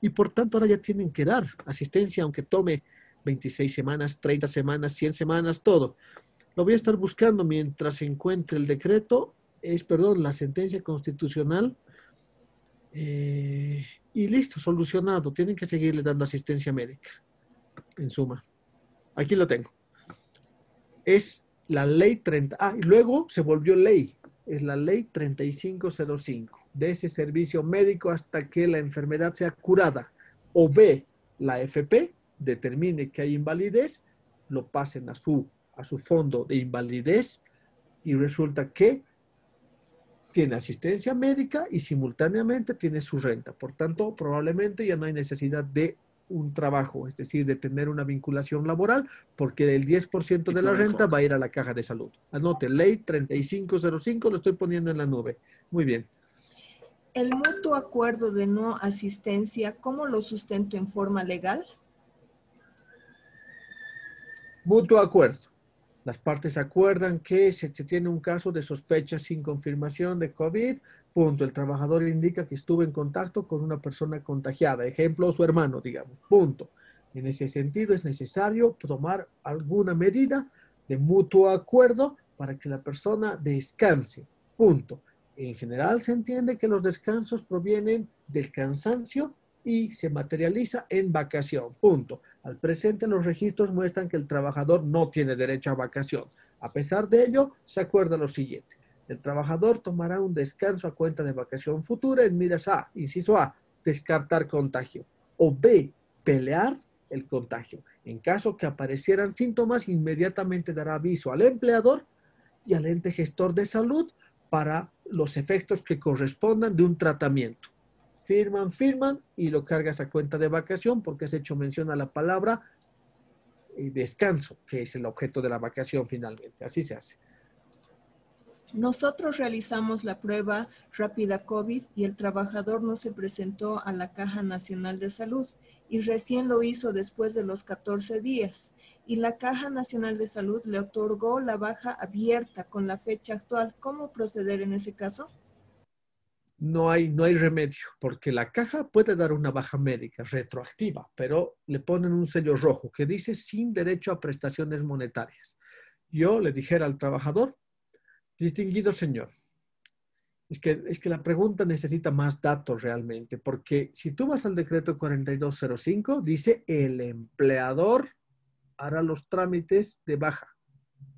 y por tanto ahora ya tienen que dar asistencia, aunque tome 26 semanas, 30 semanas, 100 semanas, todo. Lo voy a estar buscando mientras encuentre el decreto, es, perdón, la sentencia constitucional, eh, y listo, solucionado. Tienen que seguirle dando asistencia médica, en suma. Aquí lo tengo. Es la ley 30. Ah, y luego se volvió ley es la ley 3505 de ese servicio médico hasta que la enfermedad sea curada o ve la FP determine que hay invalidez, lo pasen a su, a su fondo de invalidez y resulta que tiene asistencia médica y simultáneamente tiene su renta. Por tanto, probablemente ya no hay necesidad de un trabajo, es decir, de tener una vinculación laboral, porque el 10% de la renta va a ir a la caja de salud. Anote, ley 3505, lo estoy poniendo en la nube. Muy bien. ¿El mutuo acuerdo de no asistencia, cómo lo sustento en forma legal? Mutuo acuerdo. Las partes acuerdan que se, se tiene un caso de sospecha sin confirmación de COVID, Punto. El trabajador indica que estuvo en contacto con una persona contagiada, ejemplo, su hermano, digamos. Punto. En ese sentido, es necesario tomar alguna medida de mutuo acuerdo para que la persona descanse. Punto. En general se entiende que los descansos provienen del cansancio y se materializa en vacación. Punto. Al presente los registros muestran que el trabajador no tiene derecho a vacación. A pesar de ello, se acuerda lo siguiente. El trabajador tomará un descanso a cuenta de vacación futura en miras A, inciso A, descartar contagio. O B, pelear el contagio. En caso que aparecieran síntomas, inmediatamente dará aviso al empleador y al ente gestor de salud para los efectos que correspondan de un tratamiento. Firman, firman y lo cargas a cuenta de vacación porque has hecho mención a la palabra eh, descanso, que es el objeto de la vacación finalmente. Así se hace. Nosotros realizamos la prueba rápida COVID y el trabajador no se presentó a la Caja Nacional de Salud y recién lo hizo después de los 14 días. Y la Caja Nacional de Salud le otorgó la baja abierta con la fecha actual. ¿Cómo proceder en ese caso? No hay, no hay remedio, porque la caja puede dar una baja médica retroactiva, pero le ponen un sello rojo que dice sin derecho a prestaciones monetarias. Yo le dijera al trabajador, Distinguido señor, es que, es que la pregunta necesita más datos realmente, porque si tú vas al decreto 4205, dice el empleador hará los trámites de baja.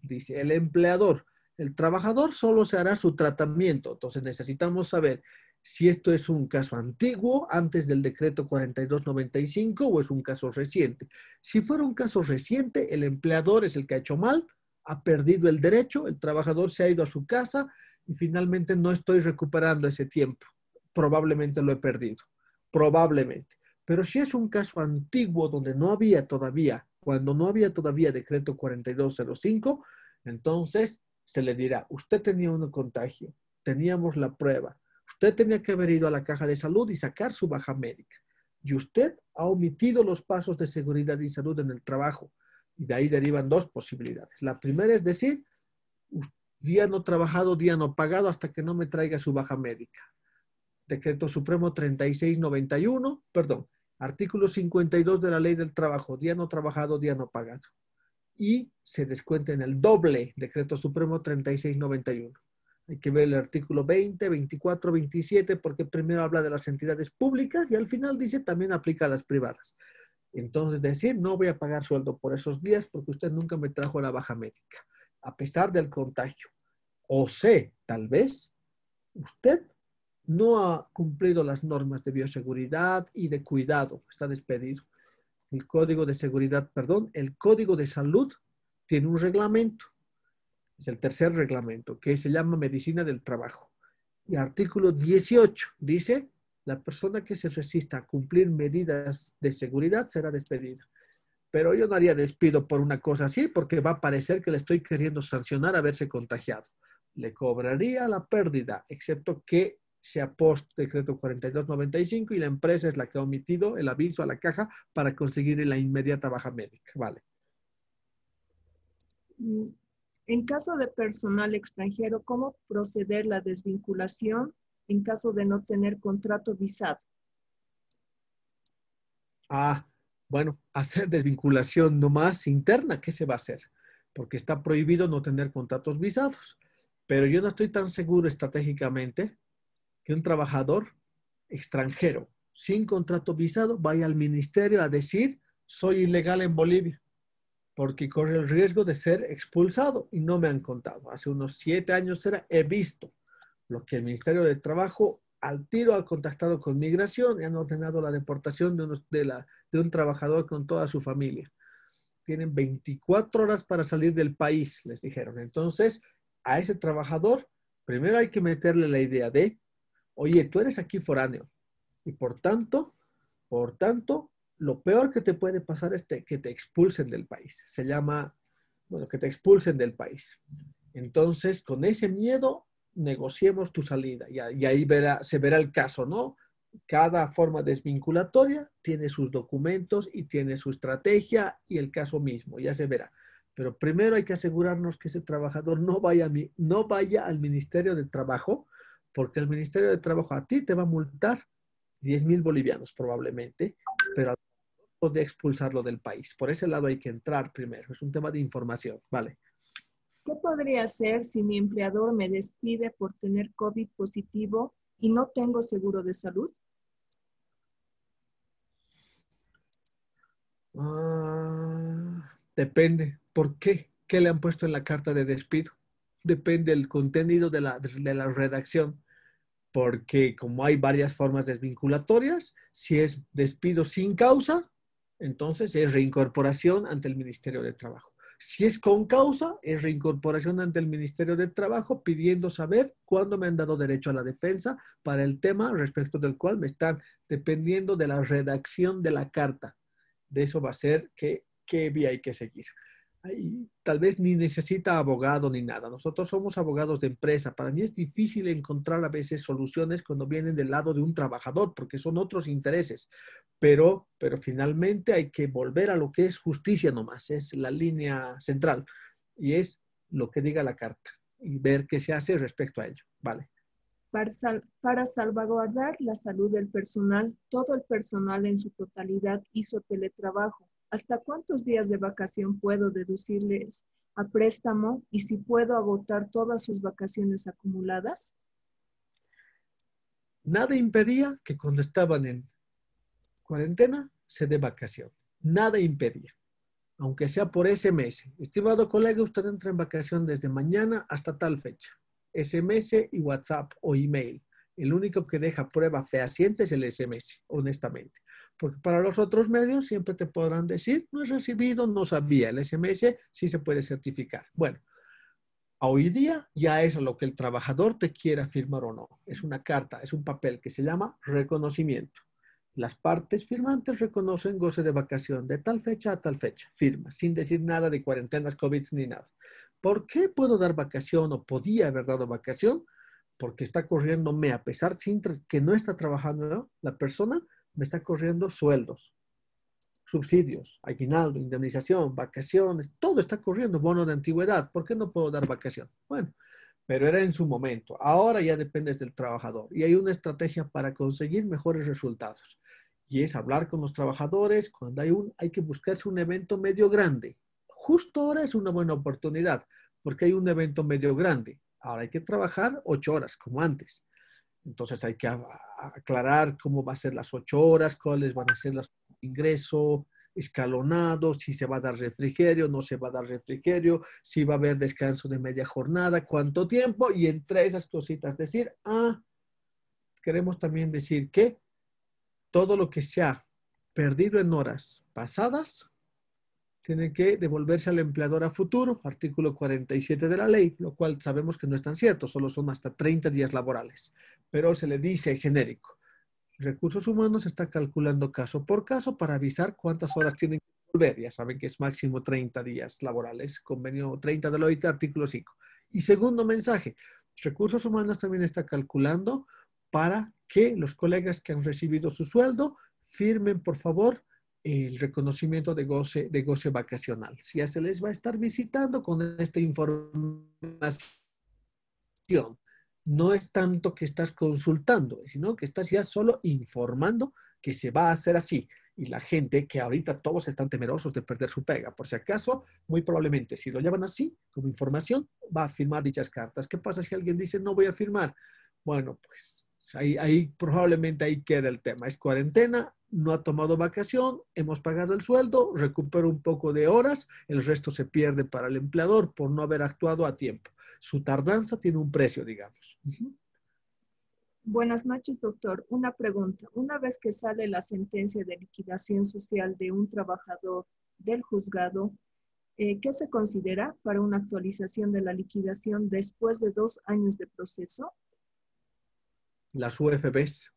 Dice el empleador, el trabajador solo se hará su tratamiento. Entonces necesitamos saber si esto es un caso antiguo, antes del decreto 4295, o es un caso reciente. Si fuera un caso reciente, el empleador es el que ha hecho mal, ha perdido el derecho, el trabajador se ha ido a su casa y finalmente no estoy recuperando ese tiempo. Probablemente lo he perdido, probablemente. Pero si es un caso antiguo donde no había todavía, cuando no había todavía decreto 4205, entonces se le dirá, usted tenía un contagio, teníamos la prueba, usted tenía que haber ido a la caja de salud y sacar su baja médica. Y usted ha omitido los pasos de seguridad y salud en el trabajo y de ahí derivan dos posibilidades. La primera es decir, día no trabajado, día no pagado, hasta que no me traiga su baja médica. Decreto Supremo 3691, perdón, artículo 52 de la Ley del Trabajo, día no trabajado, día no pagado. Y se descuenta en el doble, Decreto Supremo 3691. Hay que ver el artículo 20, 24, 27, porque primero habla de las entidades públicas y al final dice también aplica a las privadas. Entonces decir, no voy a pagar sueldo por esos días porque usted nunca me trajo la baja médica, a pesar del contagio. O sé, tal vez, usted no ha cumplido las normas de bioseguridad y de cuidado, está despedido. El código de seguridad, perdón, el código de salud tiene un reglamento, es el tercer reglamento, que se llama medicina del trabajo. Y artículo 18 dice, la persona que se resista a cumplir medidas de seguridad será despedida. Pero yo no haría despido por una cosa así porque va a parecer que le estoy queriendo sancionar haberse contagiado. Le cobraría la pérdida, excepto que sea post decreto 4295 y la empresa es la que ha omitido el aviso a la caja para conseguir la inmediata baja médica. Vale. Mm, en caso de personal extranjero, ¿cómo proceder la desvinculación en caso de no tener contrato visado. Ah, bueno, hacer desvinculación no más interna, ¿qué se va a hacer? Porque está prohibido no tener contratos visados. Pero yo no estoy tan seguro estratégicamente que un trabajador extranjero sin contrato visado vaya al ministerio a decir soy ilegal en Bolivia porque corre el riesgo de ser expulsado y no me han contado. Hace unos siete años era, he visto lo que el Ministerio de Trabajo al tiro ha contactado con migración y han ordenado la deportación de, de, de un trabajador con toda su familia. Tienen 24 horas para salir del país, les dijeron. Entonces, a ese trabajador, primero hay que meterle la idea de, oye, tú eres aquí foráneo y por tanto, por tanto, lo peor que te puede pasar es que te expulsen del país. Se llama, bueno, que te expulsen del país. Entonces, con ese miedo negociemos tu salida. Y, ahí verá, se verá el caso, ¿no? Cada forma desvinculatoria tiene sus documentos y tiene su estrategia y el caso mismo, ya se verá. Pero primero hay que asegurarnos que ese trabajador no vaya, no vaya al Ministerio de Trabajo, porque el Ministerio de Trabajo a ti te va a multar 10 mil bolivianos probablemente, pero de expulsarlo del país. Por ese lado hay que entrar primero, es un tema de información, ¿vale? ¿Qué podría hacer si mi empleador me despide por tener COVID positivo y no tengo seguro de salud? Ah, depende. ¿Por qué? ¿Qué le han puesto en la carta de despido? Depende del contenido de la, de la redacción. Porque como hay varias formas desvinculatorias, si es despido sin causa, entonces es reincorporación ante el Ministerio de Trabajo. Si es con causa, es reincorporación ante el Ministerio del Trabajo pidiendo saber cuándo me han dado derecho a la defensa para el tema respecto del cual me están dependiendo de la redacción de la carta. De eso va a ser qué, qué vía hay que seguir tal vez ni necesita abogado ni nada. Nosotros somos abogados de empresa. Para mí es difícil encontrar a veces soluciones cuando vienen del lado de un trabajador, porque son otros intereses. Pero, pero finalmente hay que volver a lo que es justicia nomás, es la línea central y es lo que diga la carta y ver qué se hace respecto a ello. Vale. Para, para salvaguardar la salud del personal, todo el personal en su totalidad hizo teletrabajo ¿Hasta cuántos días de vacación puedo deducirles a préstamo y si puedo agotar todas sus vacaciones acumuladas? Nada impedía que cuando estaban en cuarentena se dé vacación. Nada impedía, aunque sea por ese mes. Estimado colega, usted entra en vacación desde mañana hasta tal fecha. SMS y WhatsApp o email. El único que deja prueba fehaciente es el SMS, honestamente. Porque para los otros medios siempre te podrán decir, no he recibido, no sabía. El SMS sí se puede certificar. Bueno, hoy día ya es lo que el trabajador te quiera firmar o no. Es una carta, es un papel que se llama reconocimiento. Las partes firmantes reconocen goce de vacación de tal fecha a tal fecha. Firma, sin decir nada de cuarentenas, COVID ni nada. ¿Por qué puedo dar vacación o podía haber dado vacación? Porque está corriéndome, a pesar que no está trabajando la persona, me está corriendo sueldos, subsidios, aguinaldo, indemnización, vacaciones, todo está corriendo, bono de antigüedad, ¿por qué no puedo dar vacación? Bueno, pero era en su momento. Ahora ya dependes del trabajador y hay una estrategia para conseguir mejores resultados. Y es hablar con los trabajadores, cuando hay un, hay que buscarse un evento medio grande. Justo ahora es una buena oportunidad porque hay un evento medio grande. Ahora hay que trabajar ocho horas como antes entonces hay que aclarar cómo va a ser las ocho horas, cuáles van a ser los ingresos escalonados, si se va a dar refrigerio, no se va a dar refrigerio, si va a haber descanso de media jornada, cuánto tiempo, y entre esas cositas decir, ah, queremos también decir que todo lo que se ha perdido en horas pasadas tiene que devolverse al empleador a futuro, artículo 47 de la ley, lo cual sabemos que no es tan cierto, solo son hasta 30 días laborales, pero se le dice genérico. Recursos Humanos está calculando caso por caso para avisar cuántas horas tienen que volver Ya saben que es máximo 30 días laborales, convenio 30 de la OIT, artículo 5. Y segundo mensaje, Recursos Humanos también está calculando para que los colegas que han recibido su sueldo firmen, por favor, el reconocimiento de goce, de goce vacacional. Si ya se les va a estar visitando con esta información. No es tanto que estás consultando, sino que estás ya solo informando que se va a hacer así. Y la gente, que ahorita todos están temerosos de perder su pega, por si acaso, muy probablemente, si lo llevan así, como información, va a firmar dichas cartas. ¿Qué pasa si alguien dice, no voy a firmar? Bueno, pues Ahí, probablemente ahí queda el tema. Es cuarentena, no ha tomado vacación, hemos pagado el sueldo, recupero un poco de horas, el resto se pierde para el empleador por no haber actuado a tiempo. Su tardanza tiene un precio, digamos. Buenas noches, doctor. Una pregunta. Una vez que sale la sentencia de liquidación social de un trabajador del juzgado, eh, ¿qué se considera para una actualización de la liquidación después de dos años de proceso? las UFBs.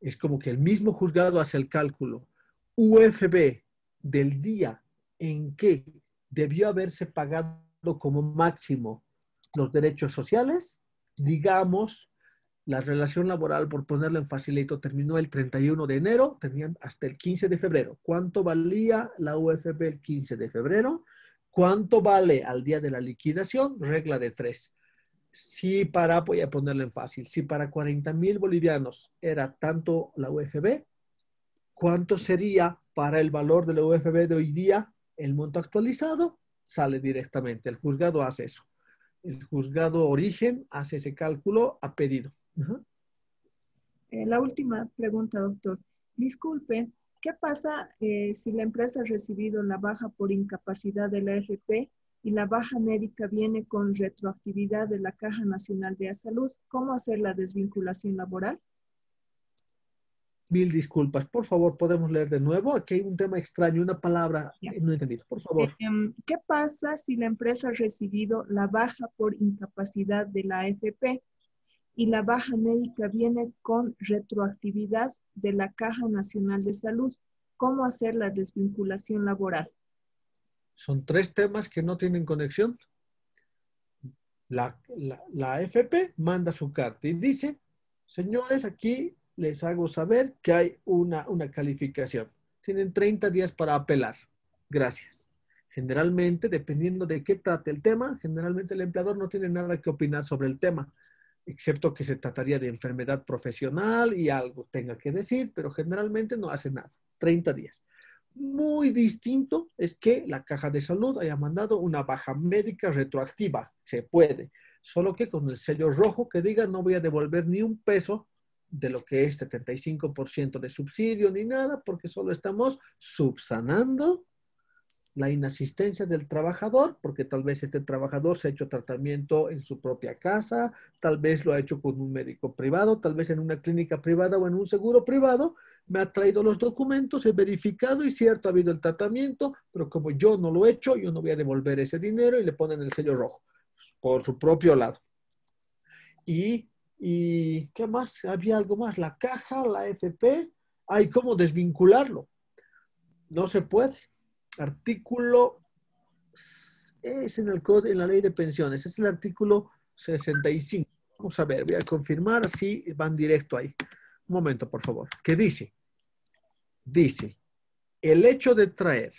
Es como que el mismo juzgado hace el cálculo. UFB del día en que debió haberse pagado como máximo los derechos sociales, digamos, la relación laboral, por ponerlo en facilito, terminó el 31 de enero, tenían hasta el 15 de febrero. ¿Cuánto valía la UFB el 15 de febrero? ¿Cuánto vale al día de la liquidación? Regla de tres si para, voy a ponerle en fácil, si para 40 mil bolivianos era tanto la UFB, ¿cuánto sería para el valor de la UFB de hoy día el monto actualizado? Sale directamente, el juzgado hace eso. El juzgado origen hace ese cálculo a pedido. Eh, la última pregunta, doctor. Disculpe, ¿qué pasa eh, si la empresa ha recibido la baja por incapacidad de la RP y la baja médica viene con retroactividad de la Caja Nacional de Salud, ¿cómo hacer la desvinculación laboral? Mil disculpas, por favor, podemos leer de nuevo. Aquí hay un tema extraño, una palabra no entendido. por favor. Eh, em, ¿Qué pasa si la empresa ha recibido la baja por incapacidad de la AFP y la baja médica viene con retroactividad de la Caja Nacional de Salud? ¿Cómo hacer la desvinculación laboral? Son tres temas que no tienen conexión. La, AFP manda su carta y dice, señores, aquí les hago saber que hay una, una calificación. Tienen 30 días para apelar. Gracias. Generalmente, dependiendo de qué trate el tema, generalmente el empleador no tiene nada que opinar sobre el tema, excepto que se trataría de enfermedad profesional y algo tenga que decir, pero generalmente no hace nada. 30 días muy distinto es que la caja de salud haya mandado una baja médica retroactiva. Se puede, solo que con el sello rojo que diga no voy a devolver ni un peso de lo que es 75% de subsidio ni nada, porque solo estamos subsanando la inasistencia del trabajador, porque tal vez este trabajador se ha hecho tratamiento en su propia casa, tal vez lo ha hecho con un médico privado, tal vez en una clínica privada o en un seguro privado, me ha traído los documentos, he verificado y cierto ha habido el tratamiento, pero como yo no lo he hecho, yo no voy a devolver ese dinero y le ponen el sello rojo por su propio lado. Y, ¿qué más? Había algo más, la caja, la FP, hay cómo desvincularlo. No se puede Artículo, es en, el, en la ley de pensiones, es el artículo 65. Vamos a ver, voy a confirmar si van directo ahí. Un momento, por favor. ¿Qué dice? Dice, el hecho de traer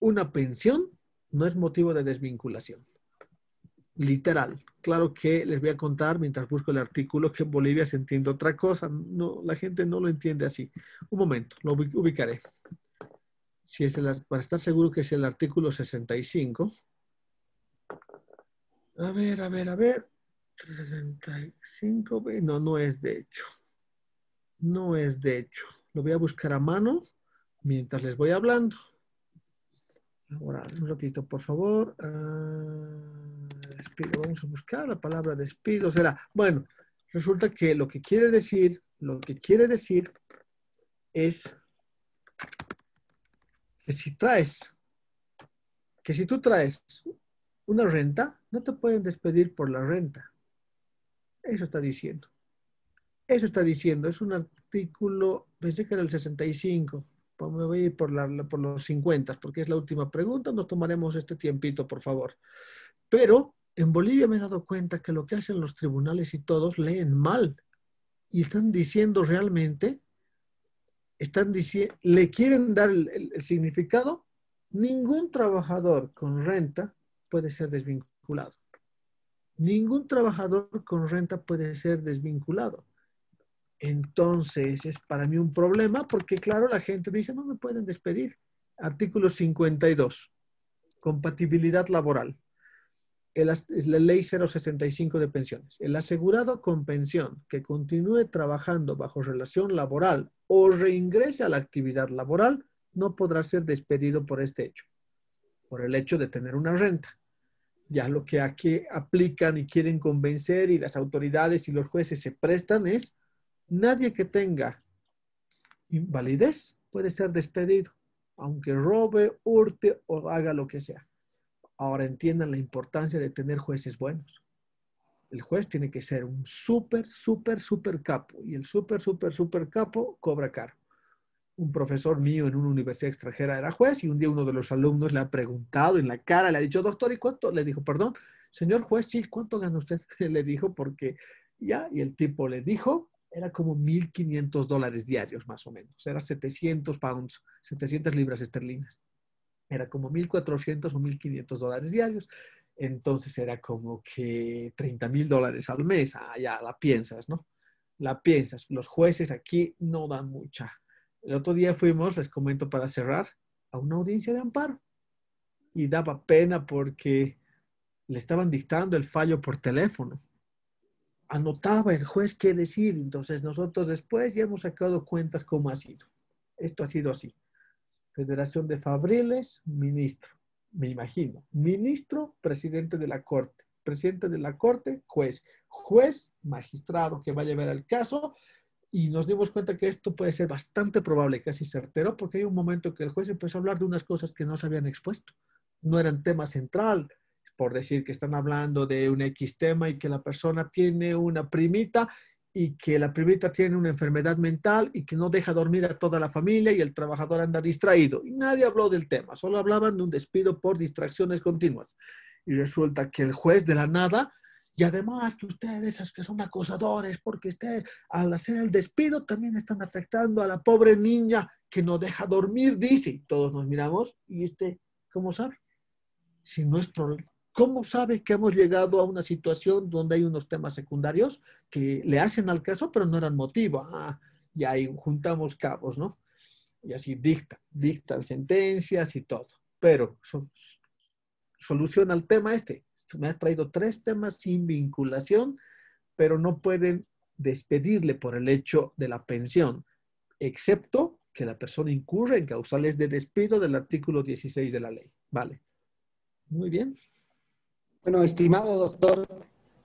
una pensión no es motivo de desvinculación. Literal. Claro que les voy a contar mientras busco el artículo que en Bolivia se entiende otra cosa. No, la gente no lo entiende así. Un momento, lo ubicaré es para estar seguro que es el artículo 65. A ver, a ver, a ver. 65, no, no es de hecho. No es de hecho. Lo voy a buscar a mano mientras les voy hablando. Ahora, un ratito, por favor. Ah, despido. Vamos a buscar la palabra despido. Será, bueno, resulta que lo que quiere decir, lo que quiere decir es que si traes, que si tú traes una renta, no te pueden despedir por la renta. Eso está diciendo. Eso está diciendo. Es un artículo, pensé que era el 65. Pues me voy a ir por, por los 50, porque es la última pregunta. Nos tomaremos este tiempito, por favor. Pero en Bolivia me he dado cuenta que lo que hacen los tribunales y todos leen mal y están diciendo realmente están diciendo, le quieren dar el, significado, ningún trabajador con renta puede ser desvinculado. Ningún trabajador con renta puede ser desvinculado. Entonces, es para mí un problema porque, claro, la gente me dice, no me pueden despedir. Artículo 52, compatibilidad laboral la ley 065 de pensiones. El asegurado con pensión que continúe trabajando bajo relación laboral o reingrese a la actividad laboral no podrá ser despedido por este hecho, por el hecho de tener una renta. Ya lo que aquí aplican y quieren convencer y las autoridades y los jueces se prestan es nadie que tenga invalidez puede ser despedido, aunque robe, hurte o haga lo que sea. Ahora entiendan la importancia de tener jueces buenos. El juez tiene que ser un súper, súper, súper capo. Y el súper, súper, súper capo cobra caro. Un profesor mío en una universidad extranjera era juez y un día uno de los alumnos le ha preguntado en la cara, le ha dicho, doctor, ¿y cuánto? Le dijo, perdón, señor juez, sí, ¿cuánto gana usted? le dijo, porque ya, y el tipo le dijo, era como 1.500 dólares diarios más o menos, era 700 pounds, 700 libras esterlinas era como 1.400 o 1.500 dólares diarios. Entonces era como que 30 mil dólares al mes. Ah, ya la piensas, ¿no? La piensas. Los jueces aquí no dan mucha. El otro día fuimos, les comento para cerrar, a una audiencia de amparo. Y daba pena porque le estaban dictando el fallo por teléfono. Anotaba el juez qué decir. Entonces nosotros después ya hemos sacado cuentas cómo ha sido. Esto ha sido así. Federación de Fabriles, ministro, me imagino. Ministro, presidente de la Corte. Presidente de la Corte, juez. Juez, magistrado que va a llevar el caso. Y nos dimos cuenta que esto puede ser bastante probable, casi certero, porque hay un momento que el juez empezó a hablar de unas cosas que no se habían expuesto. No eran tema central, por decir que están hablando de un X tema y que la persona tiene una primita y que la primita tiene una enfermedad mental y que no deja dormir a toda la familia y el trabajador anda distraído. Y nadie habló del tema, solo hablaban de un despido por distracciones continuas. Y resulta que el juez de la nada, y además que ustedes esas que son acosadores, porque ustedes al hacer el despido también están afectando a la pobre niña que no deja dormir, dice. Todos nos miramos y este, ¿cómo sabe? Si no es problema ¿Cómo sabe que hemos llegado a una situación donde hay unos temas secundarios que le hacen al caso, pero no eran motivo? Ah, y ahí juntamos cabos, ¿no? Y así dicta, dictan sentencias y todo. Pero soluciona el tema este. Me has traído tres temas sin vinculación, pero no pueden despedirle por el hecho de la pensión, excepto que la persona incurre en causales de despido del artículo 16 de la ley. Vale. Muy bien. Bueno, estimado doctor,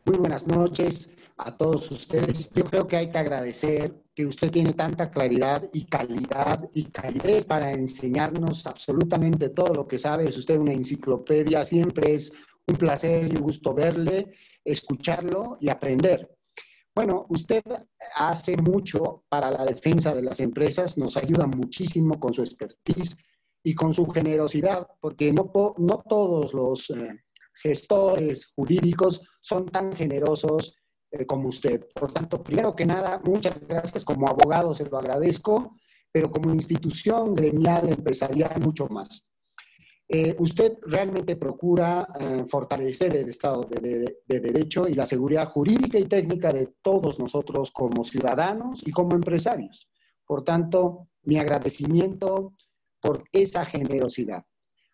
muy buenas noches a todos ustedes. Yo creo que hay que agradecer que usted tiene tanta claridad y calidad y calidez para enseñarnos absolutamente todo lo que sabe. Es usted una enciclopedia, siempre es un placer y un gusto verle, escucharlo y aprender. Bueno, usted hace mucho para la defensa de las empresas, nos ayuda muchísimo con su expertise y con su generosidad, porque no, no todos los... Eh, gestores jurídicos son tan generosos eh, como usted. Por tanto, primero que nada, muchas gracias. Como abogado se lo agradezco, pero como institución gremial, empresarial, mucho más. Eh, usted realmente procura eh, fortalecer el Estado de, de, Derecho y la seguridad jurídica y técnica de todos nosotros como ciudadanos y como empresarios. Por tanto, mi agradecimiento por esa generosidad.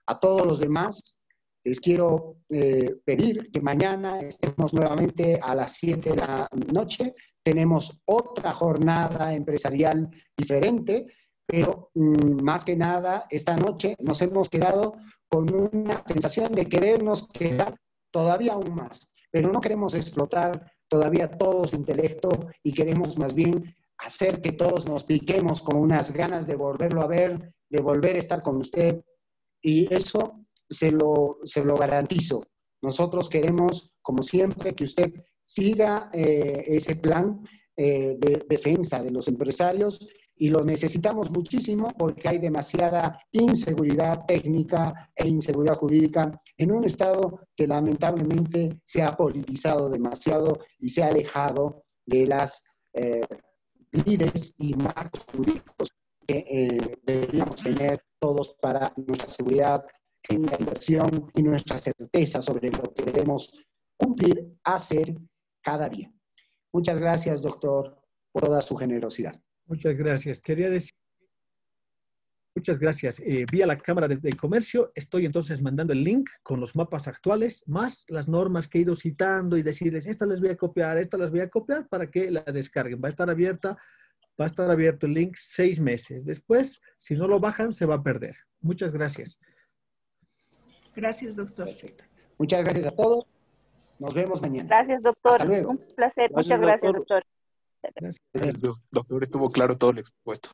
A todos los demás, les quiero eh, pedir que mañana estemos nuevamente a las 7 de la noche. Tenemos otra jornada empresarial diferente, pero mm, más que nada, esta noche nos hemos quedado con una sensación de querernos quedar todavía aún más, pero no queremos explotar todavía todo su intelecto y queremos más bien hacer que todos nos piquemos con unas ganas de volverlo a ver, de volver a estar con usted. Y eso se lo, se lo garantizo. Nosotros queremos, como siempre, que usted siga eh, ese plan eh, de defensa de los empresarios y lo necesitamos muchísimo porque hay demasiada inseguridad técnica e inseguridad jurídica en un Estado que lamentablemente se ha politizado demasiado y se ha alejado de las eh, líderes y marcos jurídicos que eh, deberíamos tener todos para nuestra seguridad, en la inversión y nuestra certeza sobre lo que debemos cumplir, hacer cada día. Muchas gracias, doctor, por toda su generosidad. Muchas gracias. Quería decir, muchas gracias. Eh, vía la Cámara de, Comercio, estoy entonces mandando el link con los mapas actuales, más las normas que he ido citando y decirles, esta les voy a copiar, esta las voy a copiar para que la descarguen. Va a estar abierta, va a estar abierto el link seis meses. Después, si no lo bajan, se va a perder. Muchas gracias. Gracias, doctor. Muchas gracias a todos. Nos vemos mañana. Gracias, doctor. Un placer. Muchas gracias, doctor. doctor. Gracias, doctor. Estuvo claro todo lo expuesto.